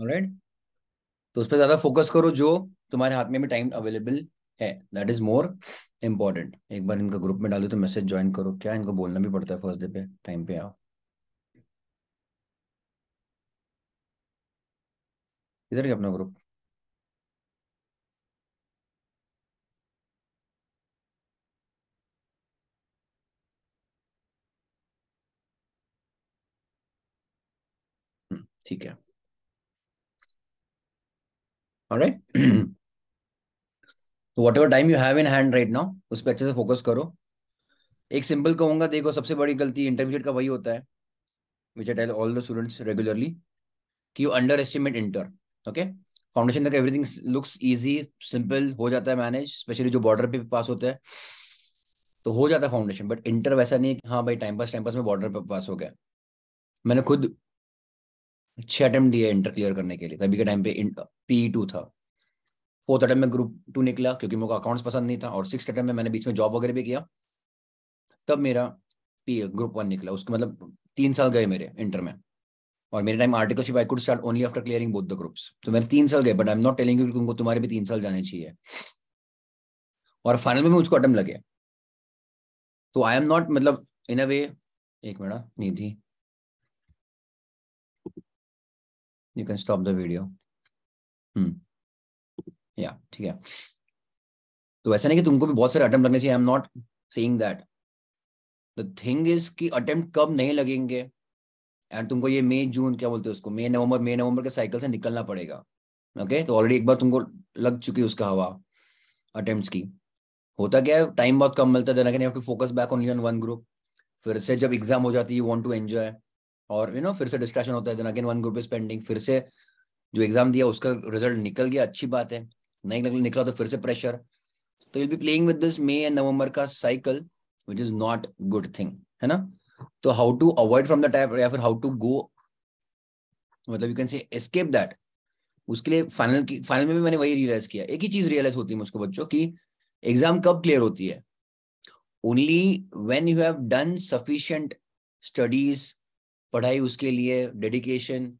Right तो उस पर ज्यादा फोकस करो जो तुम्हारे हाथ में भी टाइम अवेलेबल है दैट इज मोर इम्पोर्टेंट एक बार इनका ग्रुप में डालो तो मैसेज ज्वाइन करो क्या इनको बोलना भी पड़ता है फर्स्ट डे पे टाइम पे आओ इधर क्या अपना ग्रुप हम्म, ठीक है all right तो whatever time you have in hand right now उस पर अच्छे से फोकस करो एक सिंपल कहूंगा देखो सबसे बड़ी गलती इंटरमीडिएट का वही होता है which I tell all the students regularly कि you underestimate inter okay foundation तक एवरीथिंग लुक्स इजी सिंपल हो जाता है मैनेज स्पेशली जो बॉर्डर पे पास होता है तो हो जाता है फाउंडेशन बट इंटर वैसा नहीं है हाँ भाई टाइम पास टाइम पास में बॉर्डर पे पास हो गया मैंने खुद छह अटेम्प्ट दिए इंटर क्लियर करने के लिए तभी के टाइम पे पी टू e था फोर्थ अटेम्प्ट में ग्रुप टू निकला क्योंकि मुझे अकाउंट्स पसंद नहीं था और सिक्स अटेम्प्ट में मैंने बीच में जॉब वगैरह भी किया तब मेरा पी ग्रुप वन निकला उसके मतलब तीन साल गए मेरे इंटर में और मेरे time articleship I could start only after clearing both the groups तो मेरे तीन साल गए but I am not telling you तुमको तुम्हारे भी तीन साल जाने चाहिए और फाइनल में मुझको अटेम्प्ट लगे तो आई एम नॉट मतलब इन अ वे एक मिनट हाँ, Nidhi you can stop the video या ठीक है तो ऐसा नहीं कि तुमको भी बहुत सारे अटेम्प्ट लगने चाहिए I am not saying that the thing is कि अटेम्प्ट कब नहीं लगेंगे एंड तुमको ये मई जून क्या बोलते हैं उसको मई नवंबर मई नवंबर के साइकिल से निकलना पड़ेगा ओके okay? तो ऑलरेडी एक बार तुमको लग चुकी उसका हवा अटेम्प्ट की होता क्या है टाइम बहुत कम मिलता है focus back only on one group फिर से जब एग्जाम हो जाती है यू वॉन्ट टू एंजॉय और यू नो फिर से डिस्कशन होता है then again one group is pending फिर से जो एग्जाम दिया उसका रिजल्ट निकल गया अच्छी बात है नहीं निकल निकला तो फिर से प्रेशर तो you be playing with this May and November का cycle which is not good thing है ना तो how to avoid from the type या फिर हाउ टू गो मतलब you can say escape that उसके लिए फाइनल की फाइनल में भी मैंने वही रियलाइज किया एक ही चीज रियलाइज होती है मुझको बच्चों की एग्जाम कब क्लियर होती है only when you have done sufficient studies पढ़ाई उसके लिए डेडिकेशन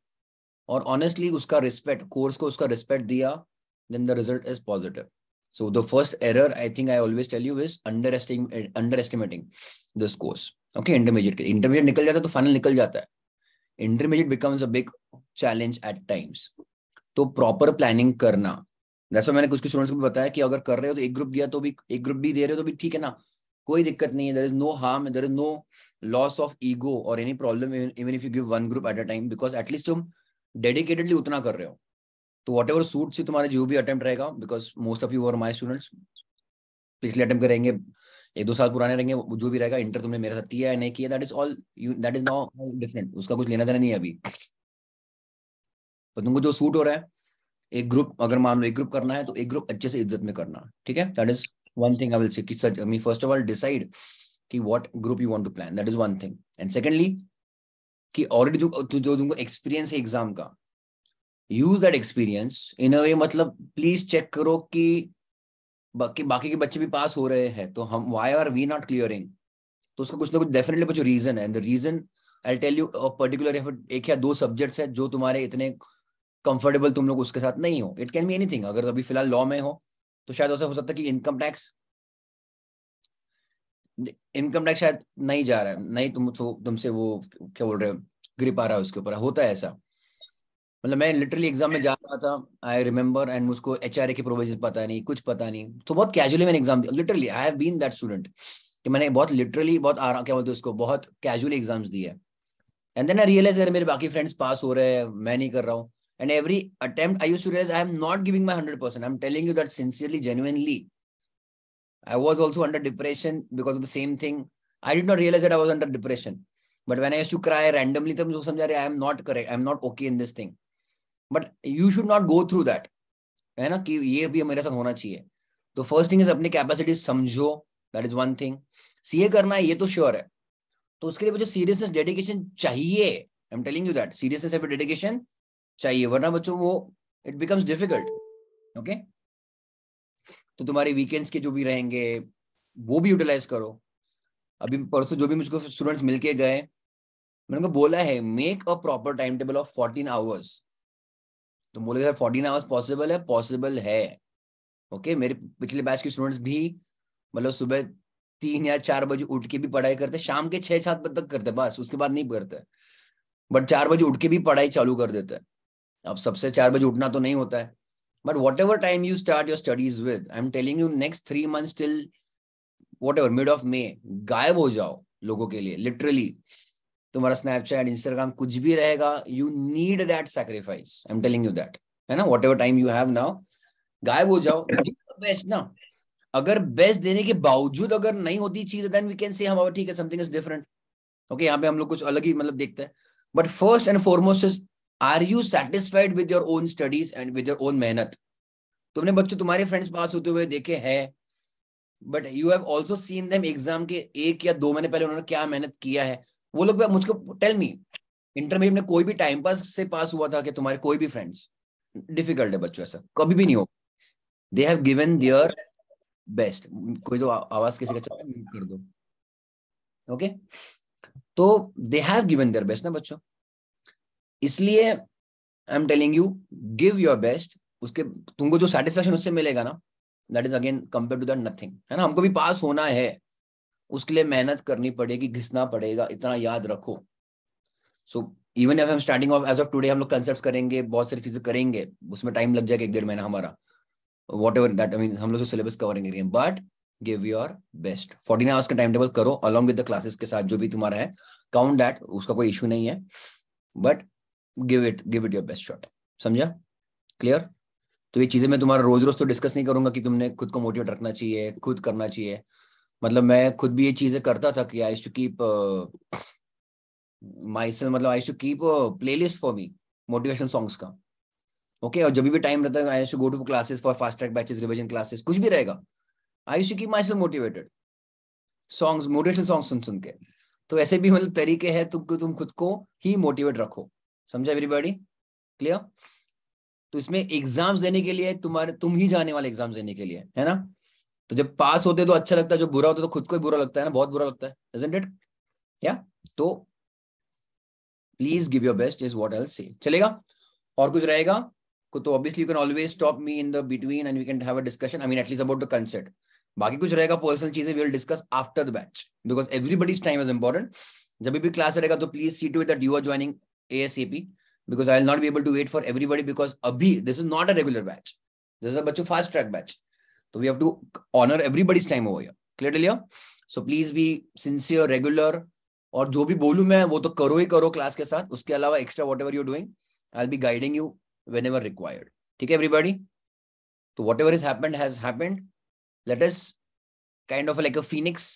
और ऑनेस्टली उसका रिस्पेक्ट कोर्स को उसका रिस्पेक्ट दिया then the result is positive so the first error I think I always tell you is under underestimating this course okay intermediate के intermediate निकल जाता है तो फाइनल निकल जाता है intermediate becomes a big challenge at times तो proper planning करना जैसा मैंने कुछ स्टूडेंट्स को भी बताया कि अगर कर रहे हो तो एक ग्रुप दिया तो भी एक ग्रुप भी दे रहे हो तो भी ठीक है ना कोई दिक्कत नहीं है there is no harm there is no loss of ego और any problem even if you give one group at a time because at least तुम डेडिकेटेडली उतना कर रहे हो तो वट एवर सूट से तुम्हारा जो भी अटेम्प्ट रहेगा because most of you are my students पिछले अटेम्प्ट रहेंगे एक दो साल पुराने रहेंगे जो भी रहेगा इंटर तुमने मेरे साथ किया है नहीं किया that is all you that is now different उसका कुछ लेना देना नहीं है अभी तुमको जो सूट हो रहा है एक ग्रुप अगर मान लो एक ग्रुप करना है तो एक ग्रुप अच्छे से इज्जत में करना ठीक है that is one thing I will say, such, I mean, first of all, decide ki what group you want to plan. That is one thing. And secondly, ki already jo, tu, jo, तुमको experience है exam ka. use that experience in a way matlab, please check karo ki, बाकी बाकी के बच्चे भी पास हो रहे हैं तो हम why are we not clearing? तो उसका कुछ ना कुछ डेफिनेटली कुछ रीजन है and the reason I tell you particular एक या दो सब्जेक्ट्स है जो तुम्हारे इतने कंफर्टेबल तुम लोग उसके साथ नहीं हो इट कैन बी एनीथिंग अगर अभी फिलहाल लॉ में हो तो शायद उसे हो सकता है कि इनकम टैक्स इनकम टैक्स शायद नहीं जा रहा है नहीं तुम तो तुमसे वो क्या बोल रहे हो ग्रिप आ रहा है उसके ऊपर होता है ऐसा मतलब मैं लिटरली एग्जाम में जा रहा था आई रिमेम्बर एंड मुझको एच आर ए के प्रोविजन पता नहीं कुछ पता नहीं तो बहुत कैजुअली मैंने एग्जाम दिया literally I have been that student कि मैंने बहुत लिटरली बहुत आ रहा क्या बोलते उसको बहुत कैजुअली एग्जाम्स दिए एंड देन आई रियलाइज मेरे बाकी फ्रेंड्स पास हो रहे हैं मैं नहीं कर रहा हूँ And every attempt, I used to realize I am not giving my 100%. I'm telling you that sincerely, genuinely. I was also under depression because of the same thing. I did not realize that I was under depression. But when I used to cry randomly, I am not correct. I am not okay in this thing. But you should not go through that. है ना कि ये भी मेरे साथ होना चाहिए तो फर्स्ट थिंग इज अपनी कैपेसिटीज समझो that is one thing CA करना है ये तो श्योर है तो उसके लिए मुझे सीरियसनेस डेडिकेशन चाहिए I am telling you that seriousness dedication चाहिए वरना बच्चों वो इट बिकम्स डिफिकल्ट ओके तो तुम्हारे वीकेंड्स के जो भी रहेंगे वो भी यूटिलाइज करो अभी परसों जो भी मुझको स्टूडेंट्स मिलके गए मैंने बोला है make a proper time table of fourteen hours तो बोले सर फोर्टीन आवर्स पॉसिबल है पॉसिबल है ओके okay? मेरे पिछले बैच के स्टूडेंट्स भी मतलब सुबह तीन या चार बजे उठ के भी पढ़ाई करते शाम के छह सात बजे तक करते बस उसके बाद नहीं करते बट चार बजे उठ के भी पढ़ाई चालू कर देते अब सबसे चार बजे उठना तो नहीं होता है but whatever time you start your studies with I am telling you next three month till whatever mid of May गायब हो जाओ लोगों के लिए लिटरली तुम्हारा स्नैपचैट इंस्टाग्राम कुछ भी रहेगा you need that sacrifice I am telling you that है ना whatever time you have now गायब हो जाओ बेस्ट ना अगर बेस्ट देने के बावजूद अगर नहीं होती चीज देन वी कैन से हम ठीक है समथिंग इज डिफरेंट ओके यहाँ पे हम लोग कुछ अलग ही मतलब देखते हैं but first and foremost is are you satisfied with your own studies and with your own मेहनत तुमने बच्चों तुम्हारे फ्रेंड्स पास होते हुए देखे है but you have also seen them exam के एक या दो महीने पहले उन्होंने क्या मेहनत किया है वो लोग मुझको टेल मी इंटरमीडिएट में कोई भी टाइम पास से पास हुआ था कि तुम्हारे कोई भी फ्रेंड्स डिफिकल्ट है बच्चों ऐसा कभी भी नहीं हो they have given their best कोई जो तो आवाज किसी का चला कर दो ओके okay? तो they have given their best ना बच्चों इसलिए I am telling you give your best उसके तुमको जो सेटिस्फेक्शन उससे मिलेगा ना that is again compare to that nothing है ना हमको भी पास होना है उसके लिए मेहनत करनी पड़ेगी घिसना पड़ेगा इतना याद रखो so even if am starting off as of today हम लोग कंसेप्ट करेंगे बहुत सारी चीजें करेंगे उसमें टाइम लग जाएगा एक डेढ़ महीना हमारा whatever that I mean हम लोग सिलेबस कवर करेंगे but give your best fourteen hours का टाइम टेबल करो अलॉन्ग विद द क्लासेस के साथ जो भी तुम्हारा है काउंट दैट उसका कोई इशू नहीं है but give it give it your best shot समझा क्लियर तो ये चीजें मैं तुम्हारा रोज रोज तो डिस्कस नहीं करूंगा कि तुमने खुद को मोटिवेट रखना चाहिए खुद करना चाहिए मतलब मैं खुद भी ये चीजें करता था कि I to keep myself मतलब I to keep playlist for me motivation songs का ओके okay? और जब भी टाइम रहता है I to go to classes for fast track batches revision classes कुछ भी रहेगा I to keep myself motivated songs motivation song सुन सुन के तो ऐसे भी मतलब तरीके हैं तुम खुद को ही मोटिवेट रखो समझा एवरीबॉडी क्लियर तो इसमें एग्जाम्स देने के लिए तुम्हारे तुम ही जाने वाले एग्जाम्स देने के लिए है ना तो जब पास होते तो अच्छा लगता है जब बुरा होता तो खुद को ही बुरा लगता है ना बहुत बुरा लगता है इजंट इट या तो please give your best is what I say चलेगा और कुछ रहेगा तो obviously you can always stop me in the between and we can have a discussion I mean at least about the concept बाकी कुछ रहेगा पर्सनल चीजें we will discuss after the batch because everybody's time is important जब भी class रहेगा तो please see to with you are joining ASAP because I will not be able to wait for everybody because abhi, this is not a regular batch. This is a bunch of fast track batch. So we have to honor everybody's time over here. Clear till here? So please be sincere, regular. और जो भी बोलू मैं वो तो करो ही करो class के साथ उसके अलावा extra whatever you doing I be guiding you whenever required ठीक है एवरीबॉडी तो whatever is happened has happened let us kind of like a phoenix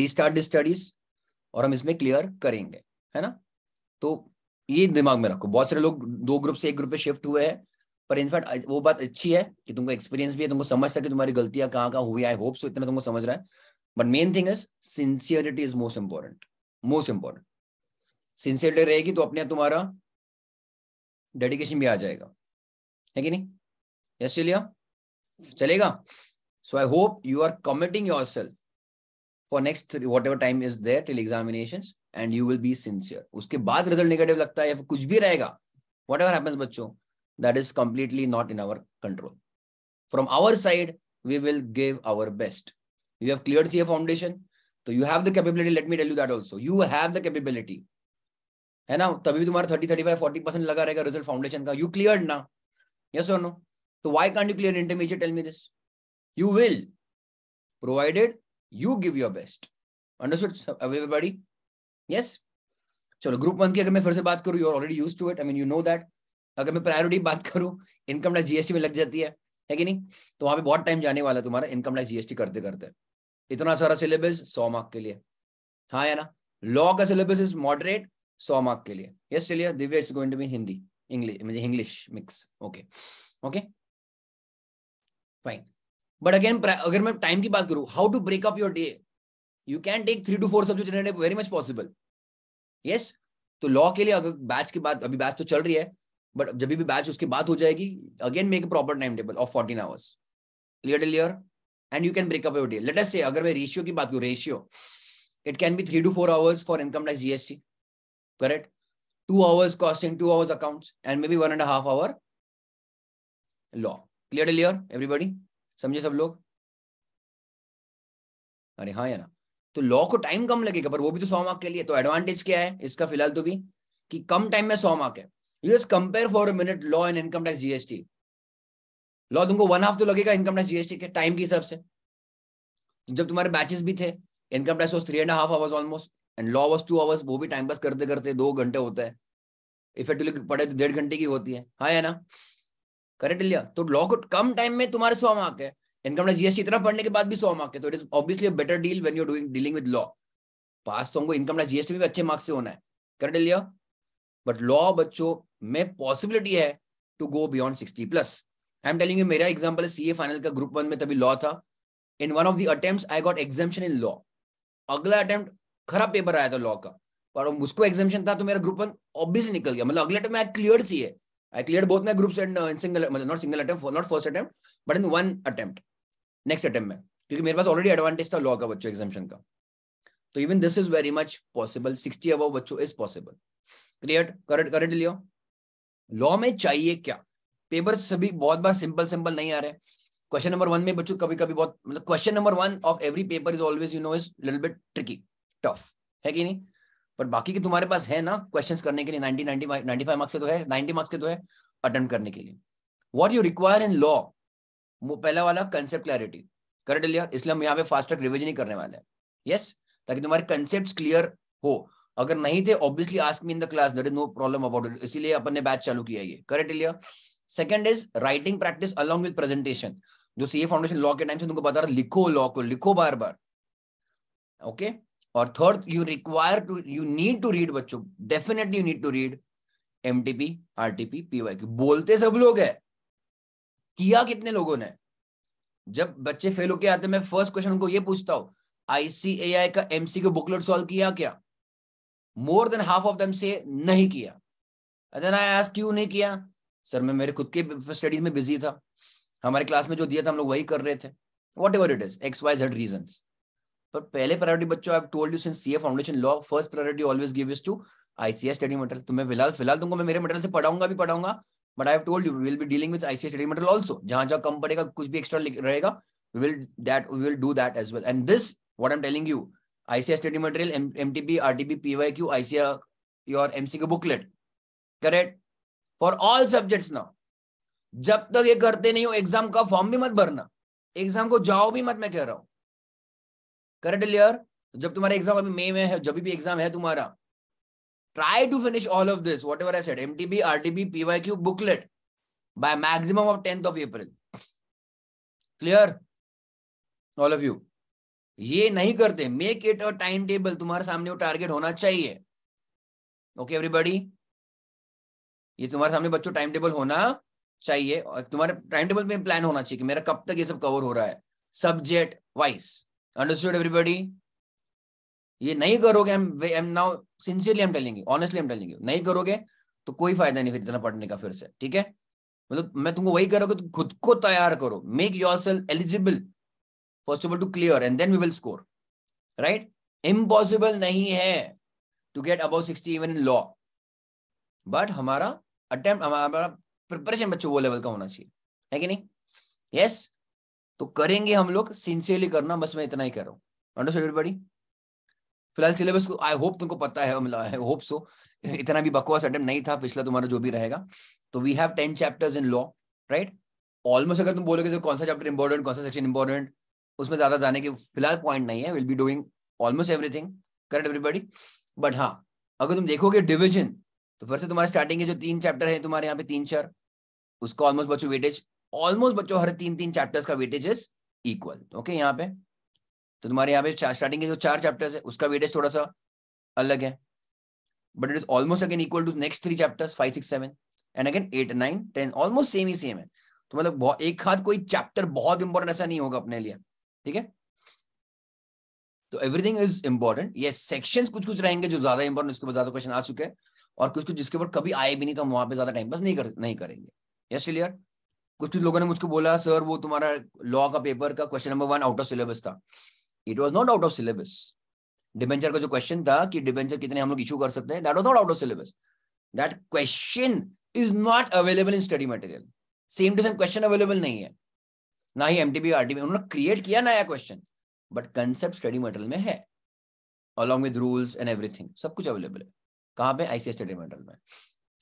restart the studies और हम इसमें क्लियर करेंगे है ना तो ये दिमाग में रखो बहुत सारे लोग दो ग्रुप से एक ग्रुप पे शिफ्ट हुए हैं पर इनफैक्ट वो बात अच्छी है कि तुमको एक्सपीरियंस भी है तुमको समझ सके तुम्हारी गलतियां कहाँ कहाँ हुई आई होप सो इतना तुमको समझ रहा है but main thing is sincerity is most important most important sincerity रहेगी तो अपने तुम्हारा डेडिकेशन भी आ जाएगा है कि नहीं यस चलिया चलेगा so I hope you are committing yourself for next whatever time is there till examination and you will be sincere उसके बाद रिजल्ट नेगेटिव लगता है या कुछ भी रहेगा वट एवर बच्चों that is completely not in our control from our side we will give our best you have clear C foundation तो you have the capability let me tell you that also you have the capability है ना तभी भी तुम्हारा thirty thirty five forty percent लगा रहेगा result foundation का you clear ना यस और नो तो why can't you clear intermediate tell me this you will provided you give your best understood everybody yes चलो ग्रुप वन की अगर मैं फिर से बात करूँ you are already use to it I mean you know that अगर मैं प्रायोरिटी बात करूँ इनकम टैक्स जीएसटी में लग जाती है है कि नहीं तो वहां पे बहुत टाइम जाने वाला है तुम्हारा इनकम टैक्स जीएसटी करते करते इतना सारा सिलेबस सौ मार्क के लिए हाँ है ना लॉ का सिलेबस इज मॉडरेट सौ मार्क के लिए यस चलिए Divya it's going to be Hindi English मुझे English mix okay okay fine but again अगर मैं टाइम की बात करूँ how to break up your day you can take three to four subject generate very much possible yes तो law के लिए अगर बैच के बाद अभी बैच तो चल रही है बट जब भी बैच उसके बाद हो जाएगी again make a proper time table of fourteen hours clear clear and you can break up your day let us से अगर मैं रेशियो की बात करूँ ratio it can be three to four hours for income tax GST correct two hours costing two hours account and may be one and half hour law clear clear everybody समझे सब लोग अरे हाँ या ना तो लॉ को time कम लगेगा पर वो भी तो सौ मार्क के लिए तो एडवांटेज क्या है इसका फिलहाल तो भी कि कम टाइम में सौ मार्क है you just compare for minute law and income tax GST law तुमको वन हाफ तो लगेगा इनकम टैक्स जीएसटी के टाइम के हिसाब से जब तुम्हारे बैचेस भी थे income tax was three and half hours almost and law was two hours वो भी टाइम पास करते करते दो घंटे होता है इफेक्टिवली पढ़े तो डेढ़ घंटे की होती है हाँ है ना करेक्ट लिया तो लॉ को कम टाइम में तुम्हारे सौ मार्क है इनकम टैक्स जीएसटी इतना पढ़ने के बाद भी सौ मार्क है तो it is obviously better deal when you doing dealing with law पास तो हमको इनकम टैक्स जीएसटी भी अच्छे मार्क्स से होना है कर लिया बट लॉ बच्चों में पॉसिबिलिटी है to go beyond sixty plus I am telling you मेरा एग्जाम्पल सी ए फाइनल का ग्रुप वन में तभी लॉ था in one of the attempt I got exemption in law अगला अटेम्प्ट खराब पेपर आया था लॉ का और उसको एग्जामेशन था तो मेरा ग्रुप वन ऑब्वियसली निकल गया मतलब अगले अटेम्प आई क्लियर सी है I clear both my groups and single मतलब not single attempt not first attempt but in one attempt next attempt में क्योंकि मेरे पास ऑलरेडी एडवांटेज था लॉ का बच्चों एग्जामेशन का तो even this is very much possible sixty above बच्चों is possible create current current लियो लॉ में चाहिए क्या पेपर सभी बहुत बार सिंपल सिंपल नहीं आ रहे क्वेश्चन नंबर वन में बच्चों कभी कभी बहुत मतलब question number one of every paper is always you know is little bit tricky tough है कि नहीं पर बाकी के तुम्हारे पास है ना क्वेश्चंस करने के लिए ninety ninety ninety five marks के तो है नाइनटी मार्क्स के तो है अटेम्प्ट करने के लिए what you require in law वो पहला वाला कंसेप्ट क्लैरिटी कर लिया इसलिए हम यहाँ पे फास्ट ट्रैक रिविजन ही करने वाले हैं यस ताकि तुम्हारे कंसेप्ट क्लियर हो अगर नहीं थे obviously ask me in the class that is no problem about it इसीलिए अपन ने बैच चालू किया ये करेक्ट लिया second is writing practice along with presentation जो सीए फाउंडेशन लॉ के टाइम से तुमको बता रहा लिखो लॉ को लिखो बार बार ओके okay? और third you require to you need to read बच्चों definitely you need to read M MTP RTP PY बोलते सब लोग है किया कितने लोगों ने जब बच्चे फेल होके आते मैं फर्स्ट क्वेश्चन उनको ये पूछता हूं आईसीएआई का एमसी को बुकलेट सॉल्व किया क्या more than half of them से नहीं किया देन आई आस्क क्यों नहीं किया सर मैं मेरे खुद के स्टडीज में बिजी था हमारे क्लास में जो दिया था हम लोग वही कर रहे थे whatever it is X Y Z reason पर पहले प्रायोरिटी बच्चों I told you since CA foundation law first priority always give is to ICS study material तुम्हें फिलहाल फिलहाल तुमको मैं मेरे मटेरियल से पढ़ाऊंगा भी पढ़ाऊंगा but I told you will be dealing with ICS study material जहां जहां कम पड़ेगा कुछ भी एक्स्ट्रा रहेगा we will that we will do that as well and this what I am telling you study material PYQ your MCQ booklet correct for all subjects now जब तक ये करते नहीं हो एग्जाम का फॉर्म भी मत भरना एग्जाम को जाओ भी मत मैं कह रहा हूं करेक्ट क्लियर जब तुम्हारा एग्जाम अभी मई में है जब भी एग्जाम है तुम्हारा Try to finish all of this, whatever I said, MTB, RTB, PYQ booklet by maximum of 10th of April. Clear? All of you. ये नहीं करते make it a time table तुम्हारे सामने वो टारगेट होना चाहिए ओके एवरीबॉडी ये तुम्हारे सामने बच्चों टाइम टेबल होना चाहिए और तुम्हारे टाइम टेबल में प्लान होना चाहिए कि मेरा कब तक ये सब कवर हो रहा है सब्जेक्ट वाइज अंडरस्टूड एवरीबॉडी ये नहीं करोगे आई एम नाउ सिंसियरली हम डालेंगे ऑनेस्टली हम डालेंगे नहीं करोगे तो कोई फायदा नहीं फिर इतना पढ़ने का फिर से ठीक है मतलब मैं तुमको वही कह रहा हूँ खुद को तैयार करो make yourself eligible possible to clear and then we will score right impossible नहीं है to get about sixty even in law but हमारा अटेम्प्ट हमारा प्रिपरेशन बच्चों वो लेवल का होना चाहिए है कि नहीं यस yes? तो करेंगे हम लोग सिंसियरली करना बस मैं इतना ही कह रहा हूँ अंडरस्टैंड एवरीबॉडी फिलहाल सिलेबस को आई होप तुमको पता है मतलब आई होप सो इतना भी बकवास अटेम्प्ट नहीं था पिछला तुम्हारा जो भी रहेगा तो we have ten chapters in law right almost अगर तुम बोलोगे तो कौन सा चैप्टर इंपॉर्टेंट कौन सा सेक्शन इंपॉर्टेंट उसमें ज्यादा जाने की फिलहाल पॉइंट नहीं है will be doing almost everything correct everybody but हाँ अगर तुम देखोगे डिविजन तो फिर से तुम्हारे स्टार्टिंग के जो तीन चैप्टर है तुम्हारे यहाँ पे तीन चार उसका ऑलमोस्ट बच्चों वेटेज ऑलमोस्ट बच्चों हर तीन तीन चैप्टर्स का वेटेज इज इक्वल ओके यहाँ पे तो तुम्हारे यहाँ पे स्टार्टिंग के जो चार चैप्टर्स है उसका वेटेज थोड़ा सा अलग है but it is almost again equal to next three chapters five six seven and again eight nine ten almost same ही सेम है तो मतलब एक हाथ कोई चैप्टर बहुत इंपॉर्टेंट ऐसा नहीं होगा अपने लिए ठीक है तो एवरीथिंग इज इंपॉर्टेंट ये सेक्शंस कुछ कुछ रहेंगे जो ज्यादा इंपॉर्टेंट उसके ऊपर ज्यादा क्वेश्चन आ चुके हैं और कुछ कुछ जिसके ऊपर कभी आए भी नहीं तो हम वहां पे ज्यादा टाइम पास नहीं कर नहीं करेंगे यस क्लियर कुछ कुछ लोगों ने मुझको बोला सर वो तुम्हारा लॉ का पेपर का question number one out of syllabus था it was not out of syllabus debenture का जो क्वेश्चन था कि डिबेंचर कितने हम लोग इशू कर सकते हैं that was not out of syllabus that question is not available in study material same to same question available नहीं है ना ही M T B R T P उन्होंने क्रिएट किया नया question but concept study material में है along with rules and everything सब कुछ अवेलेबल है कहाँ पे आईसीएस स्टडी मटेरियल में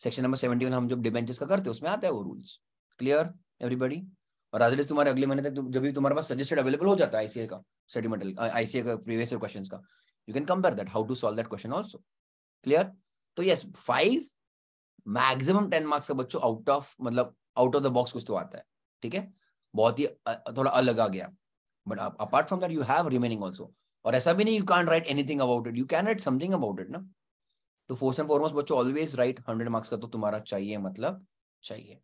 सेक्शन नंबर सेवेंटी वन हम जब डिबेंचर्स का करते हैं उसमें आता है वो रूल्स क्लियर एवरीबडी और एज तुम्हारे अगले महीने तक जब भी तुम्हारे पास सजेस्टेड अवेलेबल हो जाता है आईसीए का स्टडी मटेरियल आईसीए का प्रीवियस क्वेश्चन का you can compare that how to solve that question also clear तो yes five maximum ten marks का बच्चों आउट ऑफ मतलब आउट ऑफ द बॉक्स कुछ तो आता है ठीक है बहुत ही थोड़ा अलग आ गया but apart from that you have remaining also और ऐसा भी नहीं you can write anything about it you can write something about it ना तो फोर्स एंड फॉरमोस्ट बच्चों ऑलवेज राइट हंड्रेड मार्क्स का तो तुम्हारा चाहिए मतलब चाहिए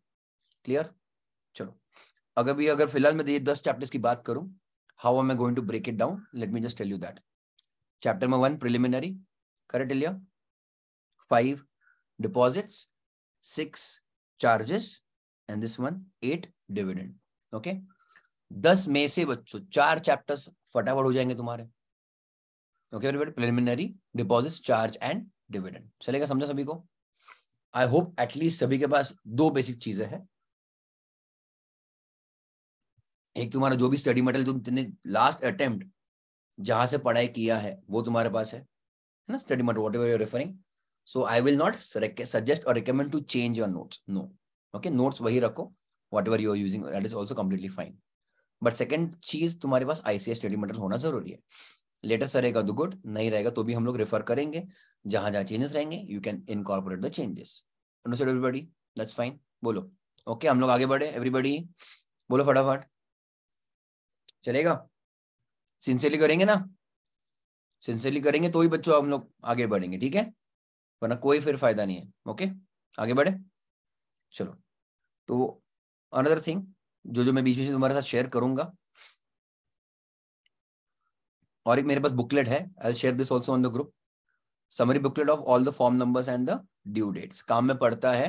क्लियर चलो अगर भी अगर फिलहाल मैं ये दस चैप्टर्स की बात करूं how am I going to break it down let me just tell you that chapter number one preliminary correct इलिया five deposits six charges and this one eight dividend okay दस में से बच्चों चार चैप्टर्स फटाफट हो जाएंगे तुम्हारे okay everybody preliminary deposit charge and dividend चलेगा समझा सभी को आई होप एटलीस्ट सभी के पास दो बेसिक चीजें हैं एक तुम्हारा जो भी स्टडी मटेरियल तुम तुमने लास्ट अटेम्प्ट जहां से पढ़ाई किया है वो तुम्हारे पास है है ना study material whatever you're referring so I will not suggest और recommend to change your notes no okay notes वही रखो whatever you are using that is also completely fine but second चीज तुम्हारे पास ICI study material होना जरूरी है latest रहेगा दो तो गुड नहीं रहेगा तो भी हम लोग रेफर करेंगे जहां जहां चेंजेस रहेंगे you can incorporate the changes everybody that's fine बोलो ओके okay, हम लोग आगे बढ़े एवरीबडी बोलो फटाफट फड़। चलेगा सिंसियरली करेंगे ना सिंसियरली करेंगे तो ही बच्चों हम लोग आगे बढ़ेंगे ठीक है वरना कोई फिर फायदा नहीं है ओके आगे बढ़े चलो तो अनदर थिंग जो जो मैं बीच बीच में तुम्हारे साथ शेयर करूंगा और एक मेरे पास बुकलेट है I share this also on the group summary booklet of all the form numbers and the due dates काम में पड़ता है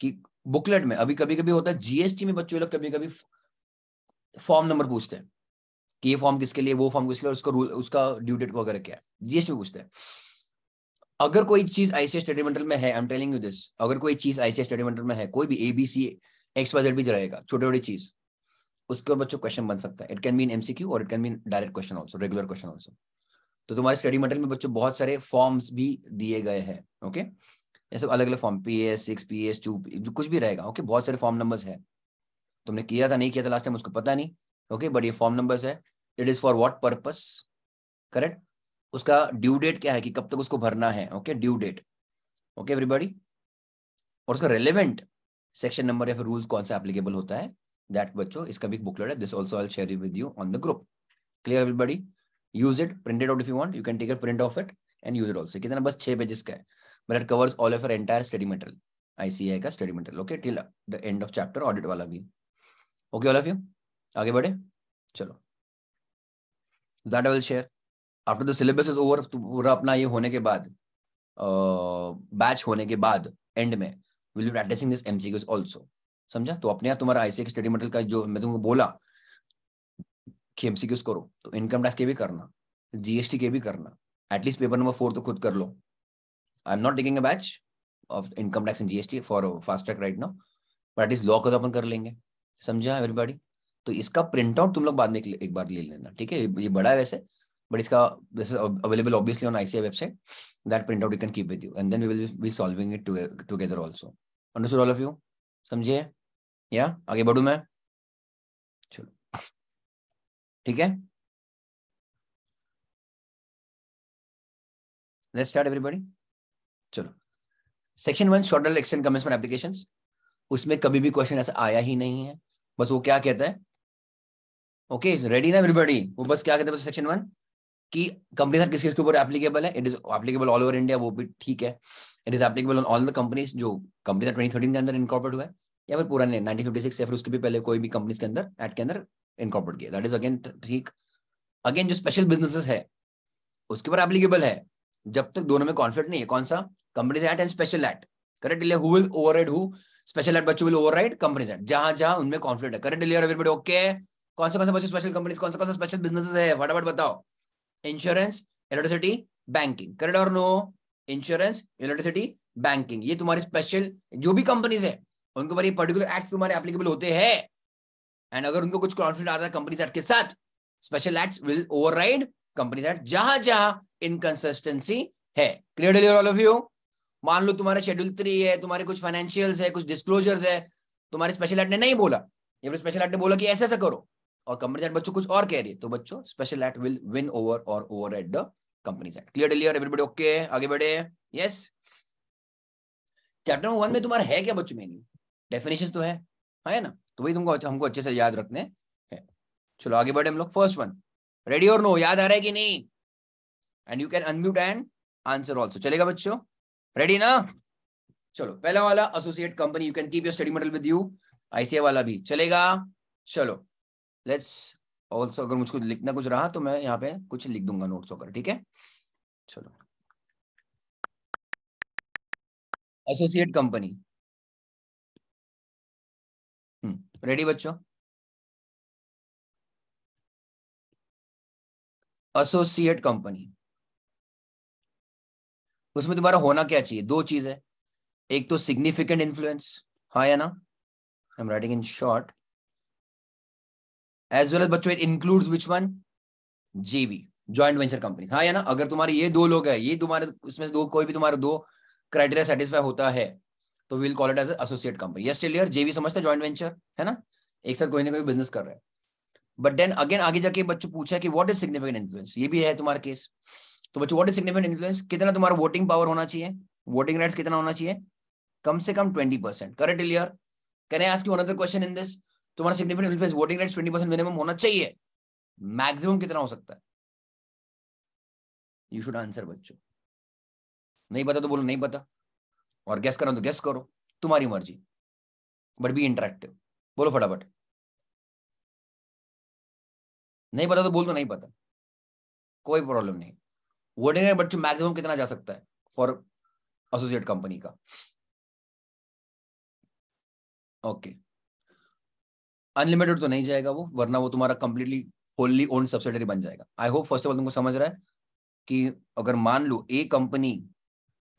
कि बुकलेट में अभी कभी कभी होता है जीएसटी में बच्चों लोग कभी कभी फॉर्म नंबर पूछते हैं कि ये फॉर्म किसके लिए वो फॉर्म किसके लिए उसका रूल उसका ड्यू डेट वगैरह क्या है जीएसटी पूछते हैं अगर कोई चीज आईसीएस स्टडी मंडल में है I am telling you this अगर कोई चीज आईसीएस स्टडी मंडल में है कोई भी एबीसी एक्स वाई जेड भी रहेगा छोटी छोटी चीज उसके ऊपर बच्चों क्वेश्चन बन सकता है इट कैन मीन एमसीक्यू और it can mean direct question also regular question also तो तुम्हारे स्टडी मटेरियल में बच्चों बहुत सारे फॉर्म्स भी दिए गए हैं ओके ये सब अलग अलग form P S six P S two कुछ भी रहेगा ओके बहुत सारे फॉर्म नंबर्स है तुमने किया था नहीं किया था लास्ट टाइम उसको पता नहीं ओके बट ये फॉर्म नंबर्स है it is for what purpose correct उसका ड्यू डेट क्या है कि कब तक उसको भरना है okay due date okay everybody और उसका रेलिवेंट सेक्शन नंबर या फिर रूल्स कौन सा एप्लीकेबल होता है दैट बच्चों इसका भी बुकलेट है this also I share with you on the group clear everybody use it printed out if you want you can take a print of it and use it also कितना बस छह pages का है but it covers all of entire study material ICAI का study material okay till the end of chapter audit वाला भी okay all of you आगे बढ़े चलो that will share after the syllabus is over पूरा अपना ये होने के बाद बैच uh, होने के बाद एंड में will be practicing this MCQs also समझा तो अपने आप तुम्हारा आईसीए स्टडी मटेरियल का जो मैं तुमको बोला कि एमसीक्यूज करो तो इनकम टैक्स के भी करना जीएसटी के भी करना एटलीस्ट पेपर नंबर फोर तो खुद कर लो I am not taking a batch of income tax and GST for fast track right now but at least law का तो अपन कर लेंगे समझा एवरीबॉडी तो इसका प्रिंट आउट तुम लोग बाद में एक बार ले लेना ठीक है ये बड़ा है वैसे बट इसका this is available obviously on ICAI website that print out you can keep with you and then we will be solving it together also understood all of you समझे या आगे बढ़ू मैं चलो ठीक है लेट्स स्टार्ट एवरीबॉडी चलो section one shorter extend commencement applications उसमें कभी भी क्वेश्चन ऐसा आया ही नहीं है बस वो क्या कहता है ओके रेडी ना एवरीबॉडी वो बस क्या कहते हैं सेक्शन वन कि कंपनी सर किस किस के ऊपर एप्लीकेबल है it is applicable all over India वो भी ठीक है it is applicable on all the companies जो कंपनी ट्वेंटी थर्टीन के अंदर इनकॉर्पोरेट हुआ है या फिर पुराने नाइनटीन फिफ्टी सिक्स या फिर उसके भी पहले कोई भी कंपनीज के अंदर एट के अंदर इनकॉर्पोरेट किया दैट इज अगेन ठीक अगेन जो स्पेशल बिजनेस है उसके ऊपर एप्लीकेबल है जब तक दोनों में कॉन्फ्लिक्ट नहीं है कौन सा companies act and special act correct who will override who special act बच्चों विल ओवरराइड कंपनीज एक्ट जहां जहां उनमें कॉन्फ्लिक्ट है करेंट डिलीवर एवरीबडी ओके कौन सा कौन सा बच्चों स्पेशल कंपनीज कौन सा कौन सा स्पेशल बिजनेस है फटाफट बताओ इंश्योरेंस इलेक्ट्रिसिटी बैंकिंग करेक्ट और नो इंश्योरेंस इलेक्ट्रिसिटी बैंकिंग ये तुम्हारी स्पेशल जो भी कंपनीज है उनके ऊपर ये पर्टिकुलर एक्ट तुम्हारे एप्लीकेबल होते हैं एंड अगर उनको कुछ कॉन्फ्लिक्ट आता है कंपनीज एक्ट के साथ special act will override companies act जहां जहां इनकंसिस्टेंसी है clear deliver all of you मान लो तुम्हारा शेड्यूल थ्री है तुम्हारे कुछ फाइनेंशियल्स है कुछ डिस्क्लोजर्स है तुम्हारे स्पेशल एड ने नहीं बोला या फिर स्पेशल एड ने बोला कि ऐसे ऐसा करो और कंपनी साइड बच्चों कुछ और कह रही है तो बच्चों special act will win over और over at the company side clear dealer everybody okay आगे बढ़े यस चैप्टर वन में तुम्हारा है क्या बच्चों में डेफिनेशन तो है हाँ है ना तो वही तुमको हमको अच्छे से याद रखने है चलो आगे बढ़े हम लोग फर्स्ट वन रेडी और नो याद आ रहा है कि नहीं and you can unmute and answer also चलेगा बच्चों रेडी ना चलो पहला वाला associate company you can keep your study material with you ICA वाला भी चलेगा चलो लेट्स ऑल्सो अगर मुझको लिखना कुछ रहा तो मैं यहाँ पे कुछ लिख दूंगा नोट्स होकर ठीक है चलो एसोसिएट कंपनी रेडी बच्चों एसोसिएट कंपनी उसमें तुम्हारा होना क्या चाहिए दो चीज है एक तो सिग्निफिकेंट इन्फ्लुएंस हाँ या ना I am writing in short as well as बच्चों it includes which one JV joint venture company हाँ या ना अगर तुम्हारे ये दो लोग है ये तुम्हारे उसमें दो कोई भी तुम्हारे दो क्राइटेरिया सेटिस्फाई होता है तो will call it as associate company yes टेलियर जेवी समझते ज्वाइंट वेंचर है ना एक साथ कोई ना कोई बिजनेस कर रहे हैं बट देन अगेन आगे जाके बच्चों पूछा कि व्हाट इज सिग्निफिकेंट इन्फ्लुएंस ये भी है तुम्हारा केस तो बच्चों व्हाट इज सिग्निफिकेंट इन्फ्लुएंस कितना तुम्हारा वोटिंग पावर होना चाहिए वोटिंग राइट्स कितना होना चाहिए कम से कम twenty percent correct clear can I ask you another question in this तुम्हारा significant influence voting rights 20% percent minimum होना चाहिए मैक्सिमम कितना हो सकता है यू शुड आंसर बच्चों नहीं पता तो बोलो नहीं पता और गैस करना तो गैस करो तुम्हारी मर्जी बट बी इंटरेक्टिव बोलो फटाफट नहीं पता तो बोल दो नहीं पता कोई प्रॉब्लम नहीं वर्डिंग है बच्चों मैक्सिमम कितना जा सकता है फॉर एसोसिएट कंपनी का ओके अनलिमिटेड तो नहीं जाएगा वो वरना वो तुम्हारा कंप्लीटली होल्ली ओन सब्सिडरी बन जाएगा I hope first of all तुमको समझ रहा है कि अगर मान लो A company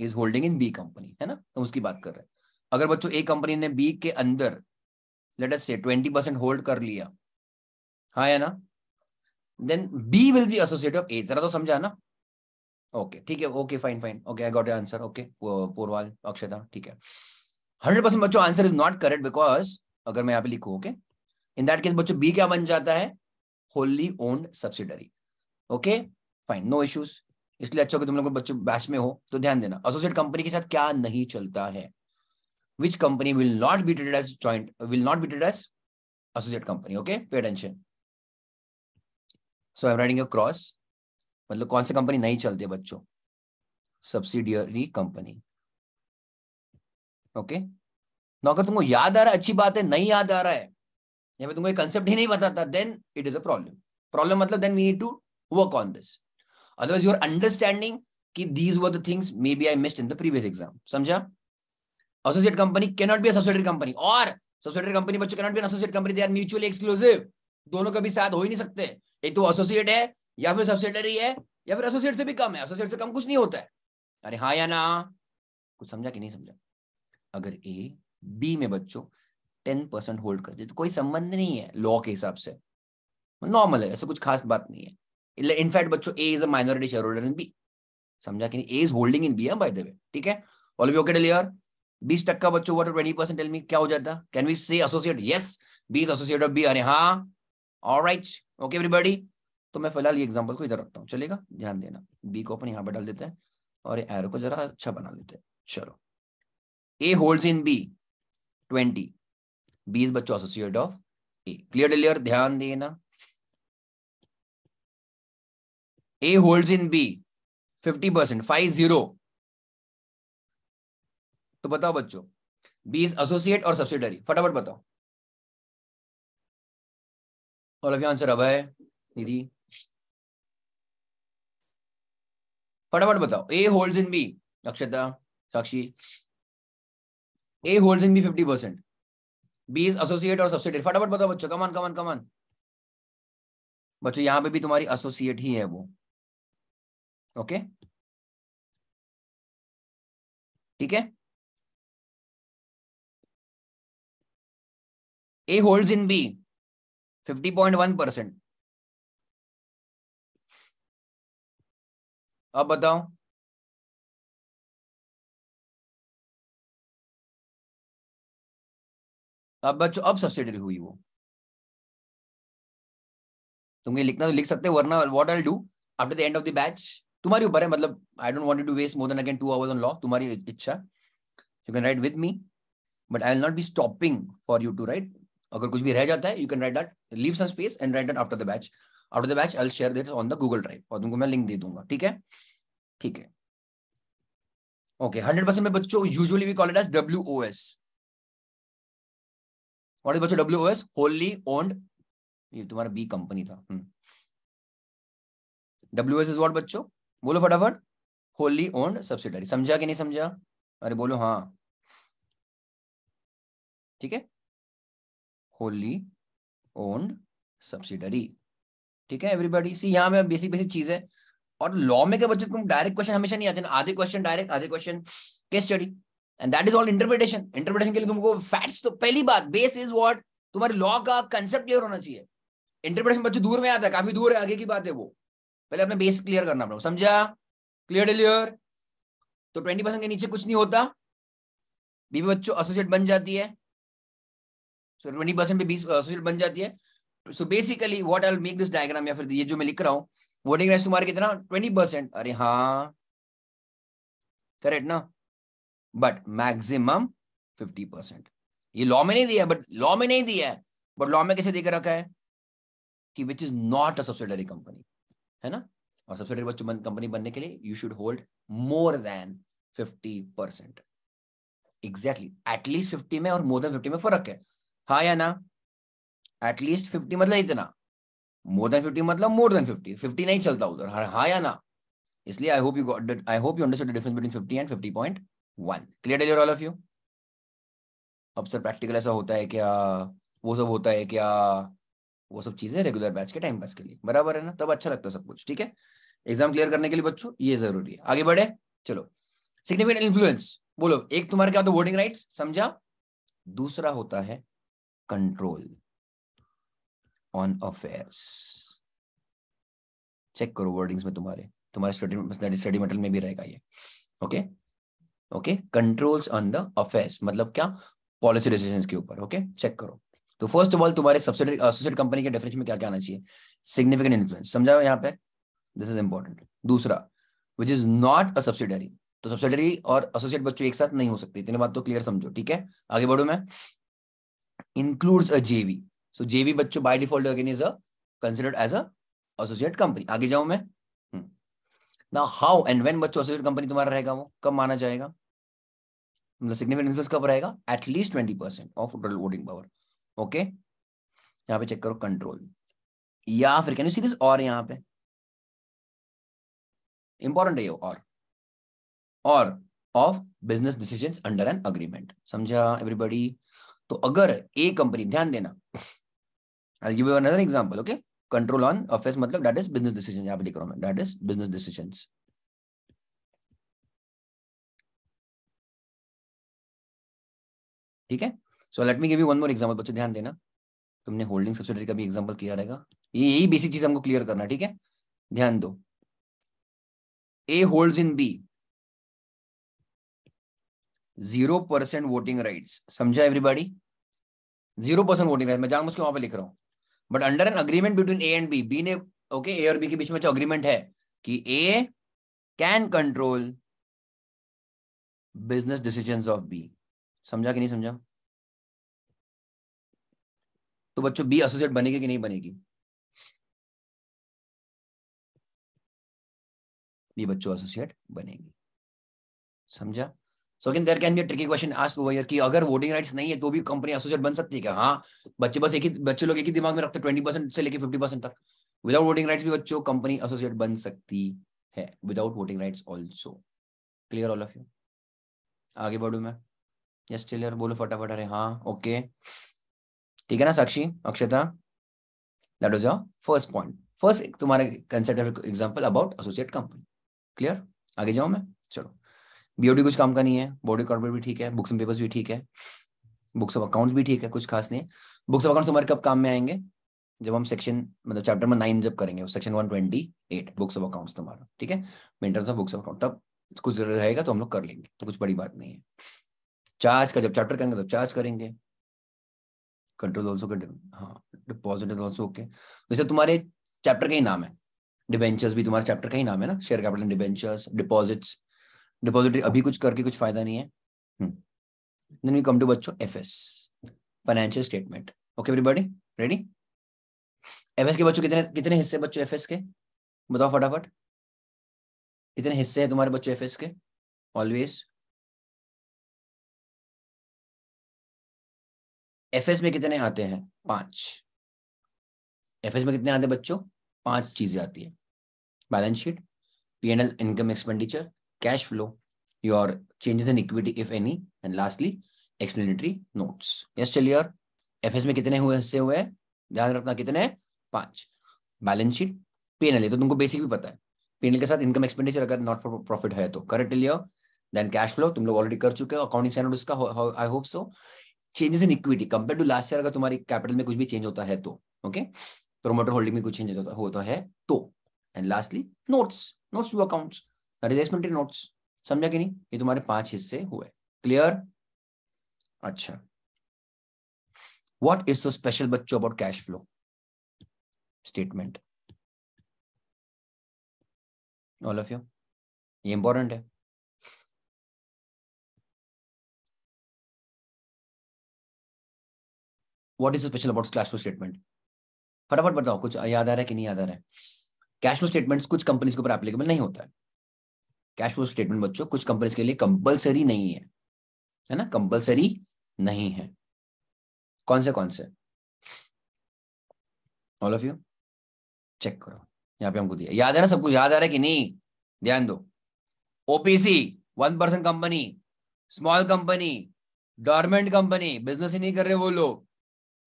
is holding in B company है ना तो उसकी बात कर रहे हैं अगर बच्चों ए कंपनी ने बी के अंदर लेट अस से ट्वेंटी परसेंट होल्ड कर लिया हाँ है ना then B will be associate of A जरा तो समझा ना ओके ठीक है okay fine fine okay I got answer okay Purval Akshata ठीक है हंड्रेड परसेंट बच्चों answer is not correct because अगर मैं यहाँ पे लिखू ओके इन दैट केस बच्चों बी क्या बन जाता है wholly owned subsidiary okay fine no issues इसलिए अच्छा कि तुम लोग बच्चों बैच में हो तो ध्यान देना एसोसिएट कंपनी के साथ क्या नहीं चलता है which company will not be treated as joint will not be treated as associate company okay pay attention so I am writing a cross मतलब कौन सी कंपनी नहीं चलती है बच्चों सब्सिडियरी कंपनी ओके ना अगर तुमको याद आ रहा है अच्छी बात है नहीं याद आ रहा है या मैं तुमको कंसेप्ट ही नहीं बताता then it is a problem problem मतलब then we need to work on this otherwise your understanding कि these were the things may be I missed in the previous exam समझा associate company can not be associated company और subsidiary company बच्चों can not be associate company they are mutually exclusive दोनों कभी साथ हो ही नहीं सकते एक तो एसोसिएट है या फिर सब्सिडरी है या फिर एसोसिएट से भी कम है एसोसिएट से कम कुछ नहीं होता है अरे हाँ या ना कुछ समझा कि नहीं समझा अगर ए बी में बच्चों टेन परसेंट होल्ड कर दे तो कोई संबंध नहीं है लॉ के हिसाब से नॉर्मल है ऐसा कुछ खास बात नहीं है इनफैक्ट बच्चों A is a minority share holder in B समझा कि नहीं A is holding in B है बाय द वे ठीक है ऑल ओके क्लियर बीस टक्का बच्चों व्हाट तो ट्वेंटी परसेंट मी क्या हो जाता can we say associate yes B is associate of B अरे हाँ ऑल राइट ओके एवरीबॉडी तो मैं फिलहाल ये एग्जाम्पल को इधर रखता हूँ चलेगा ध्यान देना बी को अपन यहाँ पर डाल देते हैं और एरो को जरा अच्छा बना लेते हैं चलो A hold in B twenty बीस बच्चों associate of A clear clear ध्यान देना A hold in B fifty percent five zero तो बताओ बच्चों बीस एसोसिएट और सब्सिडरी फटाफट बताओ ऑल ऑफ आंसर अब है निधि फटाफट बताओ A hold in B Akshata Sakshi A hold in B fifty percent B is associate और सब्सिडेट फटाफट बताओ बच्चों कमान कमान कमान बच्चों यहां पे भी तुम्हारी एसोसिएट ही है वो ओके ठीक है A hold in B fifty point one percent अब बताओ अब बच्चों अब सब्सिडरी हुई वो तुम ये लिखना तो लिख सकते हो वरना what I do after the end of the batch तुम्हारी ऊपर है मतलब I don't want to waste more than again two hours on law तुम्हारी इच्छा you can write with me but I will not be stopping for you to write अगर कुछ भी रह जाता है you can write that leave some space and write that after the batch out of the batch I share it on the Google Drive और तुमको मैं link दे दूंगा ठीक है ठीक है ओके हंड्रेड परसेंट में बच्चों usually we call it as W O S और बच्चों W O S wholly owned ये तुम्हारा बी कंपनी था डब्ल्यू एस इज वॉट बच्चों बोलो फटाफट होली ओन्ड सब्सिडरी समझा कि नहीं समझा अरे बोलो हाँ ठीक है होली ओन्ड सब्सिडरी ठीक है एवरीबॉडी सी यहाँ में बेसिक बेसिक चीज है और लॉ में के बच्चे तुम डायरेक्ट क्वेश्चन हमेशा नहीं आते ना आधे क्वेश्चन डायरेक्ट आधे क्वेश्चन के study and that is all interpretation interpretation के लिए तुमको फैक्ट्स तो पहली बात बेस इज वॉट तुम्हारे लॉ का कंसेप्ट क्लियर होना चाहिए इंटरप्रिटेशन बच्चे दूर में आता है काफी दूर है आगे की बात है वो पहले अपने बेस क्लियर करना पड़ा समझा क्लियर क्लियर तो ट्वेंटी परसेंट के नीचे कुछ नहीं होता बीबी बच्चों एसोसिएट बन जाती है ट्वेंटी परसेंट भी बीस एसोसिएट बन जाती है so basically what I make this diagram या फिर ये जो मैं लिख रहा हूँ वोटिंग राइट तुम्हारा कितना ट्वेंटी परसेंट अरे हाँ करेक्ट ना बट मैक्सिमम फिफ्टी परसेंट ये लॉ में नहीं दिया बट लॉ में नहीं दिया है बट लॉ में कैसे देकर रखा है कि which is not a subsidiary company है ना और सब्सिडरी कंपनी बनने के लिए you should hold more than fifty percent exactly at least fifty में और मोर देन फिफ्टी में फर्क है हाँ या ना एटलीस्ट फिफ्टी मतलब इतना मोर देन फिफ्टी मतलब मोर देन फिफ्टी फिफ्टी नहीं चलता उधर हर हाँ या ना इसलिए I hope you I hope you understand difference between fifty and fifty point one clear deliver all of you अब सर प्रैक्टिकल ऐसा होता है क्या वो सब होता है क्या वो सब चीजें रेगुलर बैच के टाइम पास के लिए बराबर है ना तब अच्छा लगता है सब कुछ ठीक है एग्जाम क्लियर करने के लिए बच्चों ये जरूरी है आगे बढ़े चलो सिग्निफिकेंट इन्फ्लुएंस बोलो एक तुम्हारे क्या होता है वोटिंग राइट्स समझा दूसरा होता है कंट्रोल ऑन अफेयर्स चेक करो वर्डिंग्स में तुम्हारे तुम्हारे स्टडी स्टडी मटेरियल में भी रहेगा ये okay okay controls on the affairs मतलब क्या पॉलिसी डिसीजन के ऊपर ओके चेक करो तो फर्स्ट ऑफ ऑल तुम्हारे सब्सिडी एसोसिएट कंपनी के डेफिनेशन में क्या क्या आना चाहिए सिग्निफिकेंट इन्फ्लुएंस समझाओ यहाँ पे दिस इज इंपॉर्टेंट दूसरा which is not a subsidiary तो सब्सिडरी और एसोसिएट बच्चों एक साथ नहीं हो सकती इतनी बात तो क्लियर समझो ठीक है आगे बढ़ू मैं इंक्लूड्स अ जेवी सो जेवी बच्चो by default again is a considered as a associate company आगे जाऊं मैं ना हाउ एंड वेन बच्चो एसोसिएट कंपनी तुम्हारा रहेगा वो कब माना जाएगा मतलब सिग्निफिकेंट इन्फ्लुएंस कब रहेगा at least twenty percent of total voting power okay यहाँ पे चेक करो कंट्रोल या फिर कैन यू सी दिस और यहाँ पे इंपॉर्टेंट है ये और और of business decisions under an agreement समझा एवरीबॉडी तो अगर ए कंपनी ध्यान देना I'll give you another example. Okay. Control on FS मतलब that is business decisions. यहाँ पे लिख रहा हूँ मैं that is business decisions. ठीक है so let me give you one more example बच्चों ध्यान देना तुमने होल्डिंग सब्सिडरी का भी एग्जांपल किया रहेगा ये यही बेसिक चीज हमको क्लियर करना ठीक है ध्यान दो A holds in B zero percent voting rights समझा everybody zero percent voting right मैं जानबूझ के वहां पे लिख रहा हूँ but under an agreement between A and B B ने ओके ए और बी के बीच में जो अग्रीमेंट है कि A can control business decision of B समझा कि नहीं समझा तो बच्चों बी एसोसिएट बनेगी कि नहीं बनेगी बी बच्चों एसोसिएट बनेगी समझा so again there can be tricky question ask over कि अगर वोटिंग राइट्स नहीं है तो भी कंपनी एसोसिएट बन सकती है क्या हाँ बच्चे बस एक ही बच्चे लोग एक ही दिमाग में रखते ट्वेंटी परसेंट से लेकर फिफ्टी परसेंट तक विदाउट वोटिंग राइट्स भी बच्चों कंपनी एसोसिएट बन सकती है without voting rights also clear all of you आगे बढ़ू मैं यस क्लियर बोलो फटाफट अरे हाँ ओके ठीक है ना Sakshi Akshata that was your first point first तुम्हारे concept example about associate company clear आगे जाऊं मैं बीओडी कुछ काम का नहीं है बॉडी कॉर्पोरेट भी ठीक है बुक्स एंड पेपर्स भी ठीक है बुक्स ऑफ अकाउंट्स भी ठीक है कुछ खास नहीं है बुक्स ऑफ अकाउंट्स हमारे कब काम में आएंगे जब हम सेक्शन मतलब चैप्टर नंबर नाइन जब करेंगे section one twenty eight books of accounts तुम्हारा ठीक है maintenance of books of account तब कुछ रहेगा तो हम लोग कर लेंगे तो कुछ बड़ी बात नहीं है चार्ज का जब चैप्टर करेंगे तब चार्ज करेंगे कंट्रोल ऑल्सो का हाँ डिपॉजिट इज ऑल्सो ओके वैसे तुम्हारे चैप्टर का ही नाम है डिबेंचर्स भी तुम्हारे चैप्टर का ही नाम है ना share capital debentures deposits depository अभी हाँ। कुछ करके कुछ फायदा नहीं है देन वी कम टू बच्चों FS financial statement okay everybody ready FS के बच्चों कितने कितने हिस्से बच्चों एफएस के बताओ फटाफट कितने हिस्से हैं तुम्हारे बच्चों एफएस के ऑलवेज एफएस में कितने आते हैं पांच एफएस में कितने आते हैं बच्चों पांच चीजें आती है balance sheet PNL income expenditure cash flow, your changes in equity, if any, and lastly, explanatory notes. Yes, चलिए एफ में कितने हुए हिस्से हुए ध्यान रखना कितने पांच बैलेंस शीट पीएनएल तो तुमको बेसिक भी पता है पीएनएल के साथ इनकम एक्सपेंडिचर अगर नॉट फॉर प्रॉफिट है तो correct Leo then cash flow तुम लोग ऑलरेडी कर चुके हो अकाउंटिंग स्टैंडर्ड उसका I hope so changes in equity compare to last year अगर तुम्हारी कैपिटल में कुछ भी चेंज होता है तो ओके प्रोमोटर होल्डिंग में कुछ चेंज होता होता है तो and lastly notes notes to accounts रिलेशमेंट्री नोट्स समझा कि नहीं ये तुम्हारे पांच हिस्से हुए क्लियर अच्छा वॉट इज सो स्पेशल बच्चों about cash flow statement all of you ये इंपॉर्टेंट है what is special about cash flow statement फटाफट बताओ कुछ याद आ रहा है कि नहीं याद आ रहा है कैश फ्लो स्टेटमेंट्स कुछ कंपनीज के ऊपर एप्लीकेबल नहीं होता है कैश फ्लो स्टेटमेंट बच्चों कुछ कंपनीज के लिए कंपलसरी नहीं है है ना कंपलसरी नहीं है कौन से कौन से ऑल ऑफ यू चेक करो यहाँ पे हमको दिया याद है ना सबको याद आ रहा है कि नहीं ध्यान दो OPC one percent company small company government company business ही नहीं कर रहे वो लोग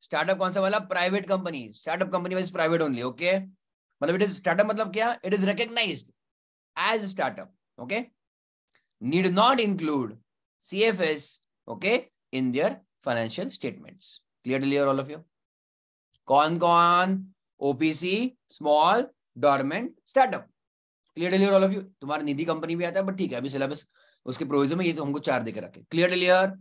स्टार्टअप कौन सा वाला private company startup company private only okay मतलब इट इज स्टार्टअप मतलब क्या it is recognise as startup okay need not include cfs okay in their financial statements clear to clear all of you con con opc small dormant startup clear all of you you nidhi company bhi aata hai but theek hai abhi syllabus uske provision mein ye to humko char चार rakhe रखे clear clear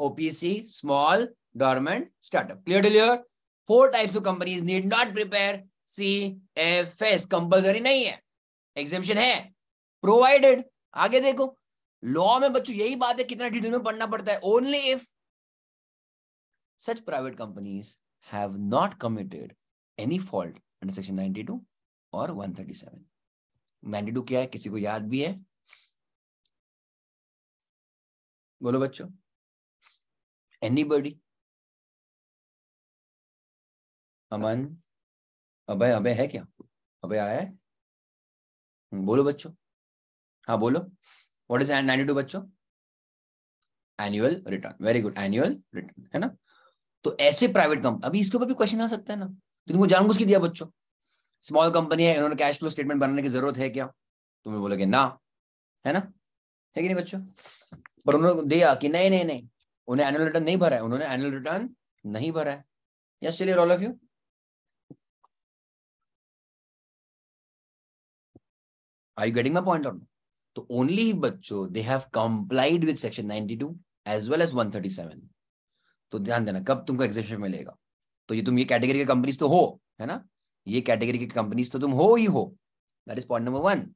OPC small dormant startup. Clear to clear? Four types of companies need not prepare CFS. Compulsory nahi hai Exemption hai provided आगे देखो law में बच्चों यही बात है कितना डिटेल में पढ़ना पड़ता है only if such private companies have not committed any fault under section 92 और 137 92 क्या है किसी को याद भी है बोलो बच्चों एनीबॉडी अमन अबे अबे है क्या अबे आया है बोलो बच्चों हाँ बोलो वॉट इज नाइनटी टू बच्चों annual return very good annual return है ना तो ऐसे प्राइवेट कंपनी अभी इसके ऊपर भी क्वेश्चन आ सकता है ना तो तुमको जान के दिया बच्चों स्मॉल कंपनी है उन्होंने कैश फ्लो स्टेटमेंट बनाने की जरूरत है क्या तुम्हें बोलोगे ना है ना है कि नहीं बच्चों पर उन्होंने दिया कि नहीं नहीं नहीं उन्हें एनुअल रिटर्न नहीं भरा है उन्होंने एनुअल रिटर्न नहीं भरा है यस चलिए all of you I getting my point और तो ओनली बच्चों they have complied with section 92 as well as 137 तो ध्यान देना कब तुमको एग्जेशन मिलेगा तो ये तुम ये कैटेगरी के कंपनीज तो हो है ना ये कैटेगरी के कंपनीज तो तुम हो ही हो that is point number one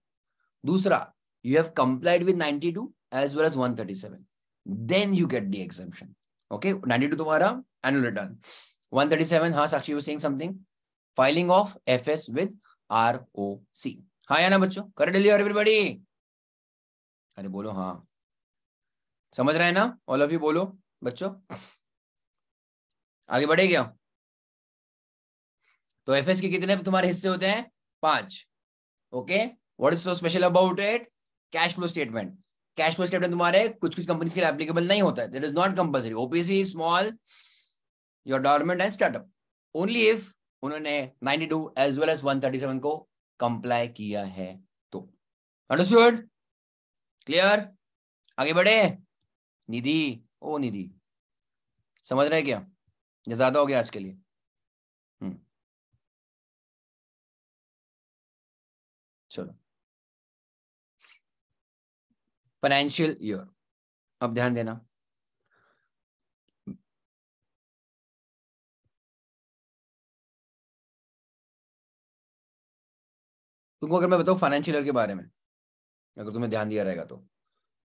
दूसरा you have complied with 92 as well as 137 then you get the exemption okay 92 तुम्हारा एनुअल रिटर्न 137 हां Sakshi was saying something filing of FS with ROC हां या ना बच्चों कर डिलीवर एवरीबॉडी अरे बोलो हाँ समझ रहे हैं ना ऑल ऑफ यू बोलो बच्चों आगे बढ़े क्या तो एफ के कितने तुम्हारे हिस्से होते हैं पांच okay what is so special about it cash flow statement cash flow statement तुम्हारे कुछ कुछ कंपनीज के लिए एप्लीकेबल नहीं होता है that is not compulsory OPC small your dormant and startup only if उन्होंने 92 एज वेल एज 137 को कंप्लाई किया है तो अंडरस्टूड क्लियर आगे बढ़े निधि ओ निधि समझ रहे क्या ये ज्यादा हो गया आज के लिए हम्म। चलो फाइनेंशियल ईयर अब ध्यान देना तुमको अगर मैं बताऊं फाइनेंशियल ईयर के बारे में अगर तुम्हें ध्यान दिया रहेगा तो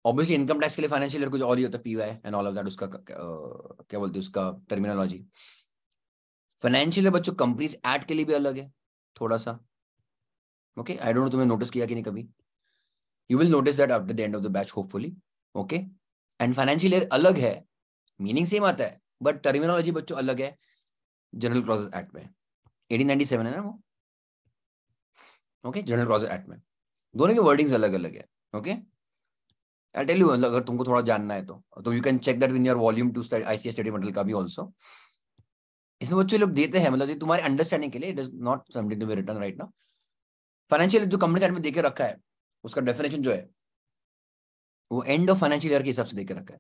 ऑब्वियसली इनकम टैक्स के लिए फाइनेंशियल कुछ और ही होता है PY and all of that उसका क्या बोलते हैं उसका टर्मिनोलॉजी फाइनेंशियल बच्चों कंपनीज एड के लिए भी अलग है थोड़ा सा ओके आई डोंट नो तुमने नोटिस किया कि नहीं कभी you will notice that after the end of the batch hopefully okay and financial year अलग है मीनिंग सेम आता है बट टर्मिनोलॉजी बच्चों अलग है जनरल क्लॉज एक्ट में एटीन है ना वो ओके जनरल क्लॉज एक्ट में दोनों के वर्डिंग्स अलग अलग है ओके आई टेल यू अगर तुमको थोड़ा जानना है तो तो you can check that in your volume two ICS study module का भी ऑल्सो इसमें बच्चे लोग देते हैं मतलब तुम्हारी अंडरस्टैंडिंग के लिए it is not something to be return right ना फाइनेंशियल जो कंपनी साइड में देके रखा है उसका डेफिनेशन जो है वो एंड ऑफ फाइनेंशियल ईयर के हिसाब से देके रखा है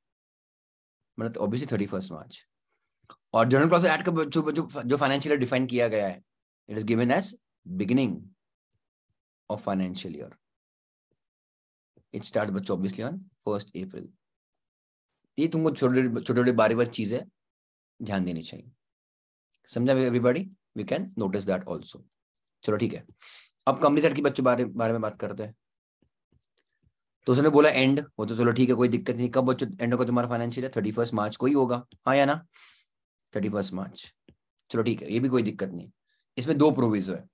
मतलब ऑब्वियसली थर्टी फर्स्ट मार्च और जनरल प्रोसेस एक्ट का जो जो, जो फाइनेंशियल डिफाइन किया गया है it is given as beginning of financial year it start बच्चों ऑब्वियसली ऑन फर्स्ट अप्रैल ये तुमको छोटे छोटे छोटे बारी बार चीज़ें ध्यान देनी चाहिए समझा everybody we can notice that also चलो ठीक है अब कंपनी सेट की बच्चों बारे बारे में बात करते हैं तो उसने बोला एंड वो तो चलो ठीक है कोई दिक्कत नहीं कब बच्चों एंड होगा तुम्हारा फाइनेंशियल है थर्टी फर्स्ट मार्च को ही होगा हाँ या ना थर्टी फर्स्ट मार्च चलो ठीक है ये भी कोई दिक्कत नहीं इसमें दो प्रोविजो है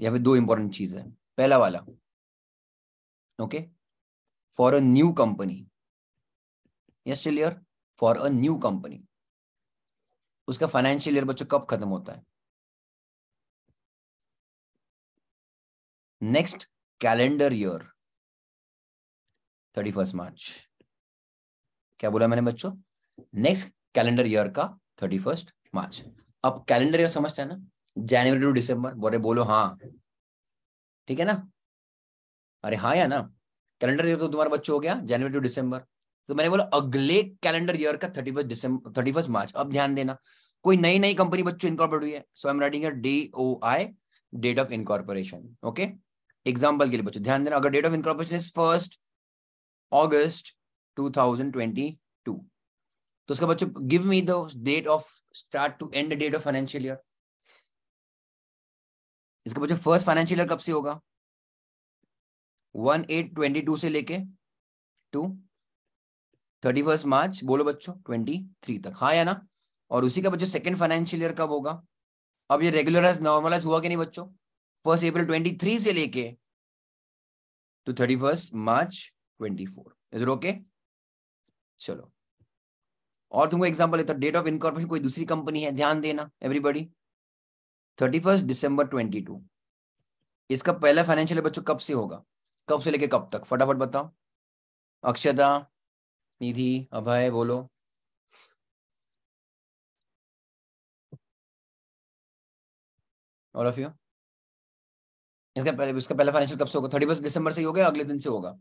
या फिर दो इंपॉर्टेंट चीज है पहला वाला okay okay? For a new company. Yes, still here? For a new उसका फाइनेंशियल ईयर बच्चों कब खत्म होता है next calendar year thirty first March क्या बोला मैंने बच्चों नेक्स्ट कैलेंडर ईयर का थर्टी फर्स्ट मार्च अब कैलेंडर ईयर समझते हैं ना जनवरी टू डिसंबर बोरे बोलो हाँ ठीक है ना अरे हाँ या ना कैलेंडर ईयर तो तुम्हारा बच्चों हो गया जनवरी टू दिसंबर तो मैंने बोला अगले कैलेंडर ईयर का thirty first December thirty first March अब ध्यान देना कोई नई नई कंपनी बच्चों इनकॉर्पोरेट हुई है so I am writing D O I date of incorporation okay example के लिए बच्चों ध्यान देना अगर date of incorporation is first August two thousand twenty two तो उसका बच्चों give me the date of start to end date of financial year इसका बच्चों फर्स्ट फाइनेंशियल ईयर कब से होगा वन एट ट्वेंटी टू से लेके टू थर्टी फर्स्ट मार्च बोलो बच्चों ट्वेंटी थ्री तक हाँ या ना और उसी का बच्चों सेकेंड फाइनेंशियल ईयर कब होगा अब ये रेगुलराइज नॉर्मलाइज हुआ कि नहीं बच्चों फर्स्ट अप्रैल ट्वेंटी थ्री से लेके to thirty first March twenty four is okay चलो और तुमको एग्जाम्पल देता डेट ऑफ इनकॉर्पोरेशन कोई दूसरी कंपनी है ध्यान देना everybody thirty first December twenty two इसका पहला फाइनेंशियल बच्चों कब से होगा कब से लेके कब तक फटाफट बताओ अक्षता निधि अभय बोलो ऑल ऑफ यू इसका पहले इसका पहला फाइनेंशियल कब से होगा थर्टी फर्स्ट दिसंबर से ही हो गया अगले दिन से होगा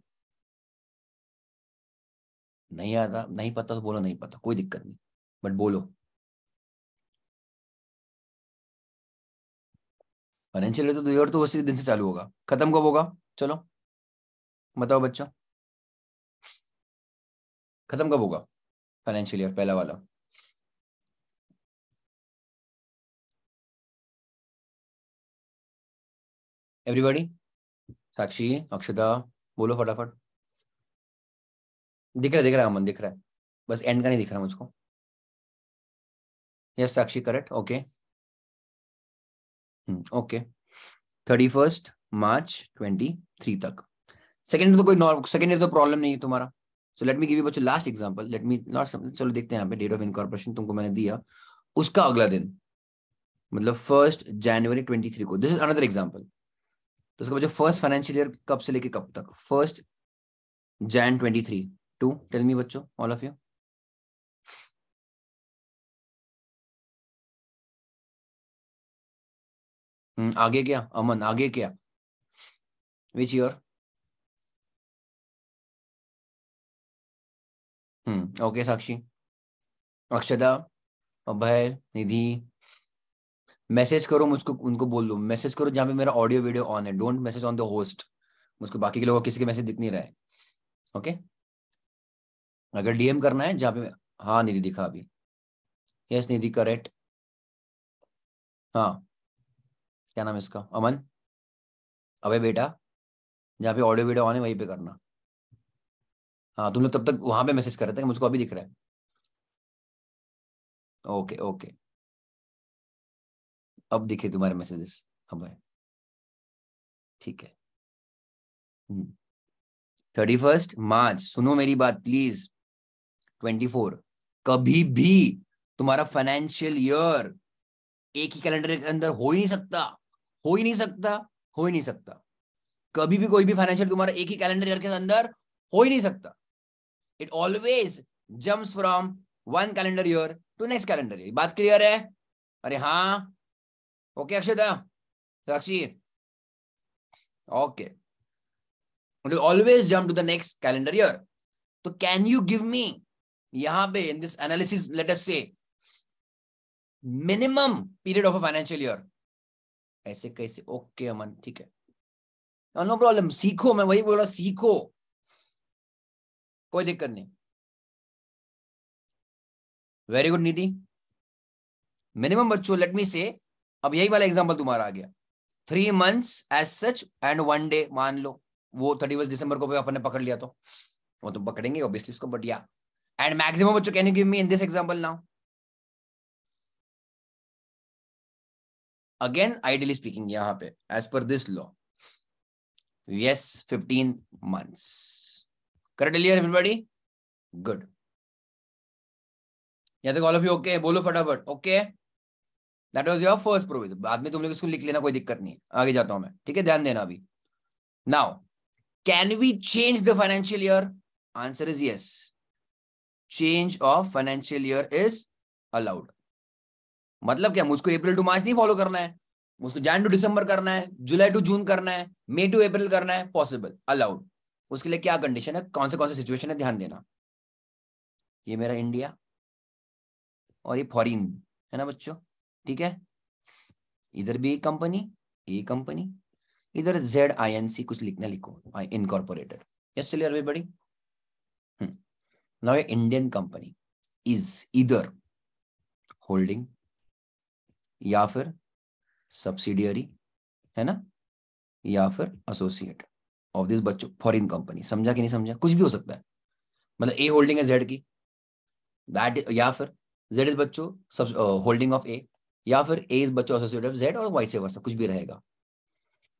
नहीं आता नहीं पता तो बोलो नहीं पता कोई दिक्कत नहीं बट बोलो फाइनेंशियल तो दो तो हजार तो उसी दिन से चालू होगा खत्म कब होगा चलो बताओ बच्चों खत्म कब होगा फाइनेंशियल ईयर पहला वाला एवरीबॉडी साक्षी अक्षता बोलो फटाफट दिख रहा है दिख रहा है अमन दिख रहा है बस एंड का नहीं दिख रहा मुझको yes Sakshi correct okay okay thirty first March twenty three तक सेकेंड ईयर तो कोई सेकेंड ईयर तो प्रॉब्लम नहीं है तुम्हारा so let me give you बच्चों last example let me not चलो देखते हैं यहां पे डेट ऑफ इनकॉर्पोरेशन तुमको मैंने दिया उसका अगला दिन मतलब फर्स्ट जनवरी 23 को दिस इज अनदर एग्जांपल तो उसका बच्चों फर्स्ट फाइनेंशियल ईयर कब से लेके कब तक first Jan 23 to tell me बच्चों ऑल ऑफ यू आगे क्या अमन आगे क्या which your hmm okay Sakshi Akshada Abhay Nidhi message करो मुझको उनको बोल दो मैसेज करो जहाँ पे मेरा ऑडियो वीडियो ऑन है don't message on the host मुझको बाकी के लोगों किसी के मैसेज दिख नहीं रहे ओके okay? अगर डीएम करना है जहाँ पे हाँ निधि दिखा अभी यस निधि करेक्ट हाँ क्या नाम है इसका अमन अबे बेटा जहाँ पे ऑडियो वीडियो ऑन है वहीं पे करना हाँ तुम लोग तब तक वहां पे मैसेज कर रहे थे मुझको अभी दिख रहा है ओके ओके अब दिखे तुम्हारे मैसेजेस हमें हाँ ठीक है थर्टी हम्म। फर्स्ट मार्च सुनो मेरी बात प्लीज ट्वेंटी फोर कभी भी तुम्हारा फाइनेंशियल ईयर एक ही कैलेंडर के अंदर हो ही नहीं सकता हो ही नहीं सकता हो ही नहीं सकता कभी भी कोई भी फाइनेंशियल तुम्हारा एक ही कैलेंडर ईयर के अंदर हो ही नहीं सकता it always jump from one calendar year to next calendar year बात क्लियर है अरे हाँ okay Akshata Sakshi okay always jump to the next calendar year तो कैन यू गिव मी यहां पे in this analysis let us say minimum period of a financial year ऐसे कैसे okay अमन ठीक है नो प्रॉब्लम सीखो मैं वही बोल रहा सीखो कोई दिक्कत नहीं वेरी गुड निधि मिनिमम बच्चों लेट मी से अब यही वाला एग्जांपल तुम्हारा आ गया three months as such and one day मान लो वो थर्टी फर्स्ट दिसंबर को भी अपन ने पकड़ लिया तो वो तो पकड़ेंगे ऑब्वियसली उसको बट या एंड मैक्सिमम बच्चों can you give me in this example now again ideally speaking यहां पे as per this law yes fifteen months correct clear everybody good यहां तक ऑल ऑफ यू ओके बोलो फटाफट okay that was your first provision बाद में तुम लोग इसको लिख लेना कोई दिक्कत नहीं आगे जाता हूं मैं ठीक है ध्यान देना अभी now can we change the financial year answer is yes change of financial year is allowed मतलब क्या मुझको अप्रैल टू मार्च नहीं फॉलो करना है मुझको जैन टू दिसंबर करना है जुलाई टू जून करना है मई टू अप्रैल करना है पॉसिबल अलाउड उसके लिए क्या कंडीशन है कौन से कौन से सिचुएशन है ध्यान देना ये मेरा इंडिया और ये फॉरिन है ना बच्चों ठीक है इधर भी कंपनी ये कंपनी इधर जेड आई एन सी कुछ लिखना लिखो इनकॉर्पोरेटेड यस चलिए अरवे बड़ी नाउ इंडियन कंपनी इज इधर होल्डिंग या फिर सब्सिडियरी है ना या फिर एसोसिएट ऑफ दिस बच्चों फॉरिन कंपनी समझा कि नहीं समझा कुछ भी हो सकता है मतलब ए होल्डिंग है जेड की दैट या फिर जेड इज बच्चो होल्डिंग ऑफ ए या फिर ए इज बच्चो एसोसिएट ऑफ जेड और से वर्सा कुछ भी रहेगा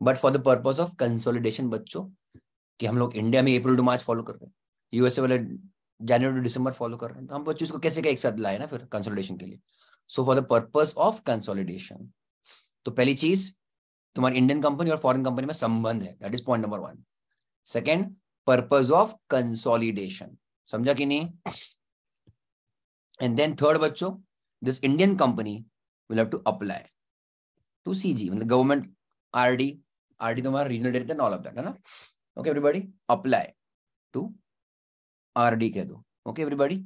but for the purpose of consolidation बच्चों कि हम लोग इंडिया में अप्रैल टू मार्च फॉलो कर रहे हैं यूएसए वाले जनवरी टू दिसंबर फॉलो कर रहे हैं तो हम बच्चों इसको कैसे एक साथ लाए ना फिर कंसोलिडेशन के लिए so for the purpose of consolidation तो पहली चीज तुम्हारी इंडियन कंपनी और फॉरेन कंपनी में संबंध है that is point number one second purpose of consolidation समझा कि नहीं एंड देन थर्ड बच्चों this Indian company will have to apply to C G मतलब government R D R D तुम्हारा regional director all of that है ना okay everybody apply to R D कह दो ओके एवरीबॉडी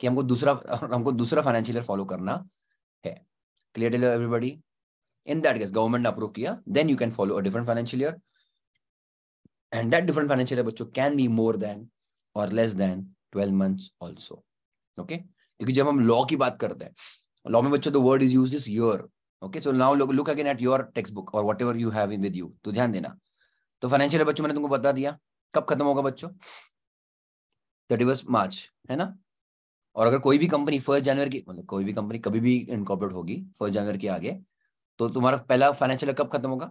कि हमको दूसरा हमको दूसरा फाइनेंशियल फॉलो करना है clear everybody in that case government approve kiya then you can follow a different financial year and that different financial year बच्चों can be more than or less than 12 months also okay क्योंकि जब हम law की बात करते हैं law में बच्चों the word is used is year okay so now look again at your text book और whatever you have with you तो ध्यान देना तो फाइनेंशियल ईयर बच्चों मैंने तुमको बता दिया कब खत्म होगा बच्चों थर्टी मार्च है ना और अगर कोई भी कंपनी फर्स्ट जनवरी की मतलब कोई भी कंपनी कभी भी इनकॉर्पोरेट होगी फर्स्ट जनवरी के आगे तो तुम्हारा पहला फाइनेंशियल कब खत्म होगा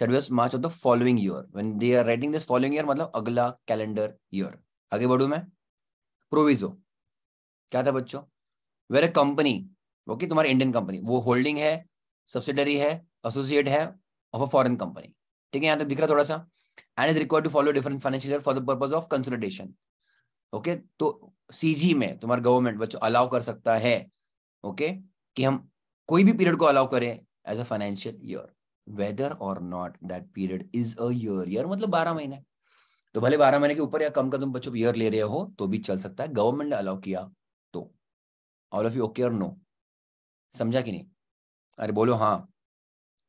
thirty March of the following year when they are writing this following year मतलब अगला कैलेंडर ईयर आगे बढ़ू मैं प्रोविजो क्या था बच्चों वेर ए कंपनी ओके तुम्हारी इंडियन कंपनी वो होल्डिंग है सब्सिडरी है एसोसिएट है ऑफ अ फॉरन कंपनी ठीक है यहाँ तक दिख रहा थोड़ा सा and is require to follow different financial year for the purpose of consultation okay तो सीजी में तुम्हारा गवर्नमेंट बच्चों अलाउ कर सकता है ओके okay? कि हम कोई भी पीरियड को अलाउ करें as a financial year whether or not that period is अयर ईयर मतलब बारह महीने तो भले बारह महीने के ऊपर या कम का तुम बच्चों ईयर ले रहे हो तो भी चल सकता है गवर्नमेंट ने अलाउ किया तो ऑल ऑफ यू ओके और नो समझा कि नहीं अरे बोलो हाँ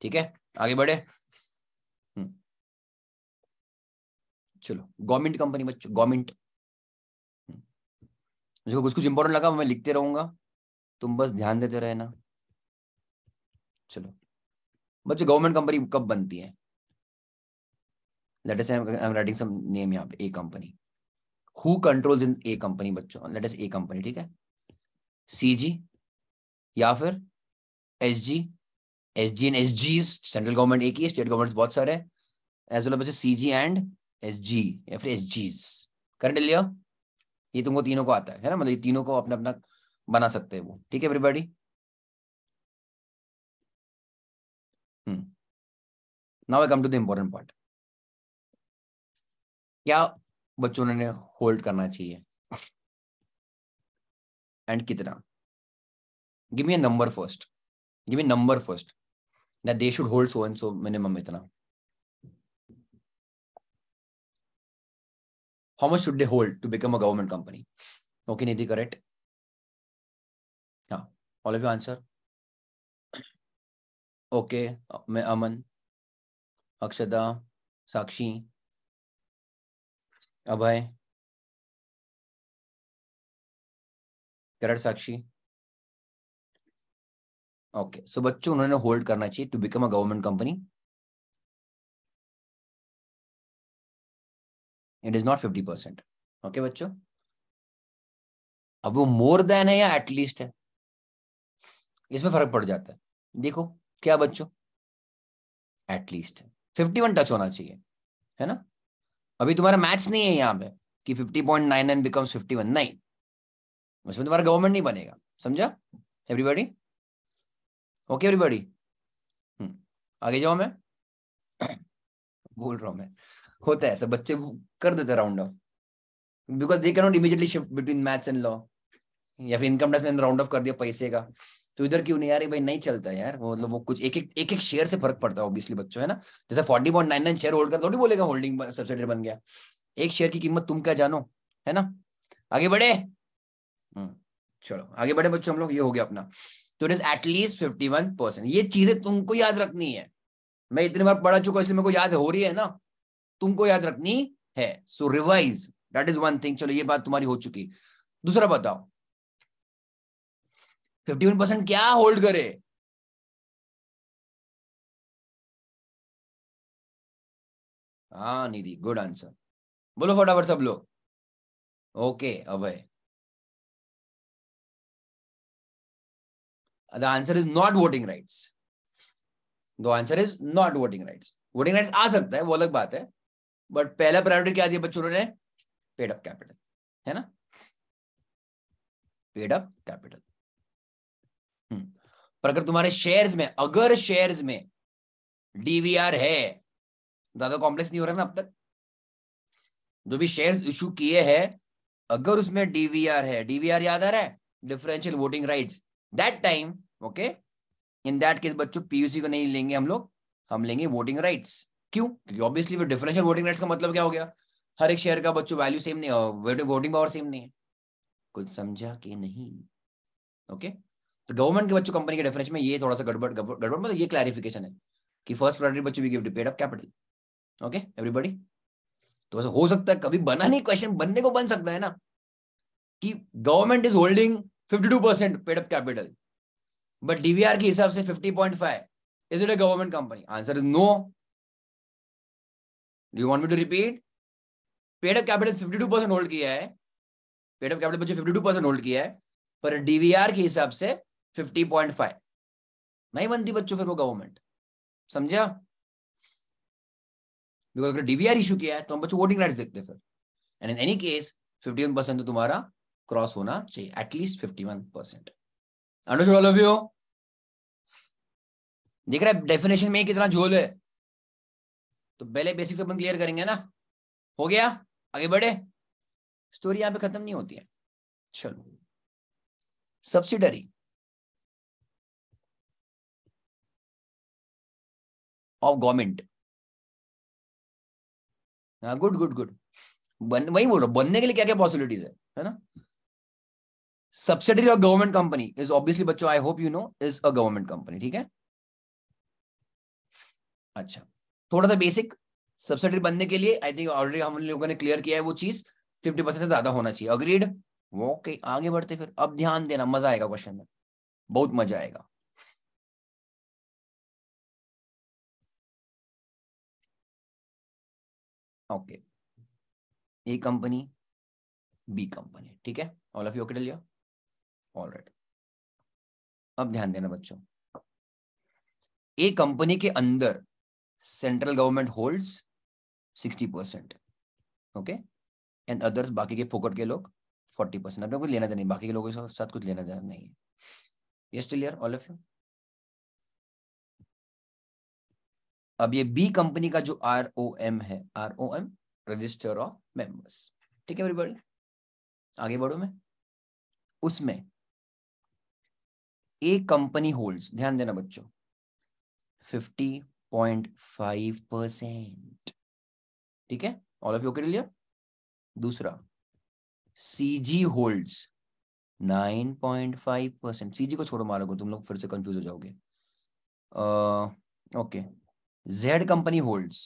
ठीक है आगे बढ़े हम्म। चलो गवर्नमेंट कंपनी बच्चों गवर्नमेंट हम्म। जो कुछ कुछ इंपॉर्टेंट लगा मैं लिखते रहूंगा तुम बस ध्यान देते रहना चलो बच्चे गवर्नमेंट कंपनी कब बनती है let I am writing some name यहाँ पे A company who controls in a company बच्चों लेट ए कंपनी ठीक है सी या फिर S G S G and S G central government एक ही स्टेट गवर्नमेंट बहुत सारे हैं एज वेल बच्चे सी जी एंड एस जी या फिर एस जीज करंट लिया ये तुमको तीनों को आता है ना मतलब ये तीनों को अपना अपना बना सकते हैं वो ठीक है everybody now I come to the important part क्या बच्चों ने होल्ड करना चाहिए एंड कितना give me number first give me number first that they should hold so and so minimum इतना how much should they hold to become a government company okay Nidhi correct हाँ all of you answer okay मैं अमन अक्षता साक्षी अभय करण साक्षी okay so बच्चों उन्होंने hold करना चाहिए to become a government company it is not fifty percent okay बच्चों अब वो more than है या एटलीस्ट है इसमें फर्क पड़ जाता है देखो क्या बच्चों एटलीस्ट फिफ्टी वन टच होना चाहिए है ना अभी तुम्हारा मैच नहीं है यहाँ पे कि fifty point nine nine become fifty one nine उसमें तुम्हारा गवर्नमेंट नहीं बनेगा समझा एवरीबॉडी ओके एवरीबॉडी आगे जाओ मैं बोल रहा हूँ मैं होता है ऐसा बच्चे कर देते round off because they can not immediately shift between match and law या फिर इनकम टैक्स में राउंड ऑफ कर दिया पैसे का तो इधर क्यों नहीं आ रही भाई नहीं चलता यार वो मतलब वो कुछ एक एक एक एक शेयर से फर्क पड़ता है ऑब्वियसली बच्चों है ना जैसे forty point nine nine share hold कर थोड़ी बोलेगा होल्डिंग सब्सिडी बन गया एक शेयर की कीमत तुम क्या जानो है ना आगे बढ़े हम्म, चलो आगे बढ़े बच्चों हम लोग ये हो गया अपना तो it is at least fifty one percent ये चीजें तुमको याद रखनी है मैं इतनी बार पढ़ा चुका इसलिए मेरे को याद हो रही है ना तुमको याद रखनी है so revise that is one thing चलो ये बात तुम्हारी हो चुकी दूसरा बताओ फिफ्टी वन परसेंट क्या होल्ड करे हाँ निधि गुड आंसर बोलो फटाफट सब लोग okay Abhay the answer is not voting rights the answer is not voting rights voting rights आ सकता है वो अलग बात है बट पहला प्रायोरिटी क्या दिया बच्चों ने पेड अप कैपिटल है ना पेड अप कैपिटल पर अगर तुम्हारे शेयर्स में अगर शेयर्स में डीवीआर है ज्यादा कॉम्प्लेक्स नहीं हो रहा ना अब तक जो भी शेयर्स इशू किए हैं अगर उसमें डीवीआर है डीवीआर याद आ रहा है differential voting rights that time okay in that case बच्चों पीयूसी को नहीं लेंगे हम लोग हम लेंगे वोटिंग राइट्स क्यों क्योंकि ऑब्वियसली वो डिफरेंशियल वोटिंग राइट्स का मतलब क्या हो गया हर एक शेयर का बच्चों वैल्यू सेम नहीं वोटिंग पावर सेम नहीं है कुछ समझा कि नहीं ओके okay? गवर्नमेंट तो के बच्चों कंपनी के डेफिनेशन में ये थोड़ा सा गड़बड़ गड़बड़ मतलब ये क्लैरिफिकेशन है कि फर्स्ट प्रायोरिटी बच्चों we give to paid up capital okay everybody तो ऐसा हो सकता है कभी बना नहीं क्वेश्चन बनने को बन सकता है ना कि government is holding 52 percent paid up capital but DVR के हिसाब से 50.5 is it a government company answer is no do want me to repeat paid up capital 52 percent hold किया है पेड अप कैपिटल बच्चों 52 परसेंट होल्ड किया है पर DVR के हिसाब से फिफ्टी पॉइंट फाइव नहीं बनती बच्चों फिर वो गवर्नमेंट समझा बिकॉज अगर डीवीआर इशू किया है तो हम बच्चों वोटिंग राइट देखते फिर and in any case fifty one percent तो तुम्हारा क्रॉस होना चाहिए at least fifty one percent understood देख रहे डेफिनेशन में कितना झोल है तो पहले बेसिक अपन क्लियर करेंगे ना हो गया आगे बढ़े स्टोरी यहां पे खत्म नहीं होती है चलो subsidiary of government good good good बन वही बोल रहा बनने के लिए क्या क्या पॉसिबिलिटीज है है ना subsidiary of government company is obviously बच्चों I hope you know is a government company ठीक है अच्छा थोड़ा सा बेसिक सब्सिडरी बनने के लिए आई थिंक ऑलरेडी हम लोगों ने क्लियर किया है वो चीज फिफ्टी परसेंट से ज्यादा होना चाहिए अग्रीड ओके आगे बढ़ते फिर अब ध्यान देना मजा आएगा क्वेश्चन में बहुत मजा आएगा okay A company B company ठीक है ऑल ऑफ यू ओके लिया ऑल राइट अब ध्यान देना बच्चों ए कंपनी के अंदर central government holds sixty percent okay and others बाकी के फोकट के लोग फोर्टी परसेंट अपने कुछ लेना देना नहीं बाकी के लोगों के साथ कुछ लेना देना नहीं है yes clear all of you अब ये बी कंपनी का जो आर ओ एम है R O M register of members ठीक है एवरीबॉडी आगे बढ़ो मैं उसमें ए कंपनी होल्ड्स ध्यान देना बच्चों फिफ्टी पॉइंट फाइव परसेंट ठीक है ऑल ऑफ यू के लिए दूसरा CG holds nine point five percent CG को छोड़ो मारोगे तुम लोग फिर से कंफ्यूज हो जाओगे okay uh, okay. Z company holds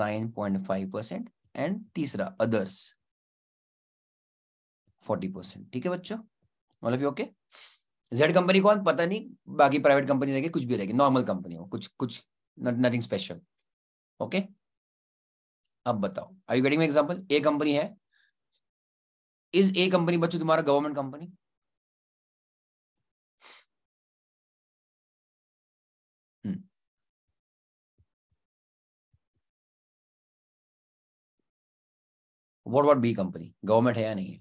9.5 percent and तीसरा अदर्स 40 परसेंट ठीक है बच्चों all of you okay Z company कौन पता नहीं बाकी प्राइवेट कंपनी रहेगी कुछ भी रहेगी नॉर्मल कंपनी हो कुछ कुछ नथिंग स्पेशल ओके अब बताओ are you getting example A company है इज ए कंपनी बच्चों तुम्हारा government company what what B company government है या नहीं है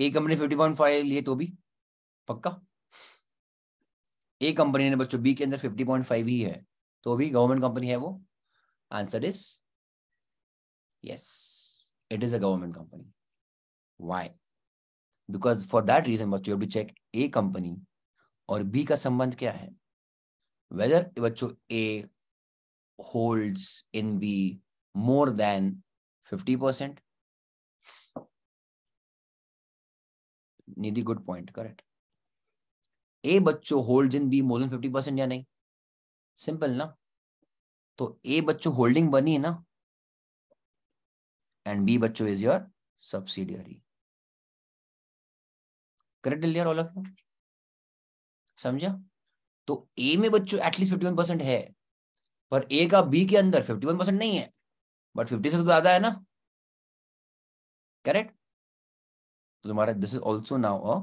A company fifty point five लिए तो भी पक्का ए कंपनी ने बच्चों बी के अंदर फिफ्टी पॉइंट फाइव ही है तो भी गवर्नमेंट कंपनी है वो answer is yes it is a government company why because for that reason बच्चों you to check A company और बी का संबंध क्या है वेदर बच्चों A holds in B more than fifty percent Nidhi good point correct A बच्चों hold in B more than fifty percent या नहीं सिंपल ना तो ए बच्चों होल्डिंग बनी है ना एंड बी बच्चों is your subsidiary correct dear all of you समझा तो ए में बच्चों एटलीस्ट फिफ्टी वन परसेंट है पर ए का बी के अंदर फिफ्टी वन परसेंट नहीं है बट फिफ्टी से तो ज्यादा है ना करेक्ट तो तुम्हारा this is also now a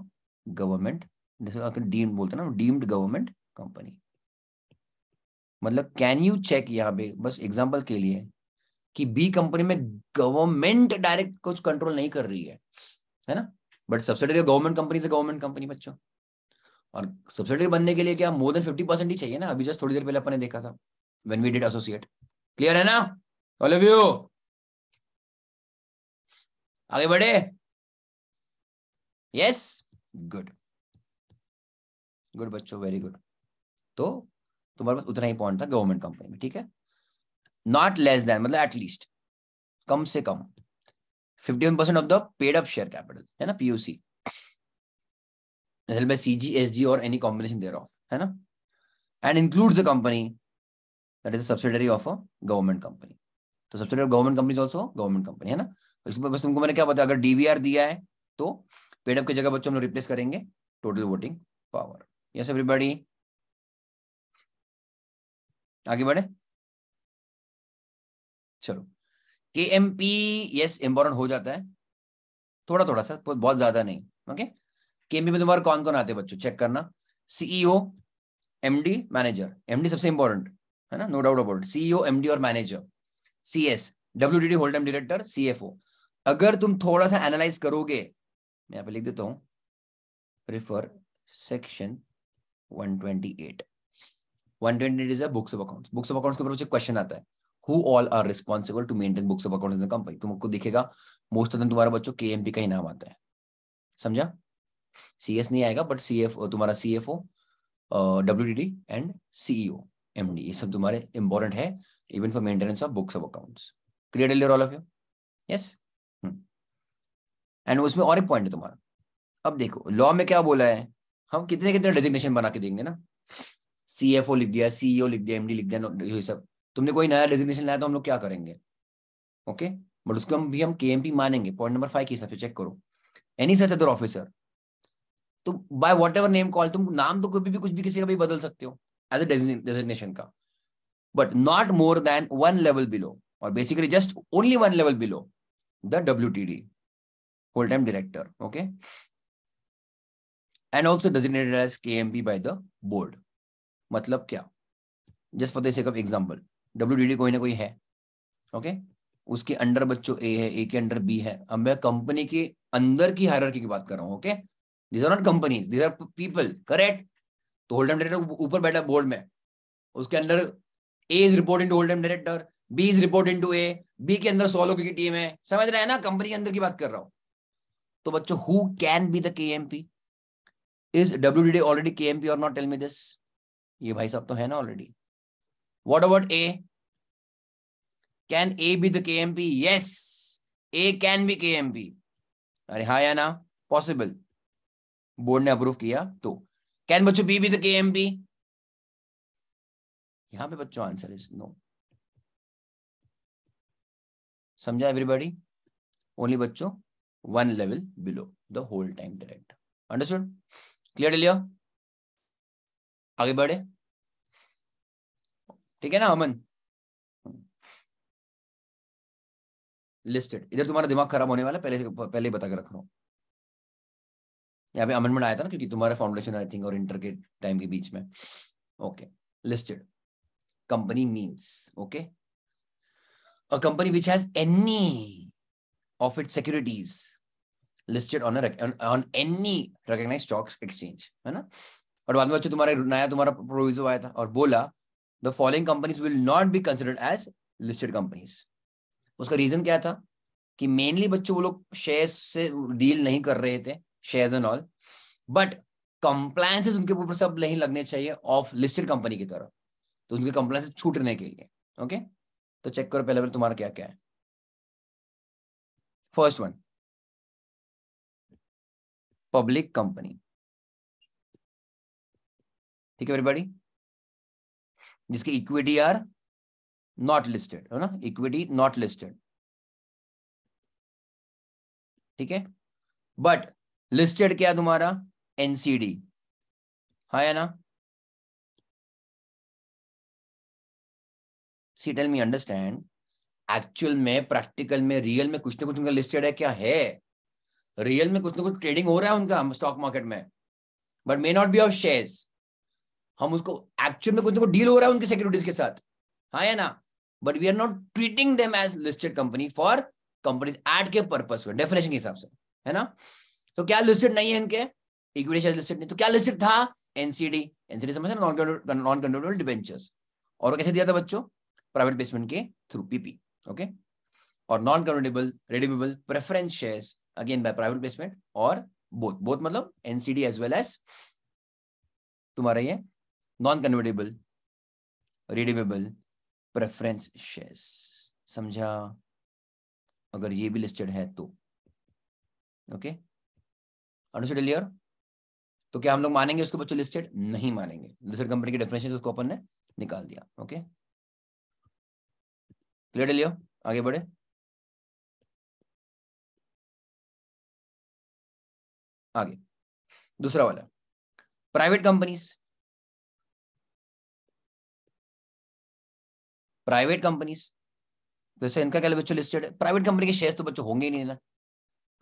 government जैसे डीम्ड बोलते ना डीम्ड गवर्नमेंट कंपनी मतलब कैन यू चेक यहाँ पे बस एग्जाम्पल के लिए कि बी कंपनी में गवर्नमेंट डायरेक्ट कुछ कंट्रोल नहीं कर रही है है ना बट सब्सिडरी गवर्नमेंट कंपनी से गवर्नमेंट कंपनी बच्चों और सब्सिडरी बनने के लिए क्या मोर देन फिफ्टी परसेंट ही चाहिए ना अभी जस्ट थोड़ी देर पहले अपन ने देखा था when we did associate clear है ना ऑल ऑफ यू आगे बढ़े यस गुड गुड बच्चों वेरी गुड तो तुम्हारे पास उतना ही पॉइंट था गवर्नमेंट कंपनी में ठीक है नॉट लेस देन मतलब एटलीस्ट कम से कम fifty percent of the paid up share capital है ना पीयूसी में पीओसी एस जी और एनी कॉम्बिनेशन combination ऑफ है ना? And includes the company that is a subsidiary of a government company. तो subsidiary government company also government company है ना तो इसमें बस तुमको मैंने क्या बताया अगर डीवीआर दिया है तो पेड अप की जगह बच्चों हम रिप्लेस करेंगे total voting power yes everybody आगे बढ़े चलो के एम पी यस इंपॉर्टेंट हो जाता है थोड़ा थोड़ा सा बहुत ज्यादा नहीं ओके के एम पी में तुम्हारे कौन कौन आते हैं बच्चों चेक करना सीईओ एमडी मैनेजर एमडी सबसे इंपॉर्टेंट है ना no doubt about CEO MD और manager C S W D D hold time director C F O अगर तुम थोड़ा सा एनालाइज करोगे मैं यहाँ पे लिख देता हूँ refer section 128 128 is books of accounts books of accounts के ऊपर क्वेश्चन आता है who all are responsible to maintain books of account in the company तुमको दिखेगा मोस्ट ऑफ देम तुम्हारे बच्चों के एम का ही नाम आता है समझा सी एस नहीं आएगा बट सी एफ तुम्हारा C F O W D D and CEO D ये सब तुम्हारे इंपॉर्टेंट है even for maintenance of books of accounts clear deliver all of you yes and उसमें और एक पॉइंट है तुम्हारा अब देखो लॉ में क्या बोला है हम कितने कितने डेजिग्नेशन बना के देंगे ना सी एफ ओ लिख दिया सीईओ e लिख दिया एमडी लिख दिया ये सब तुमने कोई नया डेजिग्नेशन लाया तो हम लोग क्या करेंगे ओके बट उसको हम भी हम के मानेंगे पॉइंट नंबर फाइव के हिसाब से चेक करो एनी सच अदर ऑफिसर तो by whatever name call तुम नाम तो कभी भी कुछ भी किसी का भी बदल सकते हो एज अ डेजिग्नेशन का but not more than one level below और basically just only one level below the W T D full time director okay and also designated as K M P by the board मतलब क्या just for of W कोई ना कोई है okay उसके under बच्चों ए है ए के अंडर बी है अब मैं कंपनी के अंदर की हायर की बात कर रहा हूँ okay these are not companies these are people correct तो होल्ड एम डायरेक्टर ऊपर बैठा बोर्ड में उसके अंदर A is report into hold M director B is report into A B के अंदर सोलो की टीम है समझ रहे हैं ना कंपनी के अंदर की बात कर रहा हूँ तो बच्चों who can be the K M P is W D D already K M P और नॉट टेल मी दिस ये भाई साहब तो है ना already What about A? Can A be the KMP? Yes, A can be KMP. अरे हा या ना पॉसिबल बोर्ड ने अप्रूव किया तो कैन बच्चों B B the K M P यहां पे बच्चों आंसर इज नो समझा एवरीबॉडी ओनली बच्चों one level below the whole time direct understood clear लिया आगे बढ़े ठीक है ना अमन लिस्टेड इधर तुम्हारा दिमाग खराब होने वाला पहले पहले बता के रख रहा हूँ यहाँ पे अमेंडमेंट आया था ना क्योंकि तुम्हारा फाउंडेशन आई थिंक और इंटर के टाइम के बीच में okay listed company means okay a company which has any of it securities listed on a on, on any recognized stock exchange है ना और बाद में बच्चों तुम्हारा नया तुम्हारा प्रोविजो आया था और बोला the following companies will not be considered as listed companies उसका रीजन क्या था कि मेनली बच्चों वो लोग शेयर्स से डील नहीं कर रहे थे shares and all but compliances उनके ऊपर सब नहीं लगने चाहिए ऑफ लिस्टेड कंपनी की तरफ तो उनके कंप्लायंसेस छूटने के लिए ओके तो चेक करो पहले तुम्हारा क्या क्या है फर्स्ट वन पब्लिक कंपनी ठीक है एवरीबॉडी जिसकी इक्विटी आर नॉट लिस्टेड है ना इक्विटी नॉट लिस्टेड ठीक है बट लिस्टेड क्या तुम्हारा एनसीडी हाँ है ना see tell me understand actual में प्रैक्टिकल में रियल में कुछ ना कुछ उनका लिस्टेड है क्या है रियल में कुछ ना कुछ ट्रेडिंग हो रहा है उनका स्टॉक मार्केट में but may not be of share हम उसको एक्चुअल में कुछ को तो डील हो रहा है उनकी सिक्योरिटीज के साथ हाँ या ना but we are not treating them as listed company for companies add के पर्पज में डेफिनेशन के हिसाब से है ना तो क्या लिस्टेड नहीं है इनके इक्विटी लिस्टेड नहीं तो क्या लिस्टेड था एनसीडी एनसीडी समझ नॉन कंट्रोल डिवेंचर्स और कैसे दिया था बच्चों प्राइवेट प्लेसमेंट के थ्रू पीपी ओके और non convertible redeemable preference shares again by private placement और बोथ बोथ मतलब एनसीडी एज वेल एज तुम्हारा ये non convertible redeemable preference shares समझा अगर ये भी लिस्टेड है तो ओके okay? तो क्या हम लोग मानेंगे उसको बच्चों लिस्टेड नहीं मानेंगे लिस्टेड कंपनी की डेफिनेशन उसको अपन ने निकाल दिया ओके क्लियर लियो आगे बढ़े आगे दूसरा वाला प्राइवेट कंपनीज प्राइवेट कंपनीज वैसे इनका क्या बच्चों लिस्टेड है प्राइवेट कंपनी के शेयर तो बच्चों होंगे ही नहीं ना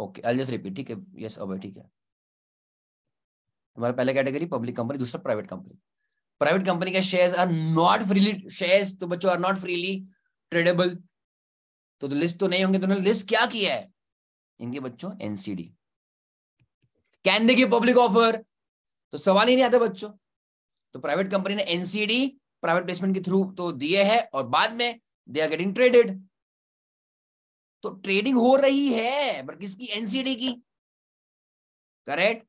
ओके आई जस्ट रिपीट ठीक है यस अबे ठीक है हमारा पहला कैटेगरी पब्लिक कंपनी दूसरा प्राइवेट कंपनी प्राइवेट कंपनी के shares are not freely shares तो बच्चों आर नॉट फ्रीली ट्रेडेबल तो, लिस्ट तो, तो नहीं होंगे तो लिस्ट क्या किया है इनके बच्चों एनसीडी कैन देखिए पब्लिक ऑफर तो सवाल ही नहीं आता बच्चों तो प्राइवेट कंपनी ने एनसीडी प्राइवेट प्लेसमेंट के थ्रू तो दिए हैं और बाद में दे आर गेटिंग ट्रेडेड तो ट्रेडिंग हो रही है पर किसकी एनसीडी की करेक्ट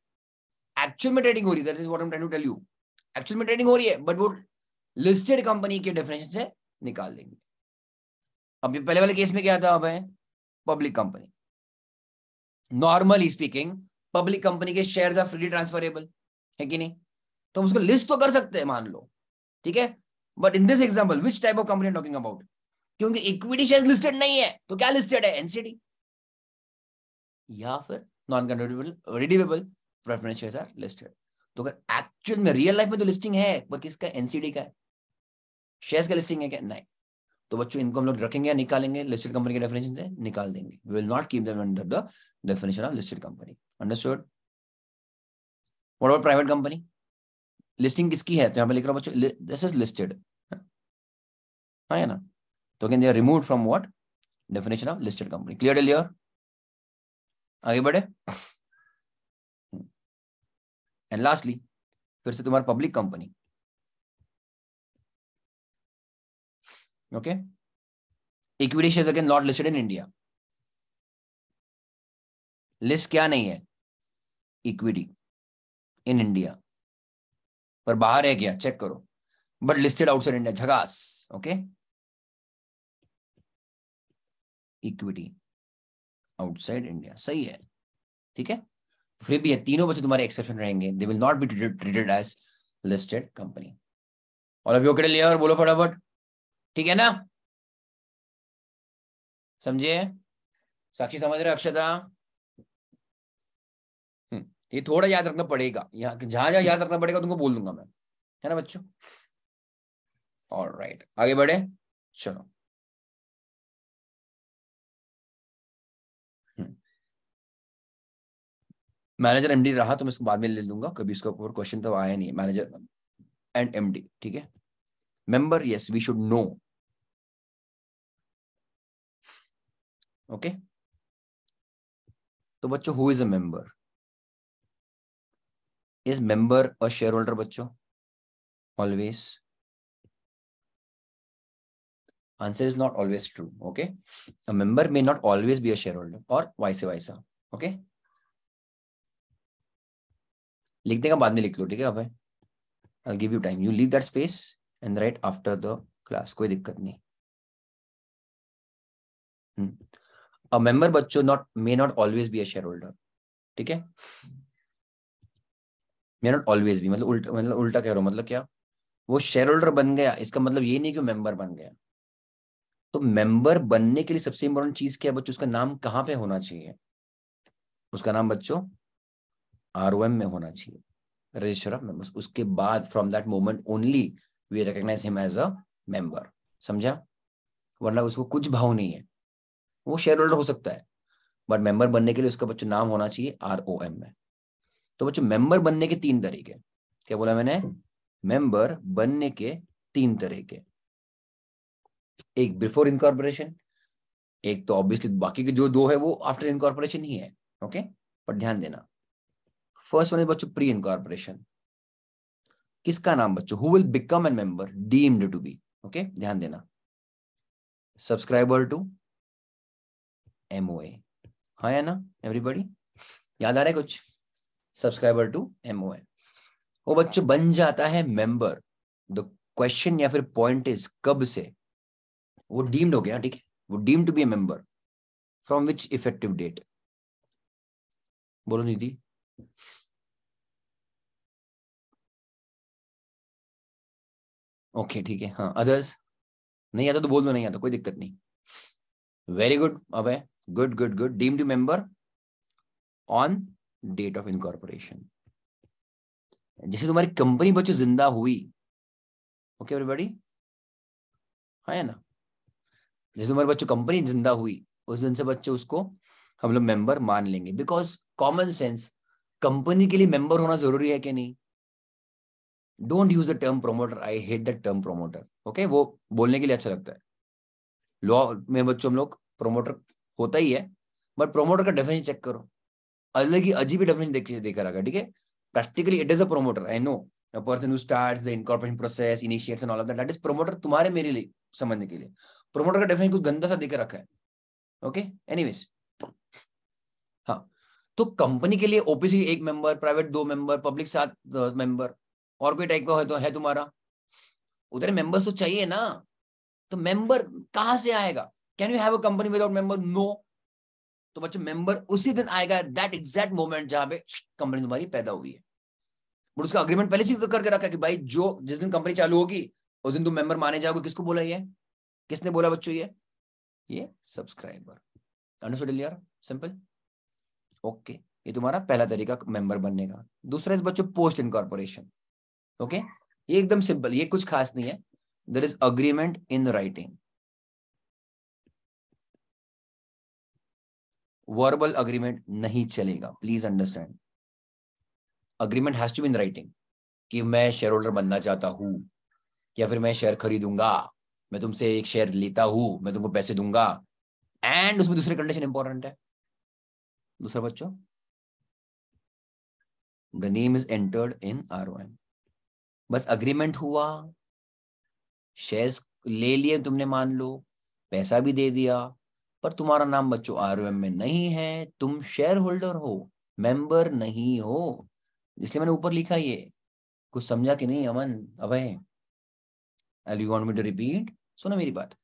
एक्चुअल में ट्रेडिंग हो रही है what I am tell you actual में ट्रेडिंग हो रही है बट वो लिस्टेड कंपनी के डेफिनेशन से निकाल देंगे अब ये पहले वाले केस में क्या था अब है public company normally speaking public company के शेयर्स आर फ्रीली ट्रांसफरेबल है कि नहीं तो हम उसको लिस्ट तो कर सकते हैं मान लो ठीक है but in this example which type of company talking about क्योंकि इक्विटी शेयर लिस्टेड नहीं है तो क्या लिस्टेड है एनसीडी या फिर non convertible redeemable preference share are listed तो अगर एक्चुअल में रियल लाइफ में तो लिस्टिंग है पर किसका एनसीडी का है शेयर्स का लिस्टिंग है क्या नहीं तो बच्चों इनको हम लोग रखेंगे या निकालेंगे लिस्टेड कंपनी के डेफिनेशन से निकाल देंगे we will not keep them under the definition of listed company understood what about private company listing किसकी है तो यहाँ पे लिख रहा हूँ बच्चों दिस इज लिस्टेड हाँ है ना तो can they are remove from what definition of listed company clear deliver आगे बढ़े एंड लास्टली फिर से तुम्हारा public company okay equity shares again not listed in India list क्या नहीं है इक्विटी इन इंडिया पर बाहर है क्या चेक करो बट लिस्टेड आउटसाइड इंडिया झगास ओके इक्विटी आउटसाइड इंडिया सही है ठीक है फिर भी है तीनों बच्चे तुम्हारे एक्सेप्शन रहेंगे they will not be treated as listed company और अब लिया और बोलो फटाफट ठीक है ना समझे साक्षी समझ रहे अक्षता ये थोड़ा याद रखना पड़ेगा यहाँ जहां जहां याद रखना पड़ेगा तुमको बोल दूंगा मैं है ना बच्चों और राइट आगे बढ़े चलो मैनेजर हम्म। एमडी रहा तो मैं इसको बाद में ले लूंगा कभी इसके ऊपर क्वेश्चन तो आया नहीं मैनेजर एंड एमडी ठीक है member yes we should know okay तो बच्चों who is a member is member और शेयर होल्डर बच्चों always answer is not always true okay member may not always be a share shareholder और vice versa okay लिखने का बाद में लिख लो ठीक है भाई I give you time you leave that space and write after the class कोई दिक्कत नहीं अ हम्म। मेंबर बच्चों not may not always be a share shareholder ठीक है मे नॉट ऑलवेज भी मतलब उल्टा मतलब उल्टा कह रहा हूँ मतलब क्या वो शेयर होल्डर बन गया इसका मतलब ये नहीं कि वो मेंबर बन गया तो मेंबर बनने के लिए सबसे इंपॉर्टेंट चीज क्या है बच्चों उसका नाम कहाँ पे होना चाहिए उसका नाम बच्चों आर में होना चाहिए रजिस्टर ऑफ मेंबर्स उसके बाद from that moment only we recognise him as a member समझा वरना उसको कुछ भाव नहीं है वो शेयर होल्डर हो सकता है बट मेंबर बनने के लिए उसका बच्चों नाम होना चाहिए आर में तो बच्चों मेंबर बनने के तीन तरीके क्या बोला मैंने मेंबर हम्म। बनने के तीन तरीके एक बिफोर इनकॉर्पोरेशन एक तो ऑब्वियसली बाकी के जो दो है वो आफ्टर इनकॉर्पोरेशन ही है ओके पर ध्यान देना फर्स्ट वन इज बच्चों प्री इनकॉर्पोरेशन किसका नाम बच्चों who will become an member deemed to be okay ध्यान देना सब्सक्राइबर टू एमओए हाँ है ना एवरीबॉडी याद आ रहा है कुछ सब्सक्राइबर टू एम वो बच्चों बन जाता है मेंबर द क्वेश्चन या फिर पॉइंट इज कब से वो डीम्ड हो गया ठीक है वो deemed to be a member from which effective date बोलो दीदी ओके ठीक है हाँ अदर्स नहीं आता तो, तो बोल दो नहीं आता तो कोई दिक्कत नहीं वेरी गुड अब है good good good deemed member on date of incorporation जैसे तुम्हारी कंपनी बच्चों जिंदा हुई ओके एवरीबॉडी है ना जैसे तुम्हारे बच्चों कंपनी जिंदा हुई उस दिन से बच्चे उसको हम लोग मेंबर मान लेंगे बिकॉज कॉमन सेंस कंपनी के लिए मेंबर होना जरूरी है कि नहीं don't use the term promoter I hate the term promoter okay वो बोलने के लिए अच्छा लगता है लॉ में बच्चों हम लोग प्रोमोटर होता ही है बट प्रोमोटर का डेफिनेशन चेक करो अलग ही अजीब डेफिनेशन देखिए देकर आकर ठीक है practically it is a promoter I know a person who starts the incorporation process initiates and all of that that is promoter तुम्हारे मेरे लिए समझने के लिए promoter का डेफिनेशन कुछ गंदा सा देकर रखा है ओके एनीवेज हाँ तो कंपनी के लिए ओपीसी एक मेंबर प्राइवेट दो मेंबर पब्लिक सात मेंबर और कोई टाइप का है तो है तुम्हारा उधर मेंबर्स तो चाहिए ना तो मेंबर कहाँ से आएगा can you have a company without member no तो बच्चों मेंबर उसी दिन आएगा दैट एग्जैक्ट मोमेंट जहां पे कंपनी तुम्हारी पैदा हुई है बट उसका अग्रीमेंट पहले से करके रखा कि भाई जो जिस दिन कंपनी चालू होगी उस दिन तुम मेंबर माने जाओगे किसको बोला ये किसने बोला बच्चों ये ये सब्सक्राइबर यार सिंपल ओके ये तुम्हारा पहला तरीका मेंबर बनने का दूसरा इस बच्चों पोस्ट इनकॉर्पोरेशन ओके ये एकदम सिंपल ये कुछ खास नहीं है there is agreement in writing verbal agreement नहीं चलेगा please understand agreement has to be in writing कि मैं शेयर होल्डर बनना चाहता हूं या फिर मैं शेयर खरीदूंगा मैं तुमसे एक शेयर लेता हूं मैं तुमको पैसे दूंगा एंड उसमें दूसरी कंडीशन इंपॉर्टेंट है दूसरा बच्चों the name is entered in R बस अग्रीमेंट हुआ शेयर ले लिए तुमने मान लो पैसा भी दे दिया पर तुम्हारा नाम बच्चों आर में नहीं है तुम शेयर होल्डर हो मेंबर नहीं हो इसलिए मैंने ऊपर लिखा ये कुछ समझा कि नहीं अमन अभय एल you want me to repeat सुनो मेरी बात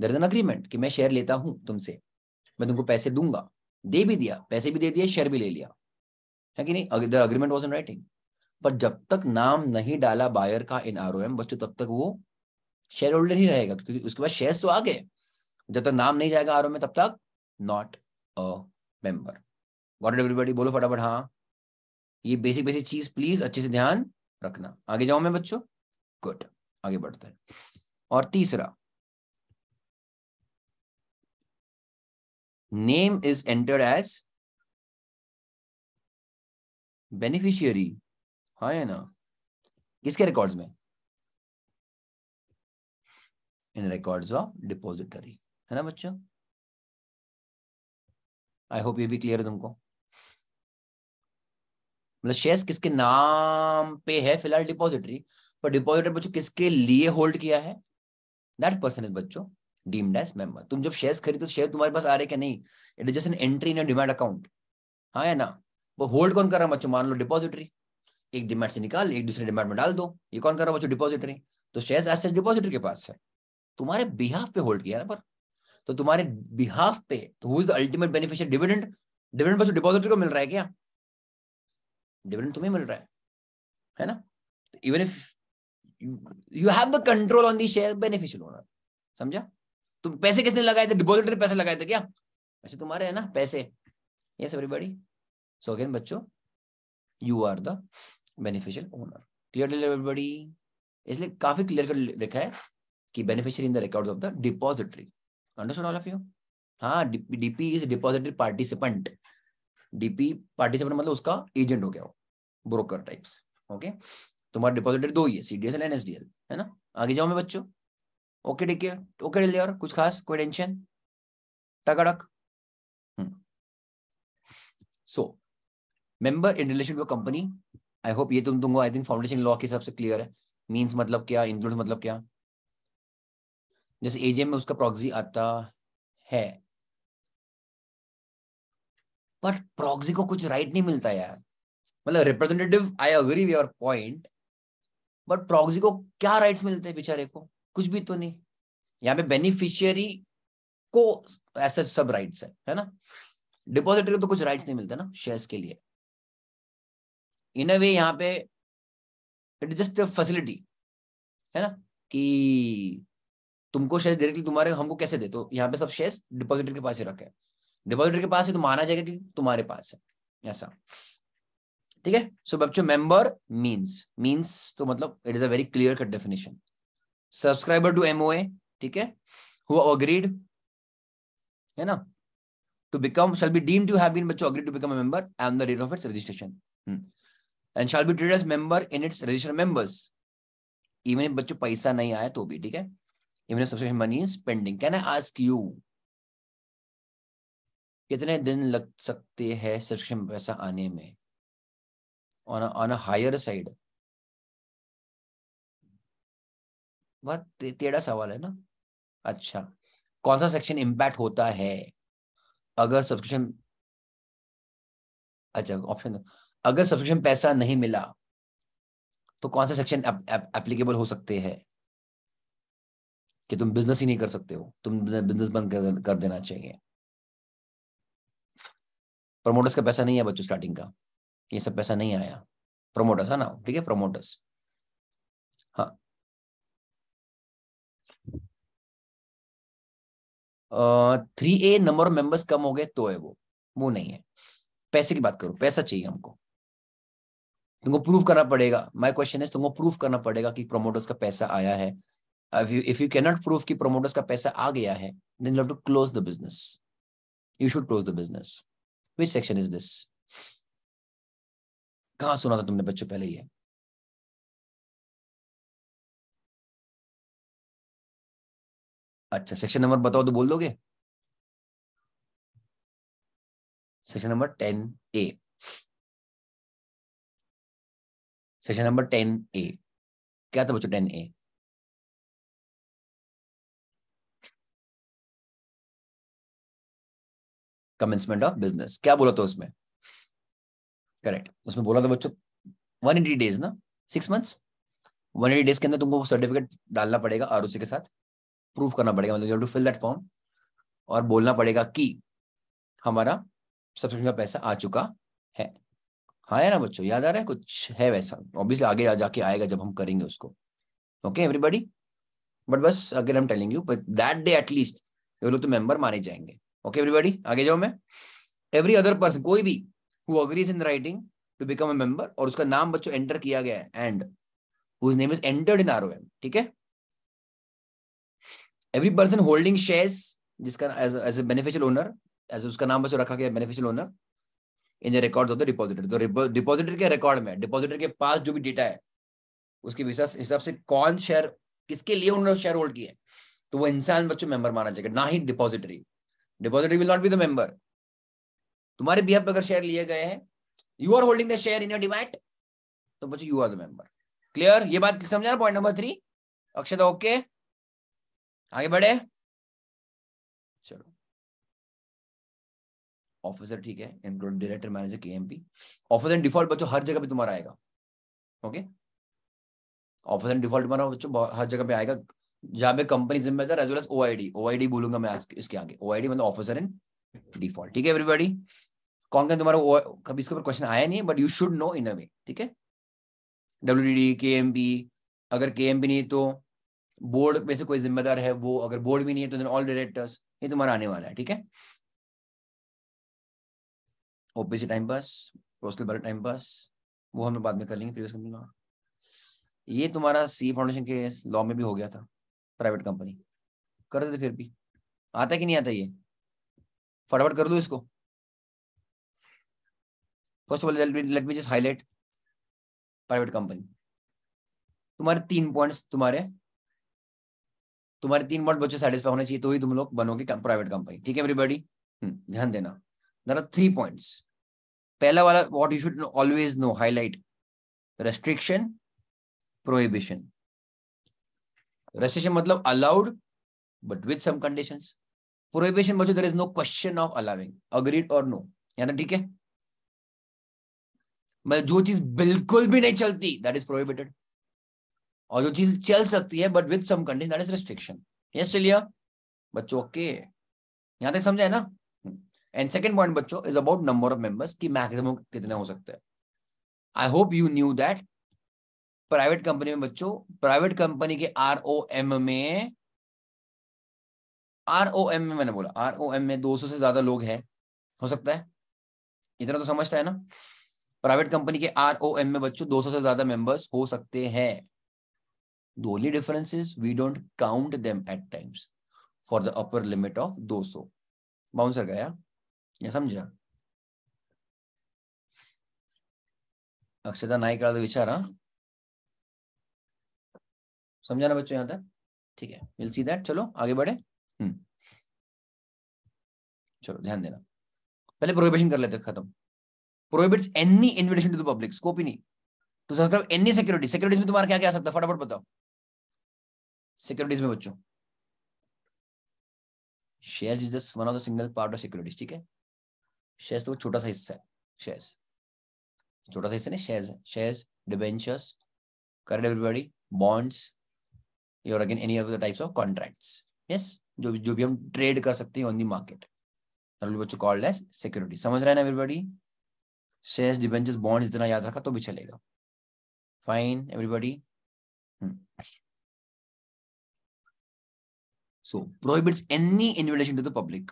दर इज एन अग्रीमेंट कि मैं शेयर लेता हूं तुमसे मैं तुमको पैसे दूंगा दे भी दिया पैसे भी दे दिए शेयर भी ले लिया है कि नहीं अग्रीमेंट वॉज इन राइटिंग पर जब तक नाम नहीं डाला बायर का इन आर बच्चों तब तक वो शेयर होल्डर ही रहेगा क्योंकि उसके बाद शेयर तो आ गए जब तक नाम नहीं जाएगा आरओ में तब तक not a member what it बोलो फटाफट हाँ ये बेसिक बेसिक चीज प्लीज अच्छे से ध्यान रखना आगे जाऊं मैं बच्चों गुड आगे बढ़ते हैं और तीसरा name is entered as beneficiary हाँ है ना किसके रिकॉर्ड्स में इन रिकॉर्ड्स ऑफ डिपोजिटरी है ना बच्चों आई होप ये भी क्लियर है तुमको मतलब शेयर्स किसके नाम पे है फिलहाल डिपॉजिटरी पर डिपॉजिटर बच्चों किसके लिए होल्ड किया है दैट पर्सन इज बच्चों डीम्ड एज मेंबर तुम जब शेयर्स खरीदो तो शेयर तुम्हारे पास आ रहे क्या नहीं it is just an entry in demand account हाँ है ना वो होल्ड कौन कर रहा है बच्चों मान लो डिपॉजिटरी एक डिमांड से निकाल एक दूसरे डिमांड में डाल दो ये कौन कर रहा है बच्चों डिपॉजिटरी तो शेयर्स एज डिपॉजिटरी के पास है तुम्हारे बिहाफ पे होल्ड किया ना पर तो तुम्हारे बिहाफ पे तो who is the ultimate beneficial dividend dividend बस डिपॉजिटर को मिल रहा है क्या डिविडेंड तुम्हें मिल रहा है है ना even if you have the control on the share beneficial owner समझा तुम पैसे किसने लगाए थे डिपॉजिटर पैसे लगाए थे क्या वैसे तुम्हारे है ना पैसे यस एवरीबॉडी सो अगेन बच्चों you are the beneficial owner clear everybody इसलिए काफी क्लियर कर लिखा है कि beneficiary in the records of the depository Understood all of you? हाँ DP is deposited participant DP participant मतलब उसका एजेंट हो गया वो ब्रोकर टाइप्स ओके तुम्हारा डिपॉजिटर दो ही है सीडीएस एंड एनएसडीएल है ना आगे जाओ मैं बच्चों ओके ठीक है ओके और कुछ खास कोई टेंशन टकाडक so member in relation to company I hope ये तुम तुमको आई थिंक फाउंडेशन लॉ के हिसाब से क्लियर है मींस मतलब क्या इंक्लूड मतलब क्या जैसे एजीएम में उसका प्रॉक्सी आता है पर प्रॉक्सी को कुछ राइट नहीं मिलता यार मतलब representative I agree with your point but proxy को क्या राइट्स मिलते हैं बेचारे को कुछ भी तो नहीं यहाँ पे बेनिफिशियरी को ऐसे सब राइट्स है है ना डिपॉजिटरी को तो कुछ राइट्स नहीं मिलते ना शेयर्स के लिए इन अ वे यहाँ पे इट इज जस्ट फैसिलिटी है ना कि तुमको शेयर डायरेक्टली तुम्हारे हमको कैसे दे तो यहाँ पे सब शेयर डिपोजिटर के पास ही रखे डिपोजिटर के पास है तो माना जाएगा कि तुम्हारे पास है ऐसा ठीक है सो बच्चों मेंबर मींस मींस तो मतलब it is a very clear cut definition subscriber to MOA ठीक है हु अग्रीड है ना to become shall be deemed to have been but agreed to become a member and the date of its registration hmm. and shall be treated as member in its registered members even if बच्चों पैसा नहीं आया तो भी ठीक है even subscription money is pending can I ask you कितने दिन लग सकते हैं सब्सक्रिप्शन पैसा आने में on on a higher side बहुत ते, टेढ़ा सवाल है ना अच्छा कौन सा सेक्शन इम्पैक्ट होता है अगर सब्सक्रिप्शन अच्छा ऑप्शन अगर सब्सक्रिप्शन पैसा नहीं मिला तो कौन सा सेक्शन एप्लीकेबल हो सकते हैं कि तुम बिजनेस ही नहीं कर सकते हो तुम बिजनेस बंद कर, कर देना चाहिए प्रमोटर्स का पैसा नहीं है बच्चों स्टार्टिंग का ये सब पैसा नहीं आया प्रमोटर्स है हाँ ना ठीक है प्रमोटर्स हाँ three a number of members कम हो गए तो है वो वो नहीं है पैसे की बात करो पैसा चाहिए हमको तुमको प्रूफ करना पड़ेगा माय क्वेश्चन है तुमको प्रूफ करना पड़ेगा कि प्रमोटर्स का पैसा आया है if you cannot prove कि promoters का पैसा आ गया है then you have to close the business you should close the business which section is this कहाँ सुना था तुमने बच्चों पहले ये अच्छा सेक्शन नंबर बताओ तो बोल दोगे section number ten A section number ten A क्या था बच्चों ten A commencement of business क्या बोला था उसमें करेक्ट उसमें बोला था बच्चों वन एटी डेज ना six months one eighty days के अंदर तुमको सर्टिफिकेट डालना पड़ेगा आर के साथ प्रूफ करना पड़ेगा मतलब you to fill that form और बोलना पड़ेगा कि हमारा सब्सक्रिप्शन का पैसा आ चुका है हाँ है ना बच्चों याद आ रहा है कुछ है वैसा ऑब्वियसली आगे जा, जाके आएगा जब हम करेंगे उसको ओके एवरीबॉडी बट बस अगर I am telling you but that day at least ये लोग तो मेंबर माने जाएंगे ओके एवरीबॉडी आगे जाओ मैं एवरी अदर पर्सन कोई भी who agrees in writing to become a member और उसका नाम बच्चों एंटर किया गया है and whose name is entered in ROM ठीक है एवरी पर्सन होल्डिंग शेयर्स जिसका as as a beneficial owner as उसका नाम बच्चों रखा गया beneficial owner in the records of the depositor तो डिपॉजिटर के रिकॉर्ड में डिपॉजिटर के पास जो भी डेटा है उसके हिसाब से कौन शेयर किसके लिए उन्होंने शेयर होल्ड किया तो वो इंसान बच्चों मेंबर माना जाएगा ना ही depository depository will not be the member तुम्हारे बिहाफ अगर शेयर लिए गए हैं you are holding the share in your demat तो बच्चों you are the member clear ये बात समझा point number three Akshat okay आगे बढ़े चलो ऑफिसर ठीक है इंक्लूड डायरेक्टर मैनेजर के एम पी ऑफिसर डिफॉल्ट बच्चों हर जगह पे तुम्हारा आएगा ओके ऑफिसर डिफॉल्ट तुम्हारा बच्चों हर जगह पे आएगा जहां पे कंपनी जिम्मेदार as well as OID OID बोलूंगा मैं इसके आगे ओआईडी मतलब ऑफिसर इन डिफॉल्ट ठीक है एवरीबॉडी कौन कौन तुम्हारा कभी इसके ऊपर क्वेश्चन आया नहीं है but you should know in a way ठीक है W D D K M B अगर के एम बी नहीं तो बोर्ड में से कोई जिम्मेदार है वो अगर बोर्ड भी नहीं है तो ऑल डायरेक्टर्स ये तुम्हारा आने वाला है ठीक है OPC time pass postal ballot time pass वो हम बाद में कर लेंगे प्रीवियस कंपनी में ये तुम्हारा सी फाउंडेशन e के लॉ में भी हो गया था प्राइवेट कंपनी कर देते फिर भी आता कि नहीं आता ये फटाफट कर दो इसको first of all let me just highlight private company तुम्हारे तीन पॉइंट्स तुम्हारे तुम्हारे तीन पॉइंट बच्चे सेटिस्फाई होने चाहिए तो ही तुम लोग बनोगे प्राइवेट कंपनी ठीक है एवरीबॉडी हम्म, ध्यान देना देर आर थ्री पॉइंट्स पहला वाला what you should always know highlight restriction prohibition restriction मतलब allowed but with some condition prohibition बच्चों there is no question of allowing agreed और नो या ना ठीक है मतलब जो चीज बिल्कुल भी नहीं चलती दैट इज प्रोहिबिटेड और जो चीज चल सकती है but with some condition that is restriction yes चलिया बच्चों ओके यहां तक समझा है ना एंड सेकेंड पॉइंट बच्चों is about number of members की मैक्सिमम कितने हो सकते हैं I hope you knew that private company में बच्चों प्राइवेट कंपनी के आर ओ एम में आर ओ एम में मैंने बोला आर ओ एम में 200 से ज्यादा लोग हैं हो सकता है इतना तो समझता है ना प्राइवेट कंपनी के आर ओ एम में बच्चों 200 से ज्यादा मेंबर्स हो सकते हैं दो only difference is we don't count them at times for the upper limit of 200. Bouncer गया या समझा अक्षता नाईकला तो विचारा हाँ? समझा ना बच्चों यहाँ तक ठीक है विल सी दैट चलो आगे बढ़े हम्म चलो ध्यान देना पहले प्रोहिबिशन कर लेते खत्म prohibits any invitation to the public scope ही नहीं to subscribe any security securities में तुम्हारा क्या क्या आ सकता फटाफट बताओ सिक्योरिटीज में बच्चों share is just one of the single part of securities ठीक है शेयर्स तो छोटा सा हिस्सा है शेयर्स छोटा सा हिस्सा नहीं शेयर्स है shares debentures current everybody bonds your again any other types of contracts yes जो जो भी हम ट्रेड कर सकते हैं ऑन दी मार्केट बच्चों कॉल्ड एज सिक्योरिटी समझ रहे हैं ना शेयर्स डिबेंचर्स बॉन्ड्स इतना याद रखा तो भी चलेगा fine everybody so prohibits any invitation to the public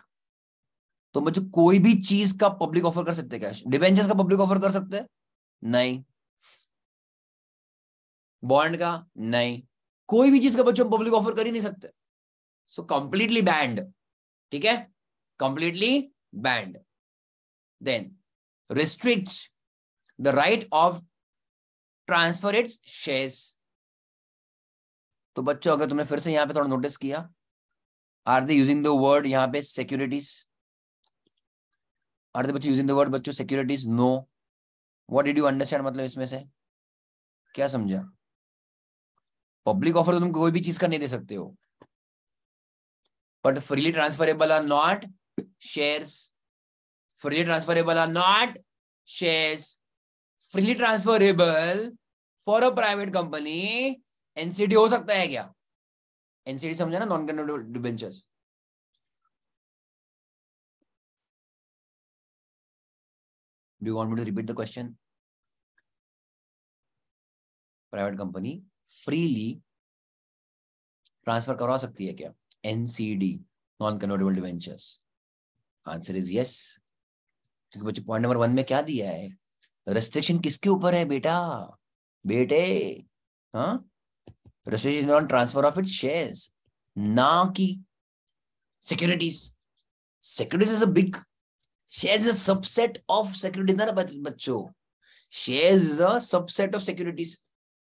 तो बच्चों कोई भी चीज का पब्लिक ऑफर कर सकते हैं कैश डिबेंचर्स का पब्लिक ऑफर कर सकते नहीं बॉन्ड का नहीं कोई भी चीज का बच्चों पब्लिक ऑफर कर ही नहीं सकते सो कंप्लीटली बैंड ठीक है completely banned then restrict the right of transfer its shares तो बच्चों अगर तुमने फिर से यहां पे थोड़ा नोटिस किया are they using the word यहां पे सिक्योरिटीज आर दे बच्चों यूजिंग द वर्ड बच्चों securities no what did you understand मतलब इसमें से क्या समझा पब्लिक ऑफर तो तुम कोई भी चीज का नहीं दे सकते हो but freely transferable are not shares freely transferable are not shares freely transferable for a private company NCD हो सकता है क्या एनसीडी समझा ना non convertible debentures do want want to repeat the question private company freely transfer करवा सकती है क्या NCD non convertible debentures answer is yes क्योंकि बच्चों पॉइंट नंबर वन में क्या दिया है रेस्ट्रिक्शन किसके ऊपर है बेटा बेटे हाँ restriction on transfer of its shares ना कि securities securities is a big shares is a subset of securities ना बच्चों shares is a subset of securities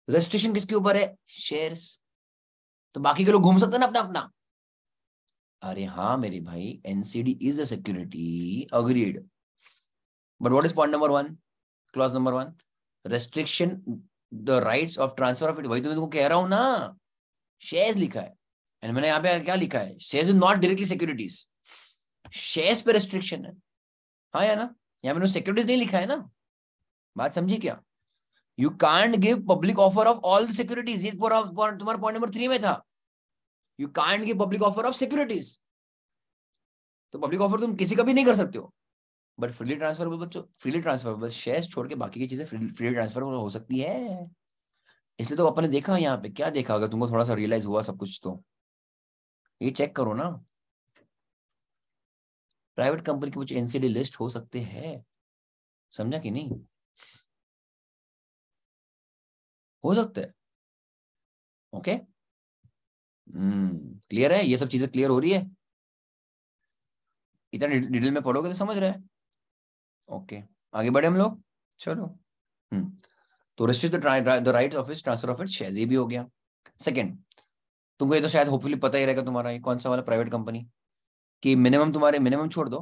registration किसके ऊपर है शेयर्स तो बाकी के लोग घूम सकते हैं ना अपना अपना अरे हाँ मेरे भाई NCD is a security agreed but what is point number one clause number one restriction the rights of transfer of it वही तो मैं तुमको कह रहा हूं ना शेयर्स लिखा है एंड मैंने यहाँ पे क्या लिखा है shares is not directly securities shares पे रेस्ट्रिक्शन है हाँ या ना यहाँ मैंने सिक्योरिटीज नहीं लिखा है ना बात समझी क्या you can't give public offer of all securities तुम्हारा पॉइंट नंबर थ्री में था you can't give public offer of securities तो पब्लिक ऑफर तुम किसी का भी नहीं कर सकते हो बट फ्रीली ट्रांसफरेबल बच्चों फ्रीली ट्रांसफरेबल शेयर छोड़ के बाकी की चीजें फ्रीली ट्रांसफर हो सकती है इसलिए तो अपने देखा यहाँ पे क्या देखा अगर तुमको थोड़ा सा रियलाइज हुआ सब कुछ तो ये चेक करो ना प्राइवेट कंपनी के कुछ एनसीडी लिस्ट हो सकते हैं समझा कि नहीं हो सकता है ओके हम्म क्लियर है ये सब चीजें क्लियर हो रही है इतना डिटेल में पढ़ोगे तो समझ रहे हैं ओके आगे बढ़े हम लोग चलो हम्म तो the right of transfer of share भी हो गया सेकेंड तुमको ये तो शायद होपफुली पता ही रहेगा तुम्हारा ये कौन सा वाला प्राइवेट कंपनी कि मिनिमम तुम्हारे मिनिमम छोड़ दो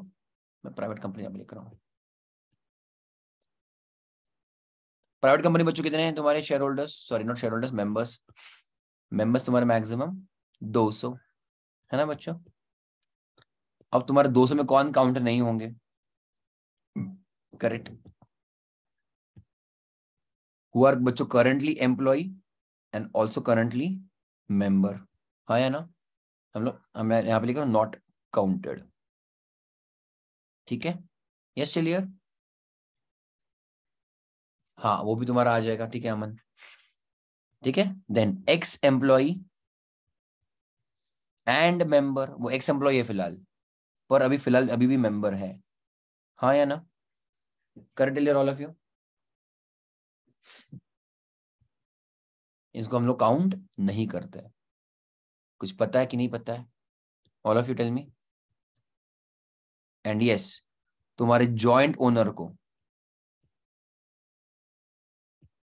मैं प्राइवेट कंपनी यहाँ पे लिख रहा हूँ प्राइवेट कंपनी बच्चों कितने हैं तुम्हारे share holders sorry not share holders members members तुम्हारे मैक्सिमम 200 है ना बच्चों अब तुम्हारे 200 में कौन काउंट नहीं होंगे करेक्ट हु आर बच्चों currently employ and also currently member हाँ है ना हम लोग हम यहाँ पे लिख रहा हूँ नॉट काउंटेड ठीक है यस क्लियर हाँ वो भी तुम्हारा आ जाएगा ठीक है अमन ठीक है then ex employ and member वो एक्स एम्प्लॉय है फिलहाल पर अभी फिलहाल अभी भी मेंबर है हाँ या ना कर डिलियर ऑल ऑफ यू इसको हम लोग काउंट नहीं करते कुछ पता है कि नहीं पता है all of you tell me and yes तुम्हारे जॉइंट ओनर को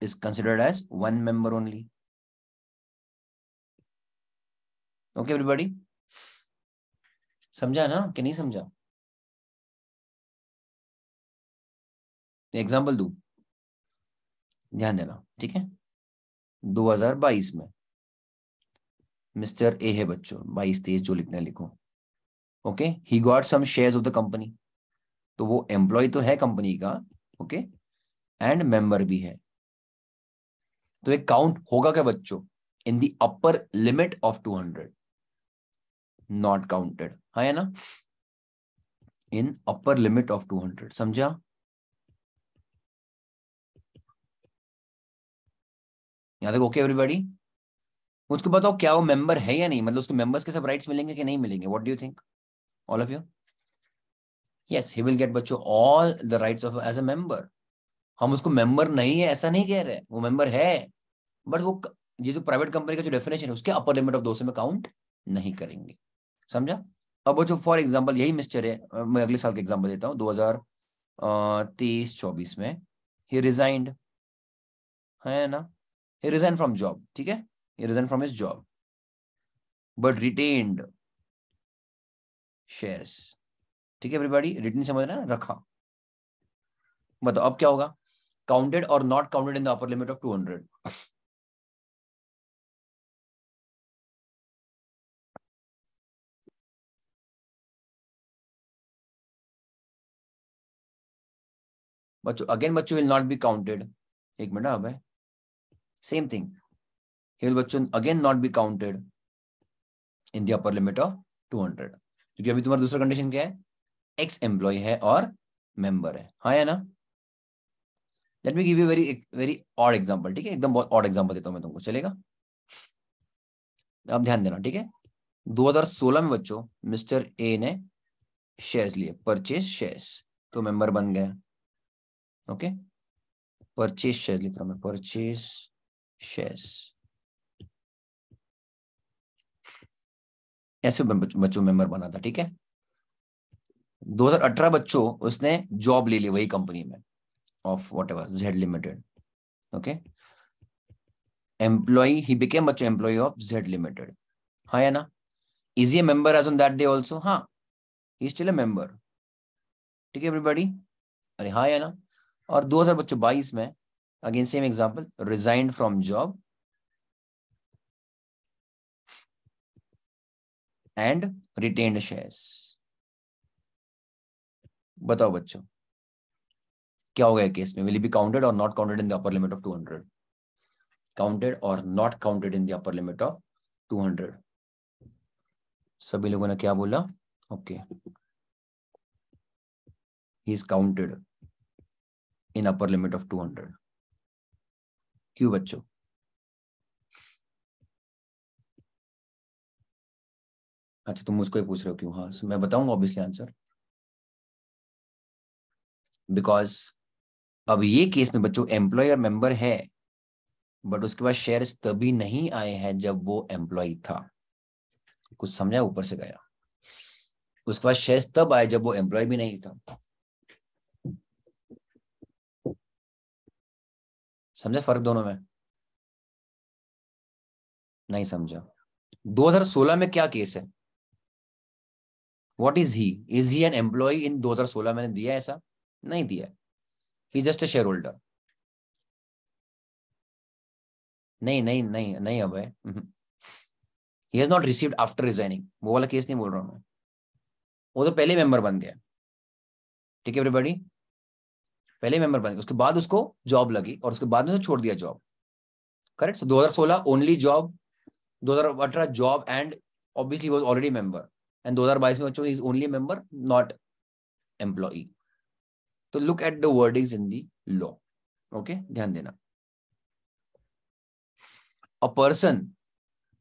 is considered as one member only. Okay, everybody? समझा na? Can you समझा Example do. ध्यान देना ठीक है 2022 में मिस्टर ए है बच्चों 22 तेईस जो लिखना लिखो okay he got some shares of the company तो वो एम्प्लॉय तो है कंपनी का ओके एंड मेंबर भी है तो एक काउंट होगा क्या बच्चों in the upper limit of two hundred not counted हाँ है ना in upper limit of two hundred समझा यहां देखो ओके एवरीबॉडी मुझको बताओ क्या वो मेंबर है या नहीं मतलब उसके मेंबर्स के सब राइट्स मिलेंगे कि नहीं मिलेंगे what do you think all of you yes he will get बच्चों all the rights of as a member हम उसको मेंबर नहीं है ऐसा नहीं कह रहे वो मेंबर है बट वो ये जो प्राइवेट कंपनी का जो डेफिनेशन है उसके अपर लिमिट ऑफ दो में काउंट नहीं करेंगे समझा अब वो जो फॉर एग्जाम्पल यही मिस्टर है मैं अगले साल का एग्जाम्पल देता हूँ दो हजार तेईस चौबीस में ही रिजाइंड है ना ही रिजाइन फ्रॉम जॉब ठीक है he resign from his job but retained shares ठीक है एवरीबॉडी रिटेन समझ रहे हैं रखा बताओ अब क्या होगा counted or not counted in the upper limit of 200. बच्चों अगेन बच्चों विल नॉट बी काउंटेड एक मिनट अब है सेम थिंग he बच्चों again not be counted in the upper limit of 200 क्योंकि अभी तुम्हारा दूसरा कंडीशन क्या है एक्स एम्प्लॉय है और मेंबर है हाँ है ना let me give you very very odd example ठीक है एकदम बहुत ऑड एग्जाम्पल देता हूँ मैं तुमको चलेगा अब ध्यान देना ठीक है 2016 में बच्चों मिस्टर ए ने शेयर्स लिए परचेज शेयर्स तो मेंबर बन गया ओके परचेज शेयर लिख रहा हूं मैं परचेज शेयर्स ऐसे बच्चों मेंबर बना था ठीक है 2018 बच्चों उसने जॉब ले ली वही कंपनी में of whatever z limited okay employee he became a employee of z limited ha ya na is he a member as on that day also ha he still a member ठीक है everybody अरे हाँ या ना और 2022 में again same example resigned from job and retained shares बताओ बच्चों क्या होगा केस में विल बी काउंटेड और not counted in the upper limit of 200 counted और not counted in the upper limit of 200 सभी लोगों ने क्या बोला okay he is counted in upper limit of 200 क्यों बच्चों अच्छा तुम मुझको ही पूछ रहे हो क्यों हाँ मैं बताऊंगा ऑब्वियसली आंसर बिकॉज अब ये केस में बच्चों एम्प्लॉयर मेंबर है बट उसके पास शेयर तभी नहीं आए हैं जब वो एम्प्लॉय था कुछ समझा ऊपर से गया उसके पास शेयर्स तब आए जब वो एम्प्लॉय भी नहीं था समझा फर्क दोनों में नहीं समझा 2016 में क्या केस है what is he is he an employ in 2016 मैंने दिया ऐसा नहीं दिया है he just a share holder नहीं नहीं नहीं नहीं अब he has not received after resigning वो वाला केस नहीं बोल रहा हूँ मैं वो तो पहले मेंबर बन गया ठीक है एवरीबॉडी पहले मेंबर बन गया उसके बाद उसको जॉब लगी और उसके बाद में छोड़ दिया job correct so 2016 only job 2018 job and obviously was already member and 2022 में बच्चों is only member not employee तो look at the wordings in the law okay ध्यान देना a person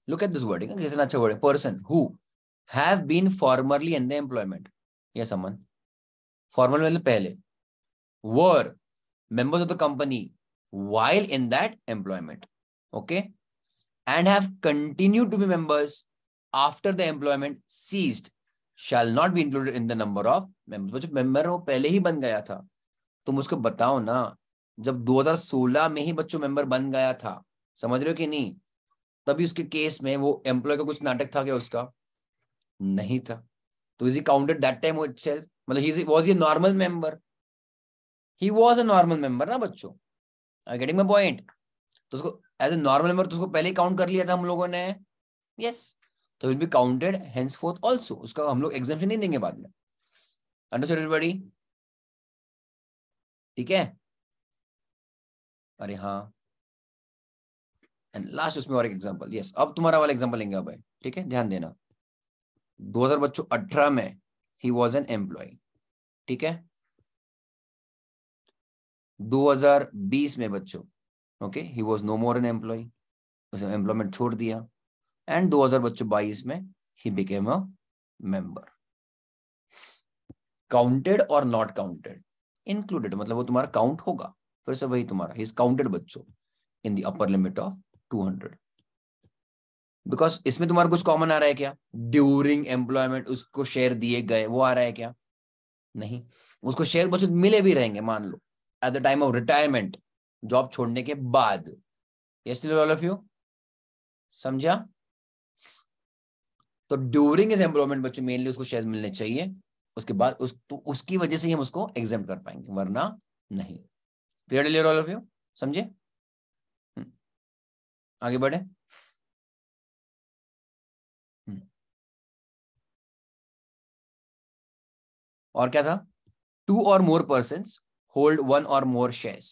look at this wording कितना अच्छा word है person who have been formerly in the employment या समन फॉर्मल मतलब पहले were members of the company while in that employment. Okay. And have continued to be members after the employment ceased shall not be included in the number of member जो member वो पहले ही बन गया था तुम उसको बताओ ना जब 2016 में ही बच्चों मेंबर बन गया था समझ रहे हो कि नहीं तभी उसके केस में वो एम्प्लॉय का कुछ नाटक था क्या उसका नहीं था तो is counted that time itself मतलब he was a normal member he was a normal member ना बच्चों आई गेटिंग माय पॉइंट तो उसको एज ए नॉर्मल मेंबर तो उसको पहले काउंट कर लिया था हम लोगों ने यस तो will be counted henceforth also उसका हम लोग एग्जाम्पशन नहीं देंगे बाद में अंडरस्टूड एवरीबॉडी ठीक है अरे हाँ एंड लास्ट उसमें और एक एग्जांपल यस अब तुम्हारा वाला एग्जांपल लेंगे अब ठीक है ध्यान देना दो हजार बच्चों अठारह में ही वाज एन एम्प्लॉय ठीक है 2020 में बच्चों okay he was no more an employ उसने एम्प्लॉयमेंट छोड़ दिया एंड 2000 बच्चों 22 में he became a member counted और नॉट काउंटेड इंक्लूडेड मतलब वो तुम्हारा काउंट होगा फिर से वही तुम्हारा इज काउंटेड बच्चों in the upper limit of two hundred because इसमें तुम्हारा कुछ कॉमन आ रहा है क्या ड्यूरिंग एम्प्लॉयमेंट उसको शेयर दिए गए वो आ रहा है क्या नहीं उसको शेयर बचत मिले भी रहेंगे मान लो at the time of retirement job छोड़ने के बाद यस ऑल ऑफ यू समझा तो ड्यूरिंग इज एम्प्लॉयमेंट बच्चों मेनली उसको शेयर मिलने चाहिए उसके बाद उस तो उसकी वजह से ही हम उसको एग्जाम कर पाएंगे वरना नहीं clear clear all of you समझे हम्म। आगे बढ़े हम्म। और क्या था टू और more person hold one or more shares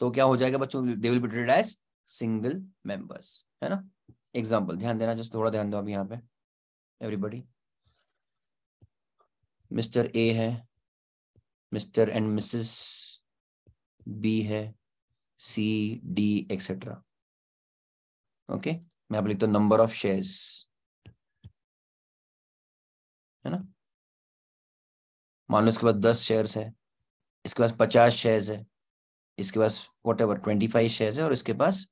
तो क्या हो जाएगा बच्चों they will be trade as single members है ना एग्जांपल ध्यान देना जस्ट थोड़ा ध्यान दो अभी यहाँ पे एवरीबडी मिस्टर ए है मिस्टर एंड मिसेस बी है सी डी एक्सेट्रा ओके मैं आप लिखता हूँ नंबर ऑफ शेयर्स है ना मान लो इसके पास दस शेयर्स है इसके पास पचास शेयर्स है इसके पास whatever twenty five shares है और इसके पास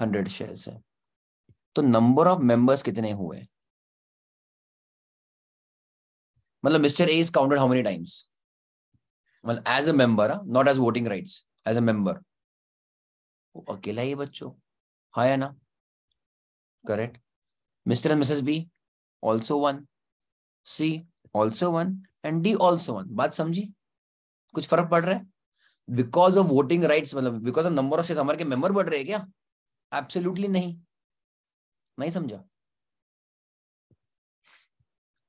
हंड्रेड शेयर्स है तो नंबर ऑफ मेंबर्स कितने हुए मतलब mister A is counted how many times मतलब as a member not as voting rights as a member वो अकेला ही बच्चों हाँ या ना correct mister and Mrs B also one C also one and D also one बात समझी कुछ फर्क पड़ रहा है बिकॉज ऑफ वोटिंग राइट्स मतलब because of number of share हमारे के मेंबर बढ़ रहे हैं क्या एब्सोल्युटली नहीं नहीं समझा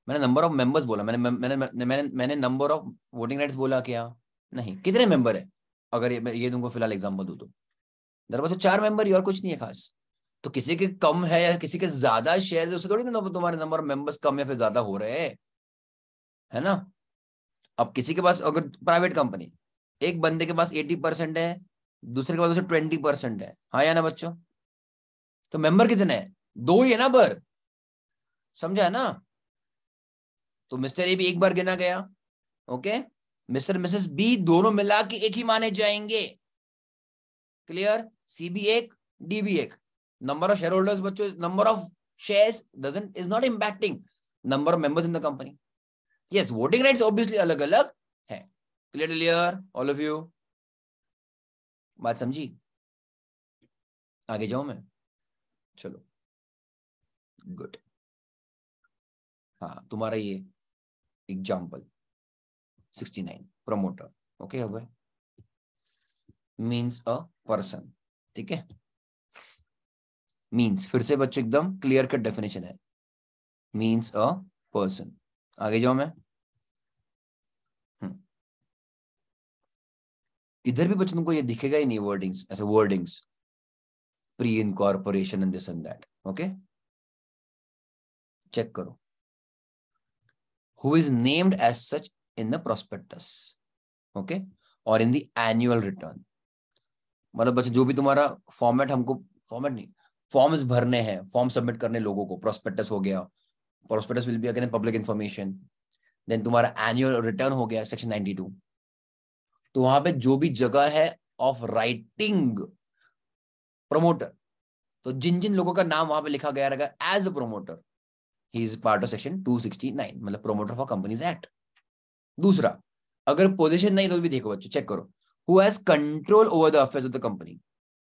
मैंने नंबर ऑफ मेंबर्स बोला मैंने मैंने मैंने मैंने नंबर ऑफ वोटिंग राइट्स बोला क्या नहीं कितने मेंबर है अगर ये ये तुमको फिलहाल एग्जांपल दूं तो दरअसल तो चार मेंबर ही और कुछ नहीं है खास तो किसी के कम है या किसी के ज्यादा शेयर है उससे थोड़ी ना तुम्हारे नंबर ऑफ मेंबर्स कम या फिर ज्यादा हो रहे हैं है ना अब किसी के पास अगर प्राइवेट कंपनी एक बंदे के पास एटी परसेंट है दूसरे के पास उसे ट्वेंटी परसेंट है हाँ या ना बच्चों तो मेंबर कितने हैं दो ही है ना पर समझा है ना तो मिस्टर ए भी एक बार गिना गया ओके मिस्टर मिसेस बी दोनों मिला के एक ही माने जाएंगे क्लियर सी बी एक डी बी एक नंबर ऑफ शेयर होल्डर्स बच्चों number of shares doesn't is not impacting number of members in the company yes voting rights obviously अलग अलग है clear clear all of you बात समझी आगे जाऊं मैं चलो गुड हाँ तुम्हारा ये example 69 promoter okay अब means a person ठीक है मीन्स फिर से बच्चों एकदम क्लियर कट डेफिनेशन है मीन्स अ पर्सन आगे जाओ मैं हम्म। इधर भी बच्चों को ये दिखेगा ही नहीं वर्डिंग्स ऐसे wordings pre incorporation and this and that okay check करो who is named as such in the prospectus okay or in the annual return मतलब बच्चों जो भी तुम्हारा फॉर्मेट हमको फॉर्मेट नहीं फॉर्म्स भरने हैं फॉर्म सबमिट करने लोगों को प्रोस्पेक्टस हो गया prospectus will be again public information then तुम्हारा एनुअल रिटर्न हो गया सेक्शन 92 तो वहां पे जो भी जगह है ऑफ राइटिंग प्रमोटर तो जिन जिन लोगों का नाम वहां पे लिखा गया रहेगा as a promoter he is part of section 269 मतलब प्रोमोटर फॉर कंपनीज एक्ट दूसरा अगर पोजीशन नहीं तो भी देखो बच्चों चेक करो who has control over the affairs of the company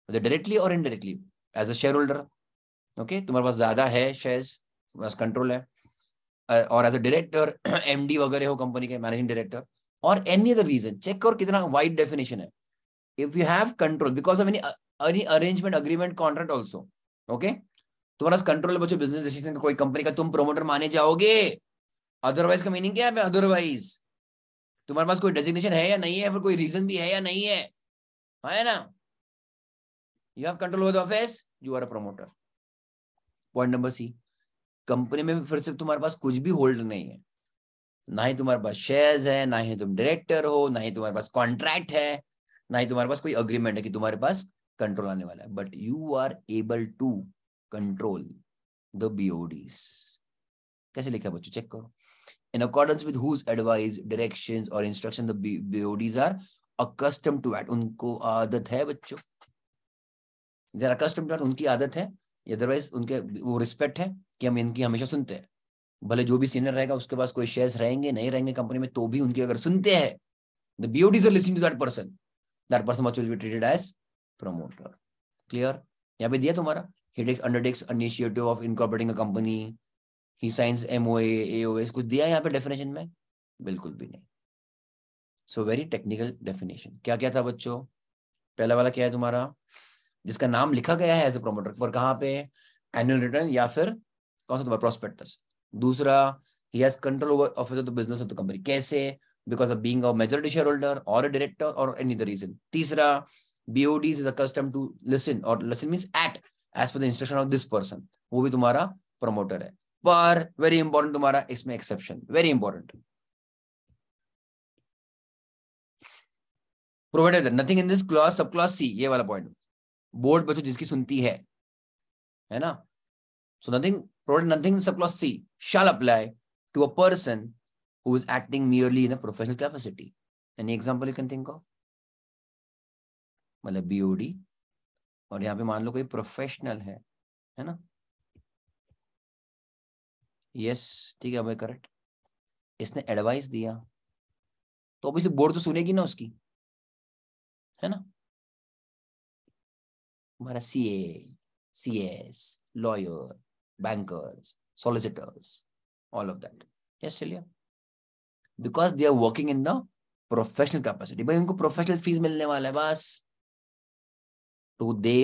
मतलब डायरेक्टली और indirectly as a share holder okay तुम्हारे पास ज्यादा है शेयर्स तुम्हारे पास कंट्रोल है और एज अ डायरेक्टर एमडी वगैरह हो कंपनी के मैनेजिंग डायरेक्टर और एनी अदर रीजन चेक करो कितना वाइड डेफिनेशन है if you have control because of any arrangement agreement contract also okay तुम्हारा कंट्रोल बच्चों बिजनेस डिसीजन का कोई कंपनी का तुम प्रोमोटर माने जाओगे अदरवाइज का मीनिंग क्या है अदरवाइज तुम्हारे पास कोई डेजिग्नेशन है या नहीं है फिर कोई रीजन भी है या नहीं है है हाँ ना you have control over the office you are a promoter point number C company में फिर से तुम्हारे पास कुछ भी होल्ड नहीं है ना ही तुम्हारे पास शेयर्स है ना ही तुम डायरेक्टर हो ना ही तुम्हारे पास कॉन्ट्रैक्ट है ना ही तुम्हारे पास कोई अग्रीमेंट है कि तुम्हारे पास कंट्रोल आने वाला है but you are able to control the BODs. कैसे लिखा बच्चों चेक करो in accordance with whose advice directions or instruction the bods are accustomed to it उनको आदत है बच्चों they अकस्टम टू एट उनकी आदत है अदरवाइज उनके वो रिस्पेक्ट है कि हम इनकी हमेशा सुनते हैं भले जो भी सीनियर रहेगा उसके पास कोई शेयर्स रहेंगे नहीं रहेंगे कंपनी में तो भी उनकी अगर सुनते हैं the BODs are listening to that person that person must will be treated as promoter clear यहाँ पे दिया तुम्हारा he takes undertakes initiative of incorporating a company he signs moa aos कुछ दिया यहाँ पे डेफिनेशन में बिल्कुल भी नहीं सो वेरी टेक्निकल डेफिनेशन क्या kya था बच्चों पहला वाला क्या है तुम्हारा जिसका नाम लिखा गया है एज ए प्रोमोटर पर कहाँ पे एनुअल रिटर्न या फिर कौन सा तुम्हारा प्रोस्पेक्टस दूसरा he has control over office of the business of the company kaise because of being a majority shareholder or a director or any other reason. Tisra, BODs is accustomed to listen or listen means at as per the instruction of this person वो भी तुम्हारा promoter है पर very important तुम्हारा इसमें exception very important provided nothing in this class sub class C ये वाला point board बच्चों जिसकी सुनती है है ना so nothing provided nothing in sub class C shall apply to a person who is acting merely in a professional capacity any example you can think of मतलब BOD और यहाँ पे मान लो कोई प्रोफेशनल है है ना यस ठीक है भाई करेक्ट इसने एडवाइस दिया तो ऑब्वियसली बोर्ड तो सुनेगी ना उसकी है ना हमारा C A C S lawyer bankers solicitors all of that yes चलिए because they are working in the professional capacity भाई उनको प्रोफेशनल फीस मिलने वाला है बस तो दे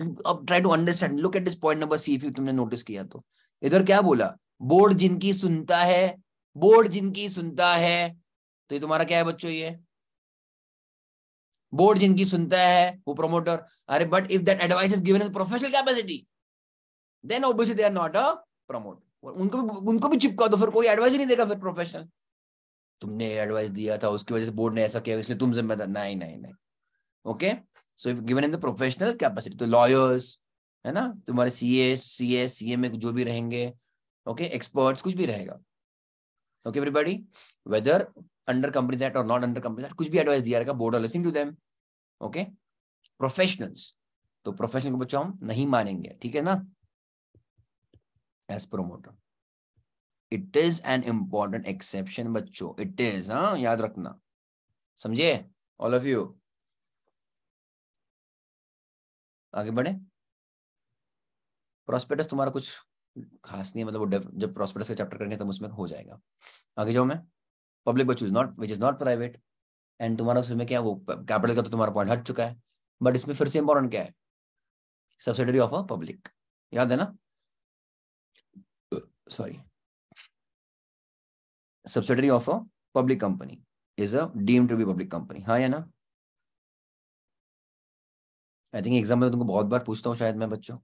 अब try to understand look at this point number C if तुमने नोटिस किया तो इधर क्या बोला बोर्ड जिनकी सुनता है बोर्ड जिनकी सुनता है तो ये तुम्हारा क्या है बच्चों ये बोर्ड जिनकी सुनता है वो प्रमोटर अरे but if that advice is given in professional capacity then obviously they are not a promoter उनको भी उनको भी चिपका दो फिर कोई एडवाइस ही नहीं देगा फिर प्रोफेशनल तुमने एडवाइस दिया था उसकी वजह से बोर्ड ने ऐसा किया इसलिए तुम जिम्मेदार नहीं नहीं नहीं okay okay? So if given in the professional capacity तो लॉयर्स है ना तुम्हारे सी A C S C M A जो भी रहेंगे ओके okay? एक्सपर्ट्स कुछ भी रहेगा okay everybody whether under company act और नॉट अंडर कंपनी एक्ट कुछ भी एडवाइस दिया रहेगा बोर्ड और listening to them okay professionals तो प्रोफेशनल को बच्चों हम नहीं मानेंगे ठीक है ना as promoter it is an important exception बच्चों इट इज हाँ याद रखना समझे ऑल ऑफ यू आगे बढ़े प्रोस्पेक्टस तुम्हारा कुछ खास नहीं है मतलब वो जब प्रोस्पेक्टस का चैप्टर करेंगे तो उसमें हो जाएगा आगे जाओ मैं पब्लिक बच्चू is not which is not private and तुम्हारा उसमें क्या वो कैपिटल का तो तुम्हारा पॉइंट हट चुका है बट इसमें फिर से इंपॉर्टेंट क्या है सब्सिडरी ऑफ अ पब्लिक याद है ना sorry subsidiary of a public company is a deem to be public company हाँ या ना आई थिंक एग्जाम में तुमको बहुत बार पूछता हूँ शायद मैं बच्चों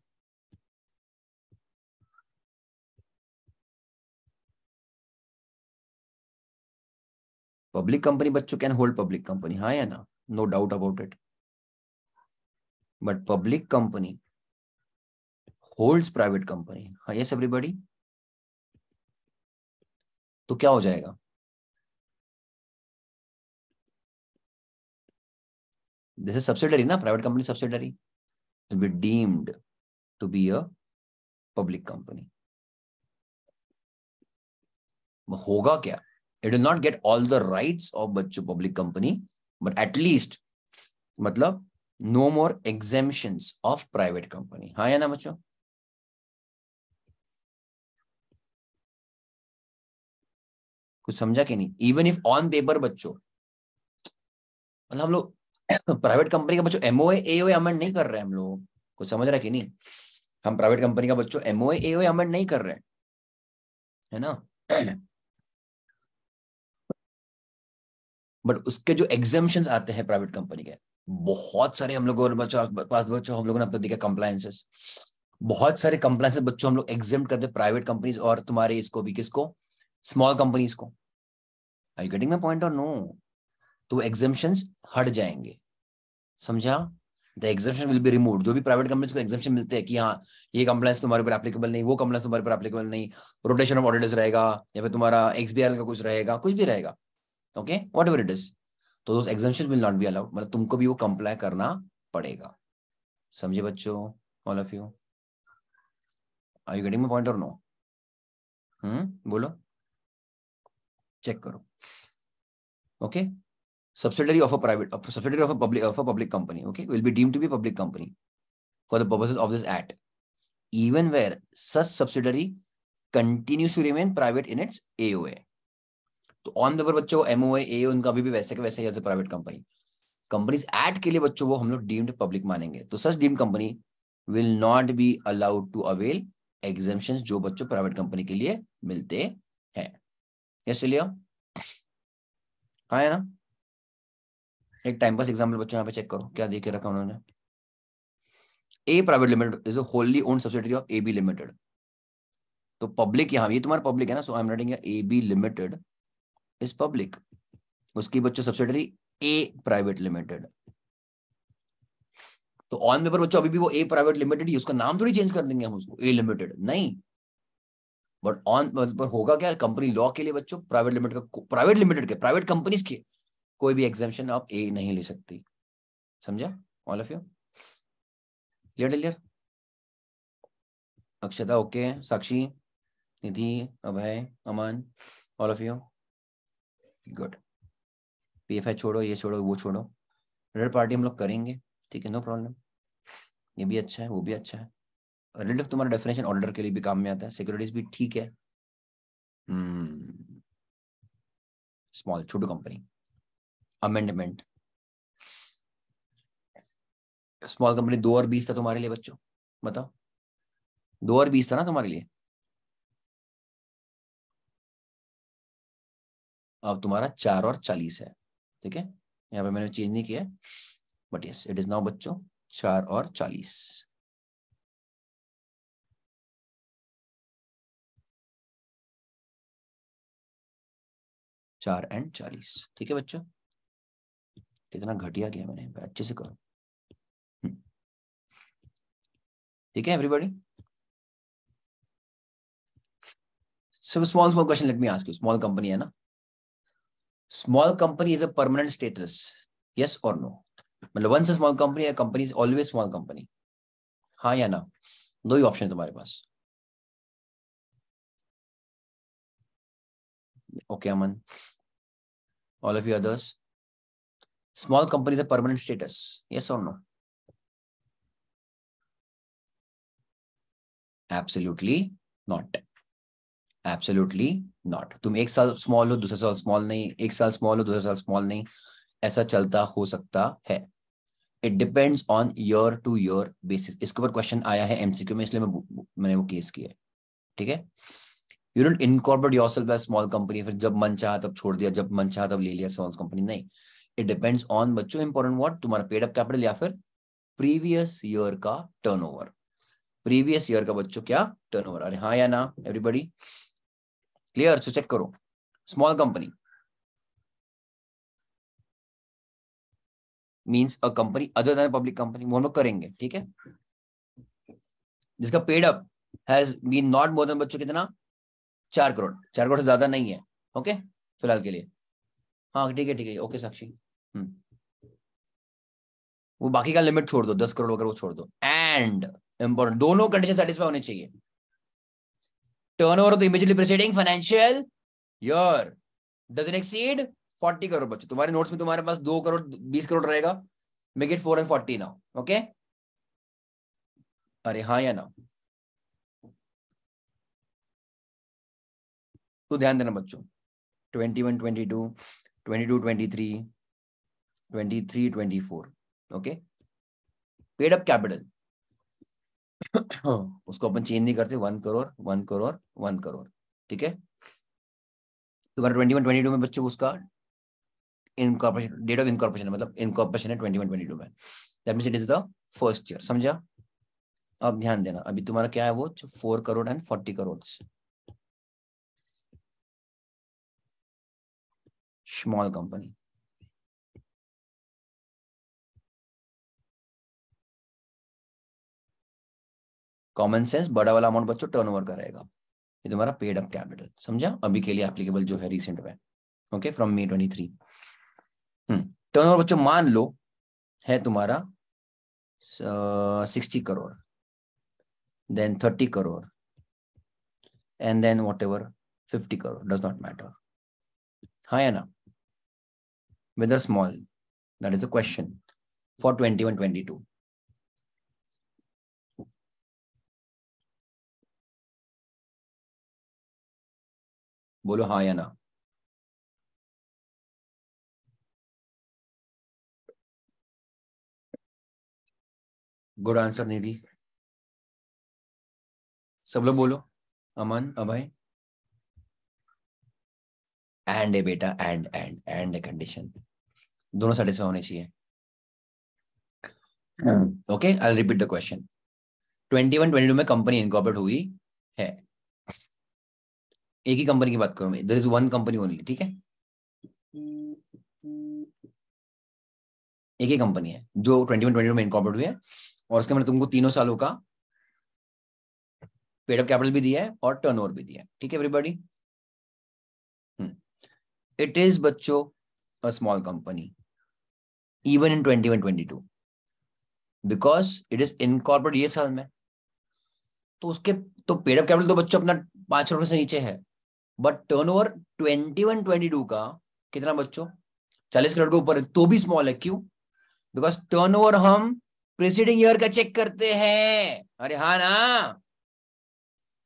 पब्लिक कंपनी बच्चों कैन होल्ड पब्लिक कंपनी हाँ या ना no doubt about it but public company holds private company हाँ यस एवरीबॉडी तो क्या हो जाएगा दिस इज सब्सिडरी ना private company subsidiary be deemed to be be a public होगा क्या it will not get all the rights of बच्चों public company but at least मतलब no more exemption of private company हाँ या ना बच्चों कुछ समझा कि नहीं इवन इफ ऑन पेपर बच्चों मतलब हम लोग प्राइवेट कंपनी का बच्चों एमओए एओए अमेंड नहीं कर रहे हम लोग कुछ समझ रहे कि नहीं हम प्राइवेट कंपनी का बच्चों एमओए एओए अमेंड नहीं कर रहे है ना बट उसके जो एग्जामेशन आते हैं प्राइवेट कंपनी के बहुत सारे हम लोगों ने बच्चों पास बच्चों हम लोगों ने अपने देखा कंप्लायसेस बहुत सारे कंप्लायसेस बच्चों हम लोग एग्जाम करते प्राइवेट कंपनीज और तुम्हारे इसको भी किसको स्मॉल कंपनीज को आई गेटिंग माई पॉइंट और नो तो एग्जामेशन हट जाएंगे समझा the exemption will be remove जो भी प्राइवेट कंपनीज को एग्जामेशन मिलते हैं कि हाँ ये कंप्लाइंस तुम्हारे ऊपर एप्लीकेबल नहीं वो कंप्लाइंस तुम्हारे ऊपर एप्लीकेबल नहीं रोटेशन ऑफ ऑडिटर्स रहेगा या फिर तुम्हारा एक्सबीआर का कुछ रहेगा कुछ भी रहेगा okay whatever it is तो दोस्त exemption will not be allowed मतलब तुमको भी वो कंप्लाई करना पड़ेगा समझे बच्चों all of you are you getting my point और नो हम्म बोलो चेक करो okay okay? subsidiary of a private of a subsidiary of a public of a public company okay will be deemed to be a public company for the purposes of this act even where such subsidiary continues to remain private in its aoa तो on paper बच्चों MOA A उनका अभी भी वैसे के वैसे ही as a private company companies act के लिए बच्चों वो हम लोग डीम्ड पब्लिक मानेंगे तो such deemed company will not be allowed to avail exemption जो बच्चों प्राइवेट कंपनी के लिए मिलते हैं ये चलिए हाँ है ना एक टाइम पास एग्जाम्पल बच्चों यहाँ पे चेक करो क्या देखे रखा उन्होंने A private limited is wholly owned subsidiary of A B limited तो पब्लिक यहाँ ये तुम्हारा पब्लिक है ना so I am writing A B limited is public उसकी बच्चों सब्सिडरी ए प्राइवेट लिमिटेड तो ऑन पेपर बच्चों अभी भी वो ए प्राइवेट लिमिटेड ही उसका नाम थोड़ी चेंज कर देंगे हम उसको ए लिमिटेड नहीं बट ऑन पर होगा क्या कंपनी लॉ के लिए बच्चों प्राइवेट लिमिटेड का प्राइवेट लिमिटेड के प्राइवेट कंपनीज के कोई भी एग्जामेशन आप ए नहीं ले सकती समझा all of you clear clear Akshata okay Sakshi Nidhi Abhay Aman all of you good I छोड़ो ये छोड़ो वो छोड़ो रेड पार्टी हम लोग करेंगे ठीक है नो प्रॉब्लम ये भी अच्छा है वो भी अच्छा है रिलेटिव तुम्हारा डेफिनेशन ऑर्डर के लिए भी काम में आता है सिक्योरिटीज भी ठीक है स्मॉल hmm. छोटू कंपनी अमेंडमेंट स्मॉल कंपनी दो और बीस था तुम्हारे लिए बच्चों बताओ दो और बीस था ना तुम्हारे लिए अब तुम्हारा चार और चालीस है ठीक है यहाँ पे मैंने चेंज नहीं किया but yes it is now बच्चों चार और चालीस चार एंड चालीस ठीक है बच्चों कितना घटिया किया मैंने अच्छे से करो हम्म। ठीक है एवरीबॉडी सब small small question let me ask you small company है ना small company is a permanent status yes और नो मतलब once a small company company is always small company हाँ या ना दो ही ऑप्शन तुम्हारे पास okay Aman all of you others small companies a permanent status yes or no absolutely absolutely not तुम एक साल स्मॉल हो दूसरे साल स्मॉल नहीं एक साल स्मॉल हो दूसरे साल स्मॉल नहीं ऐसा चलता हो सकता है it depends on your to your basis इसके ऊपर क्वेश्चन आया है एमसीक्यू में इसलिए मैं मैंने वो केस किया ठीक है you don't incorporate yourself as small company फिर जब मन चाहा तब छोड़ दिया जब मन चाहा तब ले लिया स्मॉल कंपनी नहीं इट डिपेंड्स ऑन बच्चों इंपॉर्टेंट वॉट तुम्हारा पेड अप कैपिटल या फिर प्रीवियस ईयर का टर्नओवर प्रीवियस ईयर का बच्चों क्या टर्नओवर अरे हाँ या ना एवरीबडी क्लियर सो चेक करो small company means a company other than public company वो हम लोग करेंगे ठीक है जिसका paid up has been not more than बच्चों कितना चार करोड़ चार करोड़ से ज्यादा नहीं है ओके फिलहाल के लिए हाँ ठीक है ठीक है ओके साक्षी हम्म। वो बाकी का लिमिट छोड़ दो दस करोड़ वगैरह वो छोड़ दो एंड इंपॉर्टेंट दोनों कंडीशन सेटिस्फाई होने चाहिए टर्न ओवर तो immediately preceding financial year doesn't exceed forty crore बच्चों तुम्हारे नोट्स में तुम्हारे पास दो करोड़ बीस करोड़ रहेगा make it four and forty now okay अरे हाँ या ना तो ध्यान देना बच्चों twenty one twenty two twenty two twenty three 23 24 okay paid up capital उसको अपन चेंज नहीं करते one crore one crore one crore ठीक है ट्वेंटी वन ट्वेंटी टू में बच्चों उसका इनकॉर्पोरेशन डेट ऑफ इनकॉर्पोरेशन मतलब इनकॉर्पोरेशन है ट्वेंटी वन ट्वेंटी टू में that mean it is the first year समझा अब ध्यान देना अभी तुम्हारा क्या है वो four crore and forty crore small company common sense बड़ा वाला अमाउंट बच्चों टर्न ओवर का रहेगा ये तुम्हारा पेड अप कैपिटल समझा अभी के लिए एप्लीकेबल जो है रिसेंट में okay from May twenty three turnover बच्चों मान लो है तुम्हारा sixty crore then thirty crore and then whatever fifty crore does not matter हाँ या ना small that is a question for twenty one twenty two बोलो हाँ या ना गुड आंसर निधि सब लोग बोलो अमन अभय एंड ए बेटा and and and A condition दोनों सेटिस्फाई होने चाहिए okay I repeat the question twenty twenty one two में कंपनी इनकॉपरेट हुई है एक ही कंपनी की बात करूं मैं there is one company only ठीक है एक ही कंपनी है जो ट्वेंटी वन ट्वेंटी में इनकॉपरेट हुई है और उसके मैंने तुमको तीनों सालों का पेड ऑफ कैपिटल भी दिया है और टर्नओवर भी दिया है ठीक है एवरीबॉडी इट इज बच्चो a small company even in twenty one twenty two because it is incorporate ये साल में तो उसके तो पेड ऑफ कैपिटल तो बच्चों अपना पांच रुपए से नीचे है but turnover twenty one twenty two का कितना बच्चों चालीस करोड़ के ऊपर तो भी स्मॉल है क्यों बिकॉज टर्न ओवर हम प्रेसिडिंग ईयर का चेक करते हैं अरे हा ना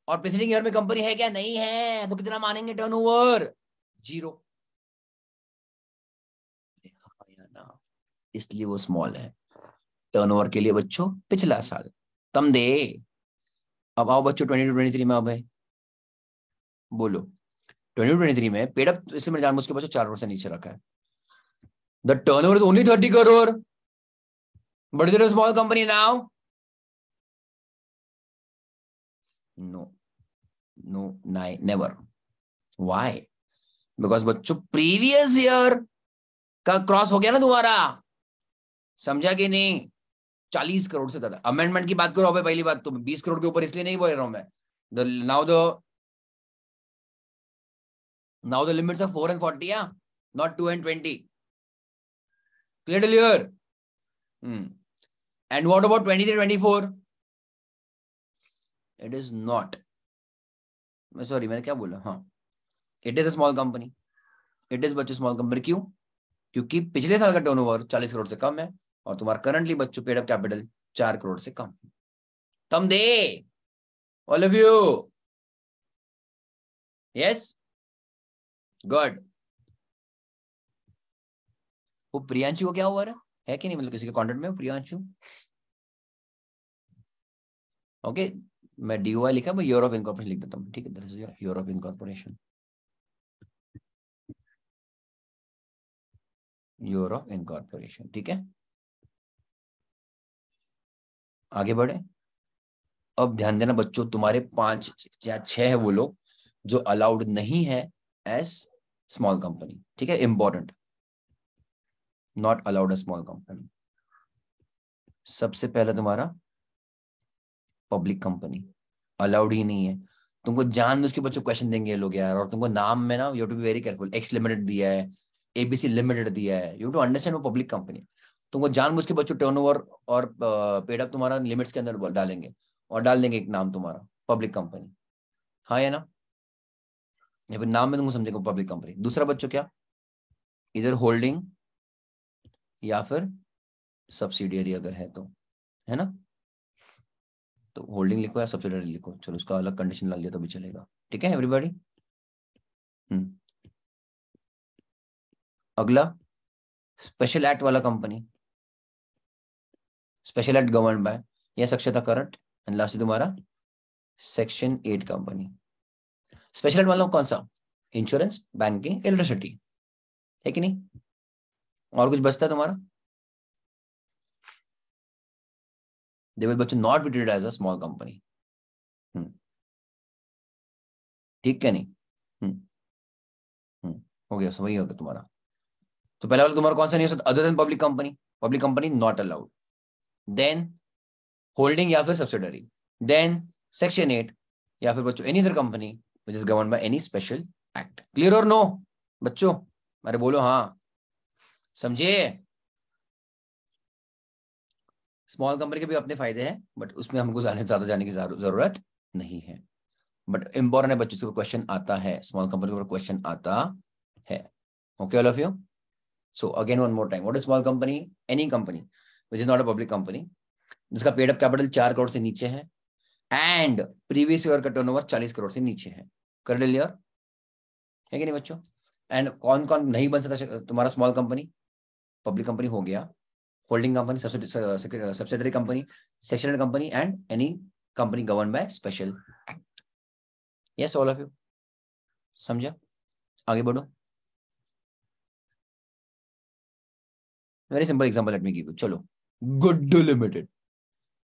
और प्रेसिडिंग ईयर में कंपनी है क्या नहीं है तो कितना मानेंगे ओवर जीरो हाँ इसलिए वो स्मॉल है टर्न ओवर के लिए बच्चों पिछला साल तम दे अब आओ बच्चों ट्वेंटी टू ट्वेंटी थ्री में अब है बोलो ट्वेंटी ट्वेंटी थ्री में पेडअप इसलिए मैंने जानबूझ के बच्चों चार करोड़ से नीचे रखा है the turnover only thirty crore बड़ी देर small company now no no nay never why because बच्चों प्रीवियस ईयर का क्रॉस हो गया ना दोबारा समझा कि नहीं चालीस करोड़ से ज्यादा अमेंडमेंट की बात करो अबे पहली बात तो बीस करोड़ के ऊपर इसलिए नहीं बोल रहा हूं मैं now the Now the limits are 4 and 40, yeah? Not 2 and 20. Clear, till here? Hmm. And what about 23, 24? It is not. Sorry, मैंने said what? It is a small company. It is is बच्चों small company क्यों क्योंकि पिछले साल का turnover 40 crore से कम है और तुम्हारा करंटली बच्चों पेड अप कैपिटल चार करोड़ से कम कम दे all of you yes good वो प्रियांशु को क्या हुआ रहा है कि नहीं मतलब किसी के कॉन्टेक्ट में प्रियांशु ओके मैं डी लिखा मैं यूरोप इनकॉर्पोरेशन लिख देता हूँ ठीक है यूरोप इनकॉर्पोरेशन यूरोप इनकॉर्पोरेशन ठीक है आगे बढ़े अब ध्यान देना बच्चों तुम्हारे पांच या छह है वो लोग जो अलाउड नहीं है एस स्मॉल कंपनी ठीक है important not allowed a small company सबसे पहले तुम्हारा पब्लिक कंपनी अलाउड ही नहीं है तुमको जान में उसके बच्चों क्वेश्चन देंगे लोग यार और तुमको नाम में ना you to be very careful X limited दिया है एबीसी लिमिटेड दिया है यू टू अंडरस्टैंड वो पब्लिक कंपनी तुमको जानबूझ के बच्चों ओवर और पेडअप तुम्हारा लिमिट्स के अंदर डालेंगे और डाल देंगे एक नाम तुम्हारा पब्लिक कंपनी हाँ या ना या फिर नाम में तुमको समझेगा पब्लिक कंपनी दूसरा बच्चों क्या इधर होल्डिंग या फिर सब्सिडियरी अगर है तो है ना तो होल्डिंग लिखो या सब्सिडरी लिखो चलो उसका अलग कंडीशन ला लिया तो भी चलेगा ठीक है एवरीबॉडी हम्म। अगला स्पेशल एक्ट वाला company special act govern by यह सक्षता करंट एंड लास्ट तुम्हारा सेक्शन एट कंपनी स्पेशल मान लो कौन सा इंश्योरेंस बैंकिंग इलेक्ट्रिसिटी है कि नहीं और कुछ बचता है तुम्हारा they will but not be treated as a small company ठीक है नहीं हम्म। हम्म। हो गया समझ हो गया तुम्हारा तो पहला वाला तुम्हारा कौन सा नहीं हो सकता other than public company public company not allowed then holding या फिर सब्सिडरी देन सेक्शन एट या फिर बच्चों any other company which is govern by any special act clear और नो बच्चो अरे बोलो हाँ समझे स्मॉल कंपनी के भी अपने फायदे हैं बट उसमें हमको जाने ज्यादा जाने की जरूरत नहीं है बट इम्पोर्टेंट है बच्चों से क्वेश्चन आता है स्मॉल कंपनी पर क्वेश्चन आता है okay all of you so again one more time what is small company any company which is not a public company जिसका पेड अप कैपिटल चार करोड़ से नीचे है एंड प्रीवियस ईयर का टर्नओवर 40 करोड़ से नीचे है करंट ईयर है कि नहीं बच्चों एंड कौन कौन नहीं बन सकता तुम्हारा स्मॉल कंपनी पब्लिक कंपनी हो गया holding company subsidiary company sectional company and any company govern by special yes all of you समझा आगे बढ़ो very simple example let me give you चलो good limited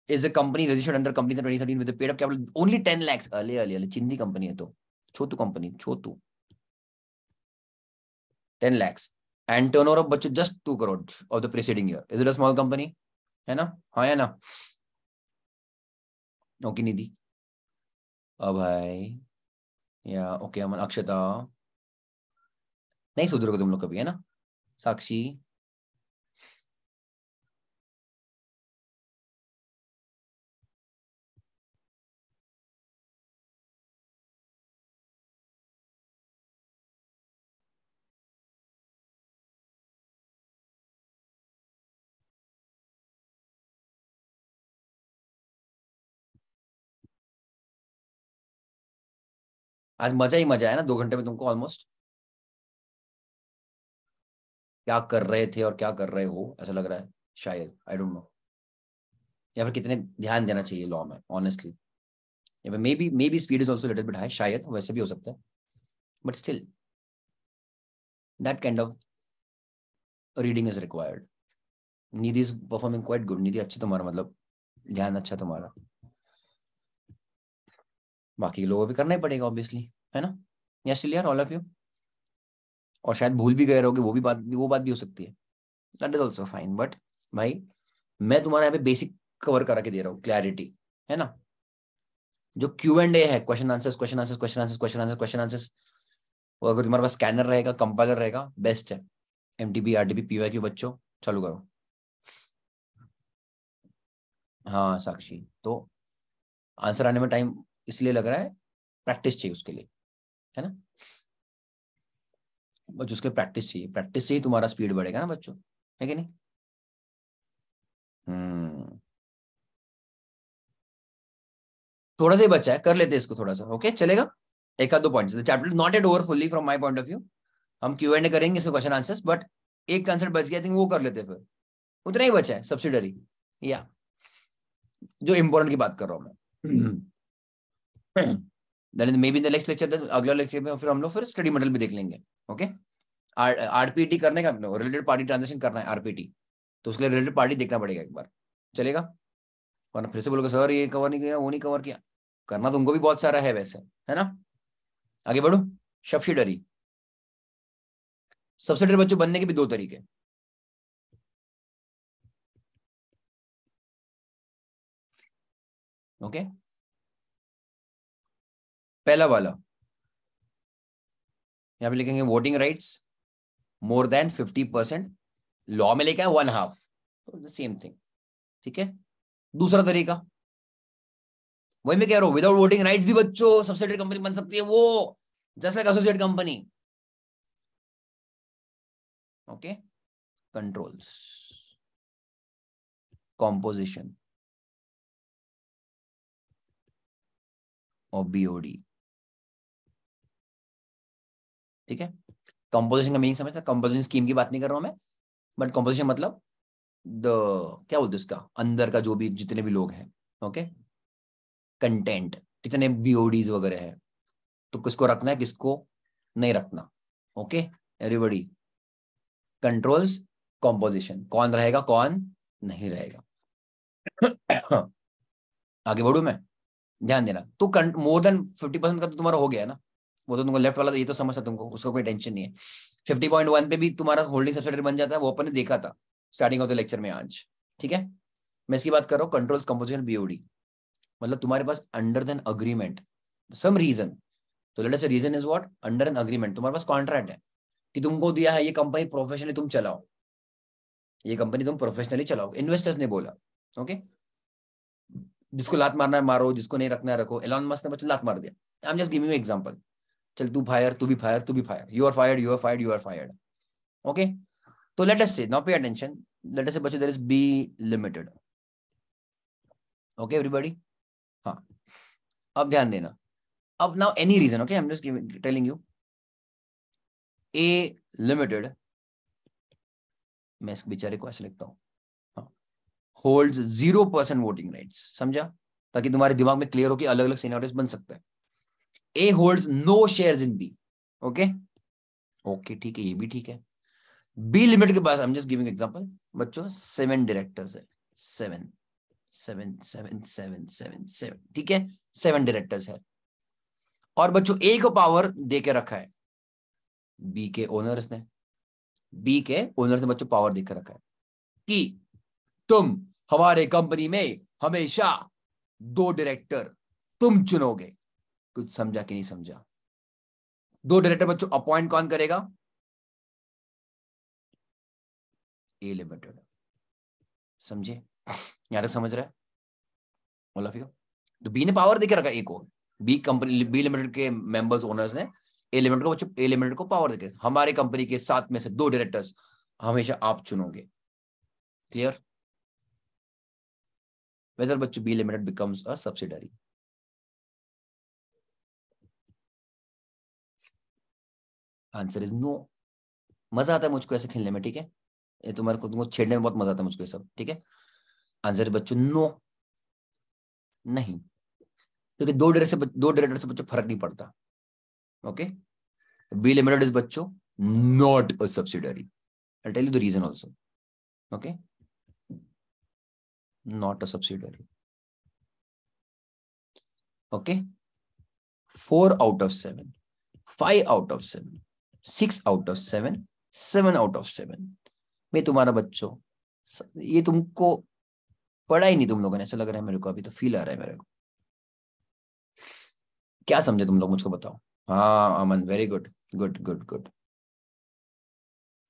is a company registered under Companies Act 2013 with a paid up capital only 10 lakhs. Early, early, early. Chindi company है तो छोटू company Chhotu 10 lakhs and turnover of बच्चों just 2 crores of the preceding year. Is it a small company? है ना हाँ है ना okay निधि अभय या okay अमन अक्षता नहीं सुधरोगे तुम लोग कभी है ना साक्षी आज मजा ही मजा है ना दो घंटे में तुमको ऑलमोस्ट क्या कर रहे थे और क्या कर रहे हो ऐसा लग रहा है शायद आई डोंट नो या फिर कितने ध्यान देना चाहिए लॉ में honestly maybe maybe speed is also little bit high शायद वैसे भी हो सकता है but still that kind of reading is required Nidhi is performing quite good Nidhi अच्छा तुम्हारा मतलब ध्यान अच्छा तुम्हारा बाकी लोगों को भी करना ही पड़ेगा ऑब्वियसली है ना yes clear all of you और शायद भूल भी गए रहोगे वो भी बात वो बात भी हो सकती है that is also fine but भाई मैं तुम्हारा यहाँ पे बेसिक कवर करा के दे रहा हूँ क्लैरिटी है ना जो क्यू एंड ए है question answers question answers question answers question answers question answers वो अगर तुम्हारे पास स्कैनर रहेगा कंपाइलर रहेगा बेस्ट है M T B R T B P Y Q बच्चों चालू करो हाँ साक्षी तो आंसर आने में टाइम इसलिए लग रहा है प्रैक्टिस चाहिए उसके लिए है ना बच्चों उसके प्रैक्टिस चाहिए प्रैक्टिस से ही तुम्हारा स्पीड बढ़ेगा ना बच्चों है कि नहीं हम्म थोड़ा सा बचा है कर लेते हैं इसको थोड़ा सा ओके चलेगा एक आध दो point chapter not at over fully from my point of view हम क्यू एंड करेंगे इसको क्वेश्चन आंसर्स बट एक कंसर्ट बच गया थिंक वो कर लेते फिर उतना ही बचा है सब्सिडरी या जो इम्पोर्टेंट की बात कर रहा हूँ मैं hmm. Maybe next lecture अगला लेक्चर में फिर हम लोग फिर स्टडी मॉडल भी देख लेंगे ओके आरपीटी करने का रिलेटेड पार्टी ट्रांजेक्शन करना है आरपीटी तो उसके लिए रिलेटेड पार्टी देखना पड़ेगा एक बार चलेगा वरना फिर से बोलोगे सर ये कवर नहीं किया वो नहीं कवर किया करना तो उनको भी बहुत सारा है वैसे है ना आगे बढ़ो सब्सिडरी सब्सिडरी बच्चों बनने के भी दो तरीके ओके okay? पहला वाला यहां पे लिखेंगे voting rights more than fifty percent law में लेके वन हाफ सेम थिंग ठीक है दूसरा तरीका वही मैं कह रहा हूं विदाउट वोटिंग राइट्स भी बच्चों सब्सिडाइड कंपनी बन सकती है वो just like associate company okay controls composition और बीओडी ठीक है कंपोजिशन का मीनिंग समझता कंपोजिशन स्कीम की बात नहीं कर रहा हूं मैं बट कंपोजिशन मतलब द क्या बोलते उसका अंदर का जो भी जितने भी लोग हैं ओके कंटेंट कितने बीओडीज वगैरह है तो किसको रखना है किसको नहीं रखना ओके एवरीबडी कंट्रोल्स कॉम्पोजिशन कौन रहेगा कौन नहीं रहेगा आगे बढ़ू मैं ध्यान देना तो मोर देन फिफ्टी परसेंट का तो तुम्हारा हो गया ना वो तो तुमको लेफ्ट वाला तो ये तो समझता तुमको उसका कोई टेंशन नहीं है फिफ्टी पॉइंट वन पे भी तुम्हारा होल्डिंग सब्सट्रेट बन जाता है वो अपन ने देखा था स्टार्टिंग ऑफ द लेक्चर में आज ठीक है मैं इसकी बात कर रहा हूँ कंट्रोल कंपोजिशन बीओडी मतलब तुम्हारे पास under then agreement some reason तो let say reason is what under an agreement तुम्हारे पास कॉन्ट्रैक्ट है कि तुमको दिया है ये कंपनी प्रोफेशनली तुम चलाओ ये कंपनी तुम प्रोफेशनली चलाओ इन्वेस्टर्स ने बोला ओके जिसको लात मारना है मारो जिसको नहीं रखना है रखो एलॉन मस्क ने बच्चों लात मार दिया I am just giving example चल तू फायर तू भी फायर तू भी fire you are fired you are fired you are fired okay तो let us say now pay attention let us say बच्चों there is B limited okay everybody हाँ अब ध्यान देना अब now any reason okay I am just telling you A limited मैं इस बेचारे को ऐसे लिखता हूं hold zero percent voting rights समझा ताकि तुम्हारे दिमाग में क्लियर हो कि अलग अलग सीनारियोज बन सकते हैं A hold no share in B okay okay ठीक है ये भी ठीक है बी लिमिट के पास जस्ट गिविंग एग्जाम्पल बच्चों सेवन डायरेक्टर्स है seven seven seven seven seven seven ठीक है सेवन डायरेक्टर्स है और बच्चों ए को पावर दे के रखा है बी के ओनर्स ने बी के ओनर्स ने बच्चों पावर देकर रखा है कि तुम हमारे कंपनी में हमेशा दो डायरेक्टर तुम चुनोगे कुछ समझा कि नहीं समझा दो डायरेक्टर बच्चों अपॉइंट कौन करेगा ए लिमिटेड समझे यहां तक समझ रहा है ऑल ऑफ यू तो बी ने पावर देके रखा ए को बी कंपनी बी लिमिटेड के मेंबर्स ओनर्स ने ए लिमिटेड को बच्चों ए लिमिटेड को पावर देके हमारे कंपनी के साथ में से दो डायरेक्टर्स हमेशा आप चुनोगे क्लियर वेदर बच्चों B limited becomes a subsidiary answer is no मजा आता है मुझको ऐसे खेलने में ठीक है ये तुम्हारे को तुमको छेड़ने में बहुत मजा आता है मुझको ये सब ठीक है आंसर बच्चों नो नहीं क्योंकि दो डेरे से दो डायरेक्टर से बच्चों फर्क नहीं पड़ता ओके बी लिमिटेड इज बच्चों not a subsidiary I tell you the reason also okay not a subsidiary okay four out of seven five out of seven six out of seven seven out of seven मैं तुम्हारा बच्चों ये तुमको पढ़ा ही नहीं तुम लोगों ने ऐसा लग रहा है मेरे को अभी तो फील आ रहा है मेरे को क्या समझे तुम लोग मुझको बताओ हाँ Aman very good good good good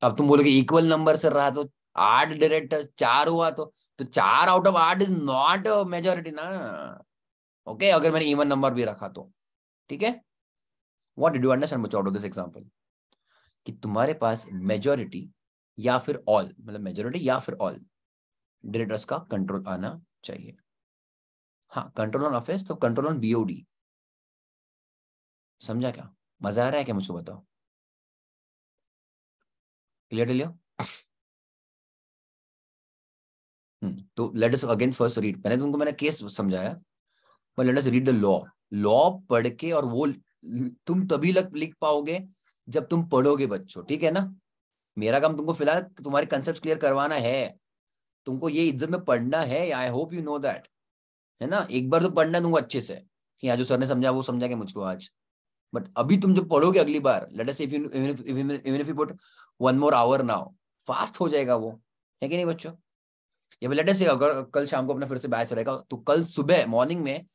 अब तुम बोलोगे इक्वल नंबर से रहा तो आठ डायरेक्ट चार हुआ तो तो चार आउट ऑफ आठ इज नॉट मेजोरिटी ना ओके अगर मैंने इवन नंबर भी रखा तो ठीक है वॉट डिड यू अंडरस्टैंड बच्चों आउट ऑफ दिस एग्जाम्पल कि तुम्हारे पास मेजोरिटी या फिर ऑल मतलब मेजोरिटी या फिर ऑल डायरेक्टर्स का कंट्रोल आना चाहिए हाँ कंट्रोल ऑन ऑफिस तो कंट्रोल ऑन बीओडी समझा क्या मजा आ रहा है क्या मुझको बताओ क्लियर हम्म, लियो तो let us again first read मैंने तुमको मैंने केस समझाया पर let us read the law law पढ़ के और वो तुम तभी लग लिख पाओगे जब तुम पढ़ोगे बच्चों ठीक है ना मेरा काम तुमको फिलहाल तुम्हारे कंसेप्ट क्लियर करवाना है तुमको ये इज्जत में पढ़ना है I hope you know that है ना एक बार तो पढ़ना तुमको अच्छे से यहाँ जो सर ने समझा वो समझा के मुझको आज बट अभी तुम जब पढ़ोगे अगली बार let us if you even if you put one more hour now fast हो जाएगा वो है कि नहीं बच्चों ये लेट अस अगर कल शाम को अपना फिर से बैच रहेगा तो कल सुबह मॉर्निंग में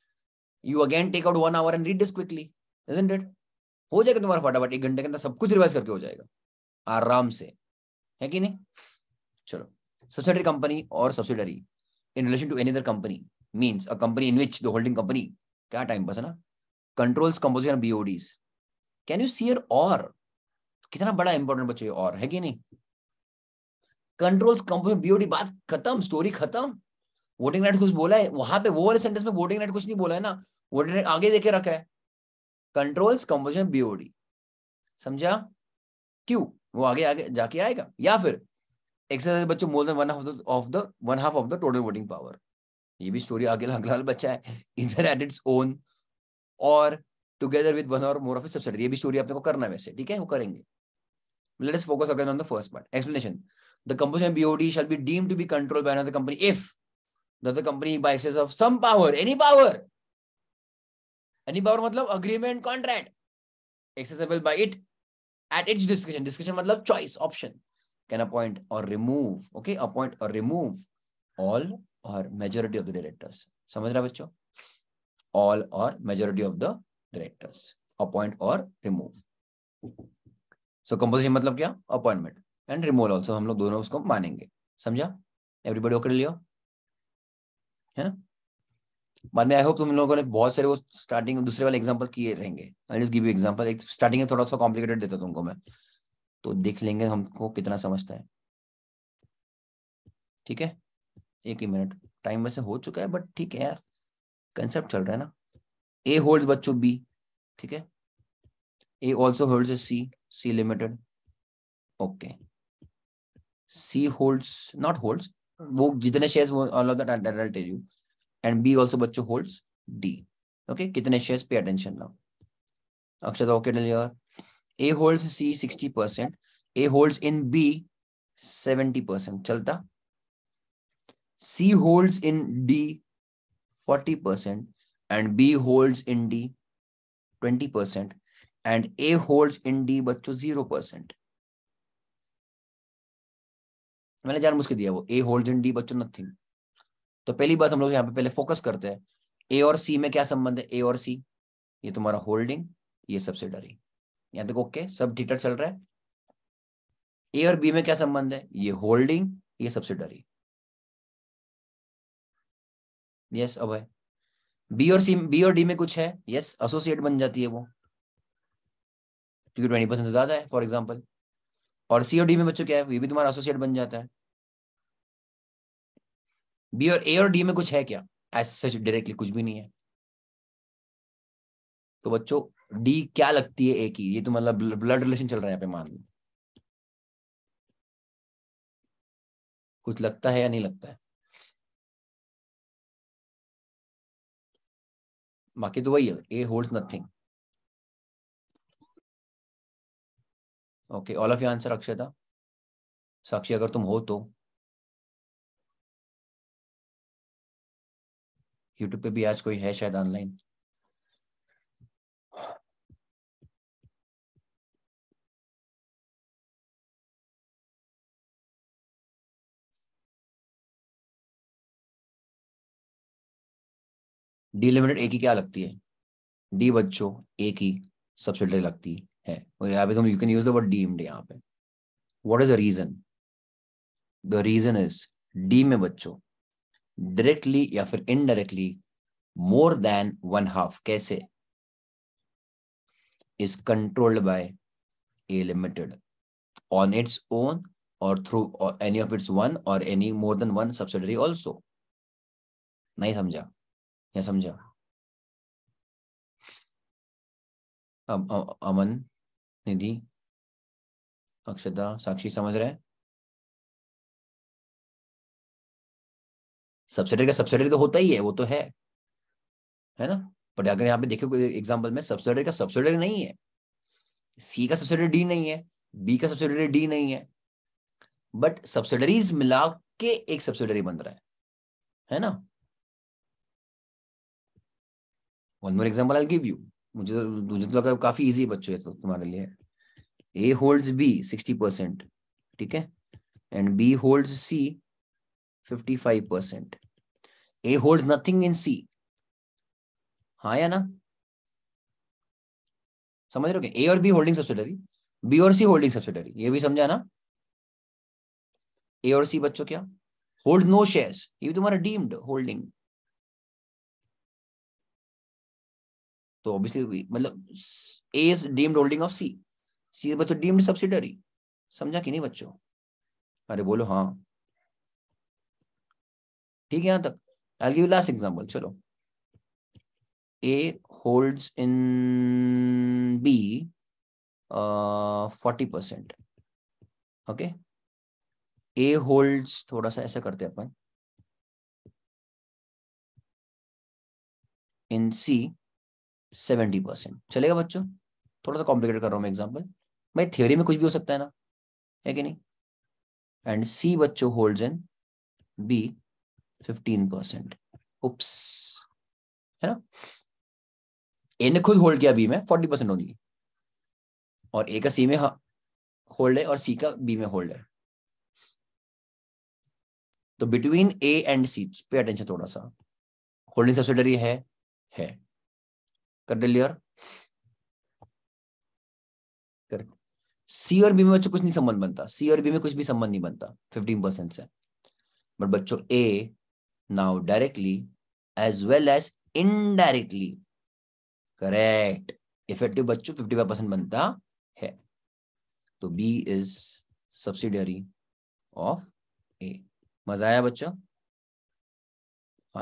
you again take out one hour and read this quickly isn't it हो जाएगा तुम्हारा फटाफट एक घंटे के अंदर सब कुछ रिवाइज करके हो जाएगा आराम से है कि नहीं चलो सब्सिडरी कंपनी और subsidiary in relation to any other company means a company in which the holding company क्या टाइम पास है ना controls composition BODs can you see और कितना बड़ा इंपॉर्टेंट बच्चों ये और है कि नहीं कंट्रोल्स कंपोजिशन बीओडी बात खत्म स्टोरी खत्म वोटिंग राइट कुछ बोला है वहां पे वो वाले सेंटेंस में वोटिंग राइट कुछ नहीं बोला है ना वोटिंग राइट आगे देखे रखा है कंट्रोल्स कंवर्जन बीओडी समझा क्यू वो आगे आगे जाके आएगा या फिर एक्सरसाइज बच्चों more than one half of the one half of the total voting power ये भी स्टोरी आगे अगला बच्चा है इधर एट इट्स ओन और together with one or more of subset ये भी स्टोरी अपने को करना वैसे ठीक है वो करेंगे let us focus again on the first part explanation the composition bod shall be deemed to be controlled by another company if the other company by excess of some power any power any power मतलब agreement contract accessible by it at its discussion discussion मतलब choice option can appoint or remove okay appoint or remove all or majority of the directors समझ रहा बच्चों all or majority of the directors appoint or remove so composition मतलब क्या appointment and removal also हम लोग दोनों उसको मानेंगे समझा एवरीबडी ओके लियो है ना बाद में आई होप तुम लोगों ने बहुत सारे वो स्टार्टिंग दूसरे वाले एग्जाम्पल किए रहेंगे I just give you example एक स्टार्टिंग थोड़ा सा कॉम्प्लिकेटेड देता तुमको मैं तो देख लेंगे हमको कितना समझता है ठीक है एक ही मिनट टाइम वैसे हो चुका है बट ठीक है यार कंसेप्ट चल रहा है ना ए होल्ड बच्चों बी ठीक है A also hold C C limited okay C holds not holds वो जितने शेयर्स वो all of that I tell you and B also बच्चो होल्ड डी ओके कितने शेयर्स पे अटेंशन लाओ Akshar okay deliver A hold C sixty percent A hold in B seventy percent चलता C hold in D forty percent and B hold in D twenty percent and A hold in D बच्चों zero percent मैंने जान मुझके दिया वो A hold in D बच्चों nothing तो पहली बात हम लोग यहाँ पे पहले फोकस करते हैं ए और सी में क्या संबंध है ए और सी ये तुम्हारा होल्डिंग ये सब्सिडरी यहां तक ओके सब ठीक चल रहा है ए और बी में क्या संबंध है ये होल्डिंग ये सब्सिडरी यस अभय बी और सी बी और डी में कुछ है यस एसोसिएट बन जाती है वो क्योंकि ट्वेंटी परसेंट ज्यादा है फॉर एग्जाम्पल और सी और डी में बच्चों क्या है ये भी तुम्हारा एसोसिएट बन जाता है बी और ए और डी में कुछ है क्या एज सच डायरेक्टली कुछ भी नहीं है तो बच्चों डी क्या लगती है ए की ये तो मतलब ब्लड रिलेशन चल रहा है यहाँ पे मान लो कुछ लगता है या नहीं लगता है बाकी तो वही है A hold nothing okay all of you answer Akshay था साक्षी अगर तुम हो तो यूट्यूब पे भी आज कोई है शायद ऑनलाइन डी लिमिटेड ए की क्या लगती है डी बच्चों ए की सब्सिडरी लगती है और यहाँ पे तुम you can use the word deemed यहाँ पे what is the reason the reason is D में बच्चों डायरेक्टली या फिर indirectly more than one half कैसे is controlled by A limited on its own or through any of its one or any more than one subsidiary also नहीं समझा या समझा अमन निधि अक्षता साक्षी समझ रहे हैं सब्सिडरी का सब्सिडरी तो होता ही है वो तो है है ना बट अगर यहाँ पे देखे कोई एग्जाम्पल में सब्सिडरी का सब्सिडरी नहीं है सी का सब्सिडरी डी नहीं है बी का सब्सिडरी डी नहीं है बट सब्सिडरीज मिला के एक सब्सिडरी बन रहा है है ना one more example I give you मुझे तो मुझे तो लगा काफी इजी बच्चों तो तुम्हारे लिए A holds B sixty percent ठीक है and B holds C fifty five percent A hold nothing in C हाँ या ना समझ रहे ए और बी होल्डिंग सब्सिडरी बी और सी होल्डिंग सब्सिडरी ये भी समझा ना ए और सी बच्चों क्या होल्ड नो शेयर्स ये भी तुम्हारा डीम्ड होल्डिंग तो ऑब्वियसली मतलब A is deemed holding of C C बच्चों डीम्ड सब्सिडरी समझा कि नहीं बच्चों अरे बोलो हाँ ठीक है यहां तक I'll give you last example. Chalo. A holds in B uh, 40%. Okay. A holds थोड़ा सा ऐसा करते अपन इन सी सेवेंटी परसेंट चलेगा बच्चों थोड़ा सा कॉम्प्लिकेट कर रहा हूँ मैं एग्जाम्पल भाई थ्योरी में कुछ भी हो सकता है ना है कि नहीं एंड सी बच्चों hold in B fifteen percent oops है ना ए ने खुद होल्ड किया बी में फोर्टी परसेंट ओनली और ए का सी में होल्ड है और सी का बी में होल्ड है तो between A and C pay attention थोड़ा सा होल्डिंग सब्सिडरी है है कर डिलियर कर सी और बी में बच्चों कुछ नहीं संबंध बनता सी और बी में कुछ भी संबंध नहीं बनता फिफ्टीन परसेंट से बट बच्चों A now directly as well as indirectly correct effective bachcho 55 banta hai है b is subsidiary of a maza aaya bachcho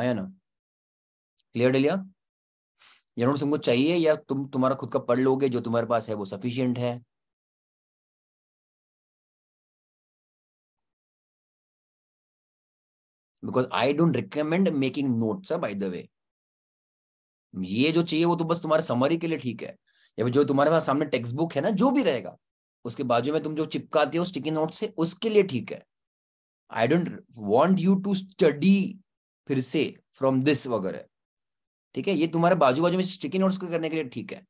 aaya na clear clear डिलिया ये नोट्स चाहिए या तुम तुम्हारा खुद का पढ़ लोगे जो तुम्हारे पास है वो सफिशियंट है because I don't recommend making notes by the way ये जो चाहिए वो तो बस तुम्हारे समरी के लिए ठीक है या फिर जो तुम्हारे पास सामने टेक्स्ट बुक है ना जो भी रहेगा उसके बाजू में तुम जो चिपकाते हो स्टिकी नोट से उसके लिए ठीक है I don't want you to study फिर से फ्रॉम दिस वगैरह ठीक है ये तुम्हारे बाजू बाजू में स्टिकी नोट्स को करने के लिए ठीक है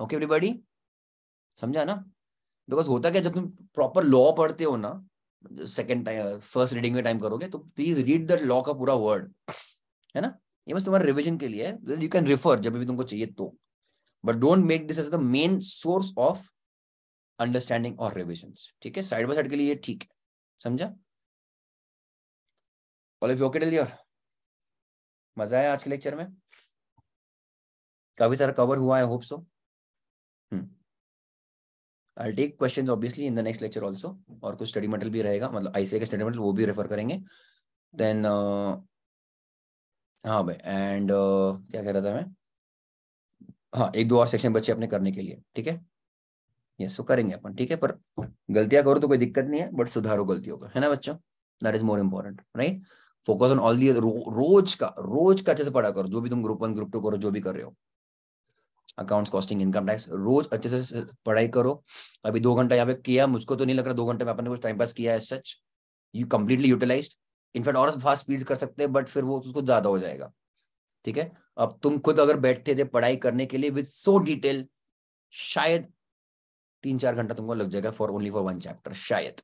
ओके एवरीबॉडी समझा ना बिकॉज होता क्या जब तुम प्रॉपर लॉ पढ़ते हो ना सेकेंड टाइम फर्स्ट रीडिंग में टाइम करोगे तो प्लीज रीड द लॉ का पूरा वर्ड है ना ये बस तुम्हारे रिविजन के लिए यू कैन रिफर जब भी तुमको चाहिए तो but don't make this as the main source of understanding और रिविजन ठीक है साइड बाय साइड के लिए ठीक है समझा ऑल इफ ओके डियर मजा आया आज के लेक्चर में काफी सारा कवर हुआ है hope so hmm I take question obviously in the next lecture also और कुछ स्टडी मटेरियल भी रहेगा मतलब आईसीआई का स्टडी मटेरियल वो भी रेफर करेंगे देन uh, हाँ भाई एंड uh, क्या कह रहा था मैं हाँ एक दो और सेक्शन बच्चे अपने करने के लिए ठीक है यस सो करेंगे अपन ठीक है पर गलतियां करो तो कोई दिक्कत नहीं है बट सुधारो गलतियों का है ना बच्चों that is more important right focus on all the रोज का रोज का अच्छे से पढ़ा करो जो भी तुम ग्रुप वन ग्रुप टू करो जो भी कर रहे हो अकाउंट्स कॉस्टिंग इनकम टैक्स रोज अच्छे से पढ़ाई करो अभी दो घंटा यहाँ पे किया मुझको तो नहीं लग रहा दो घंटे में अपने कुछ टाइम पास किया है such you completely utilise in fact और फास्ट स्पीड कर सकते हैं बट फिर वो उसको ज्यादा हो जाएगा ठीक है अब तुम खुद अगर बैठते थे पढ़ाई करने के लिए विद सो डिटेल शायद तीन चार घंटा तुमको लग जाएगा for only for one chapter शायद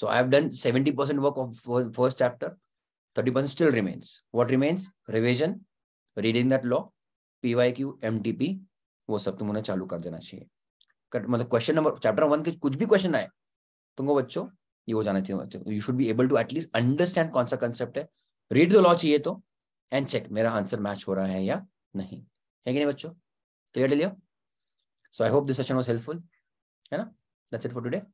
so I have done seventy percent work of first chapter thirty percent still remains what remains revision reading that law P Y Q M T P वो सब तुम उन्हें चालू कर देना चाहिए मतलब क्वेश्चन नंबर चैप्टर वन के कुछ भी क्वेश्चन आए तुमको बच्चों ये हो जाना चाहिए you should be able to at least understand कौन सा कंसेप्ट है रीड द लॉ चाहिए तो एंड चेक मेरा आंसर मैच हो रहा है या नहीं है कि नहीं बच्चों क्लियर ले लियो so I hope this session was helpful है ना दैट्स इट फॉर टुडे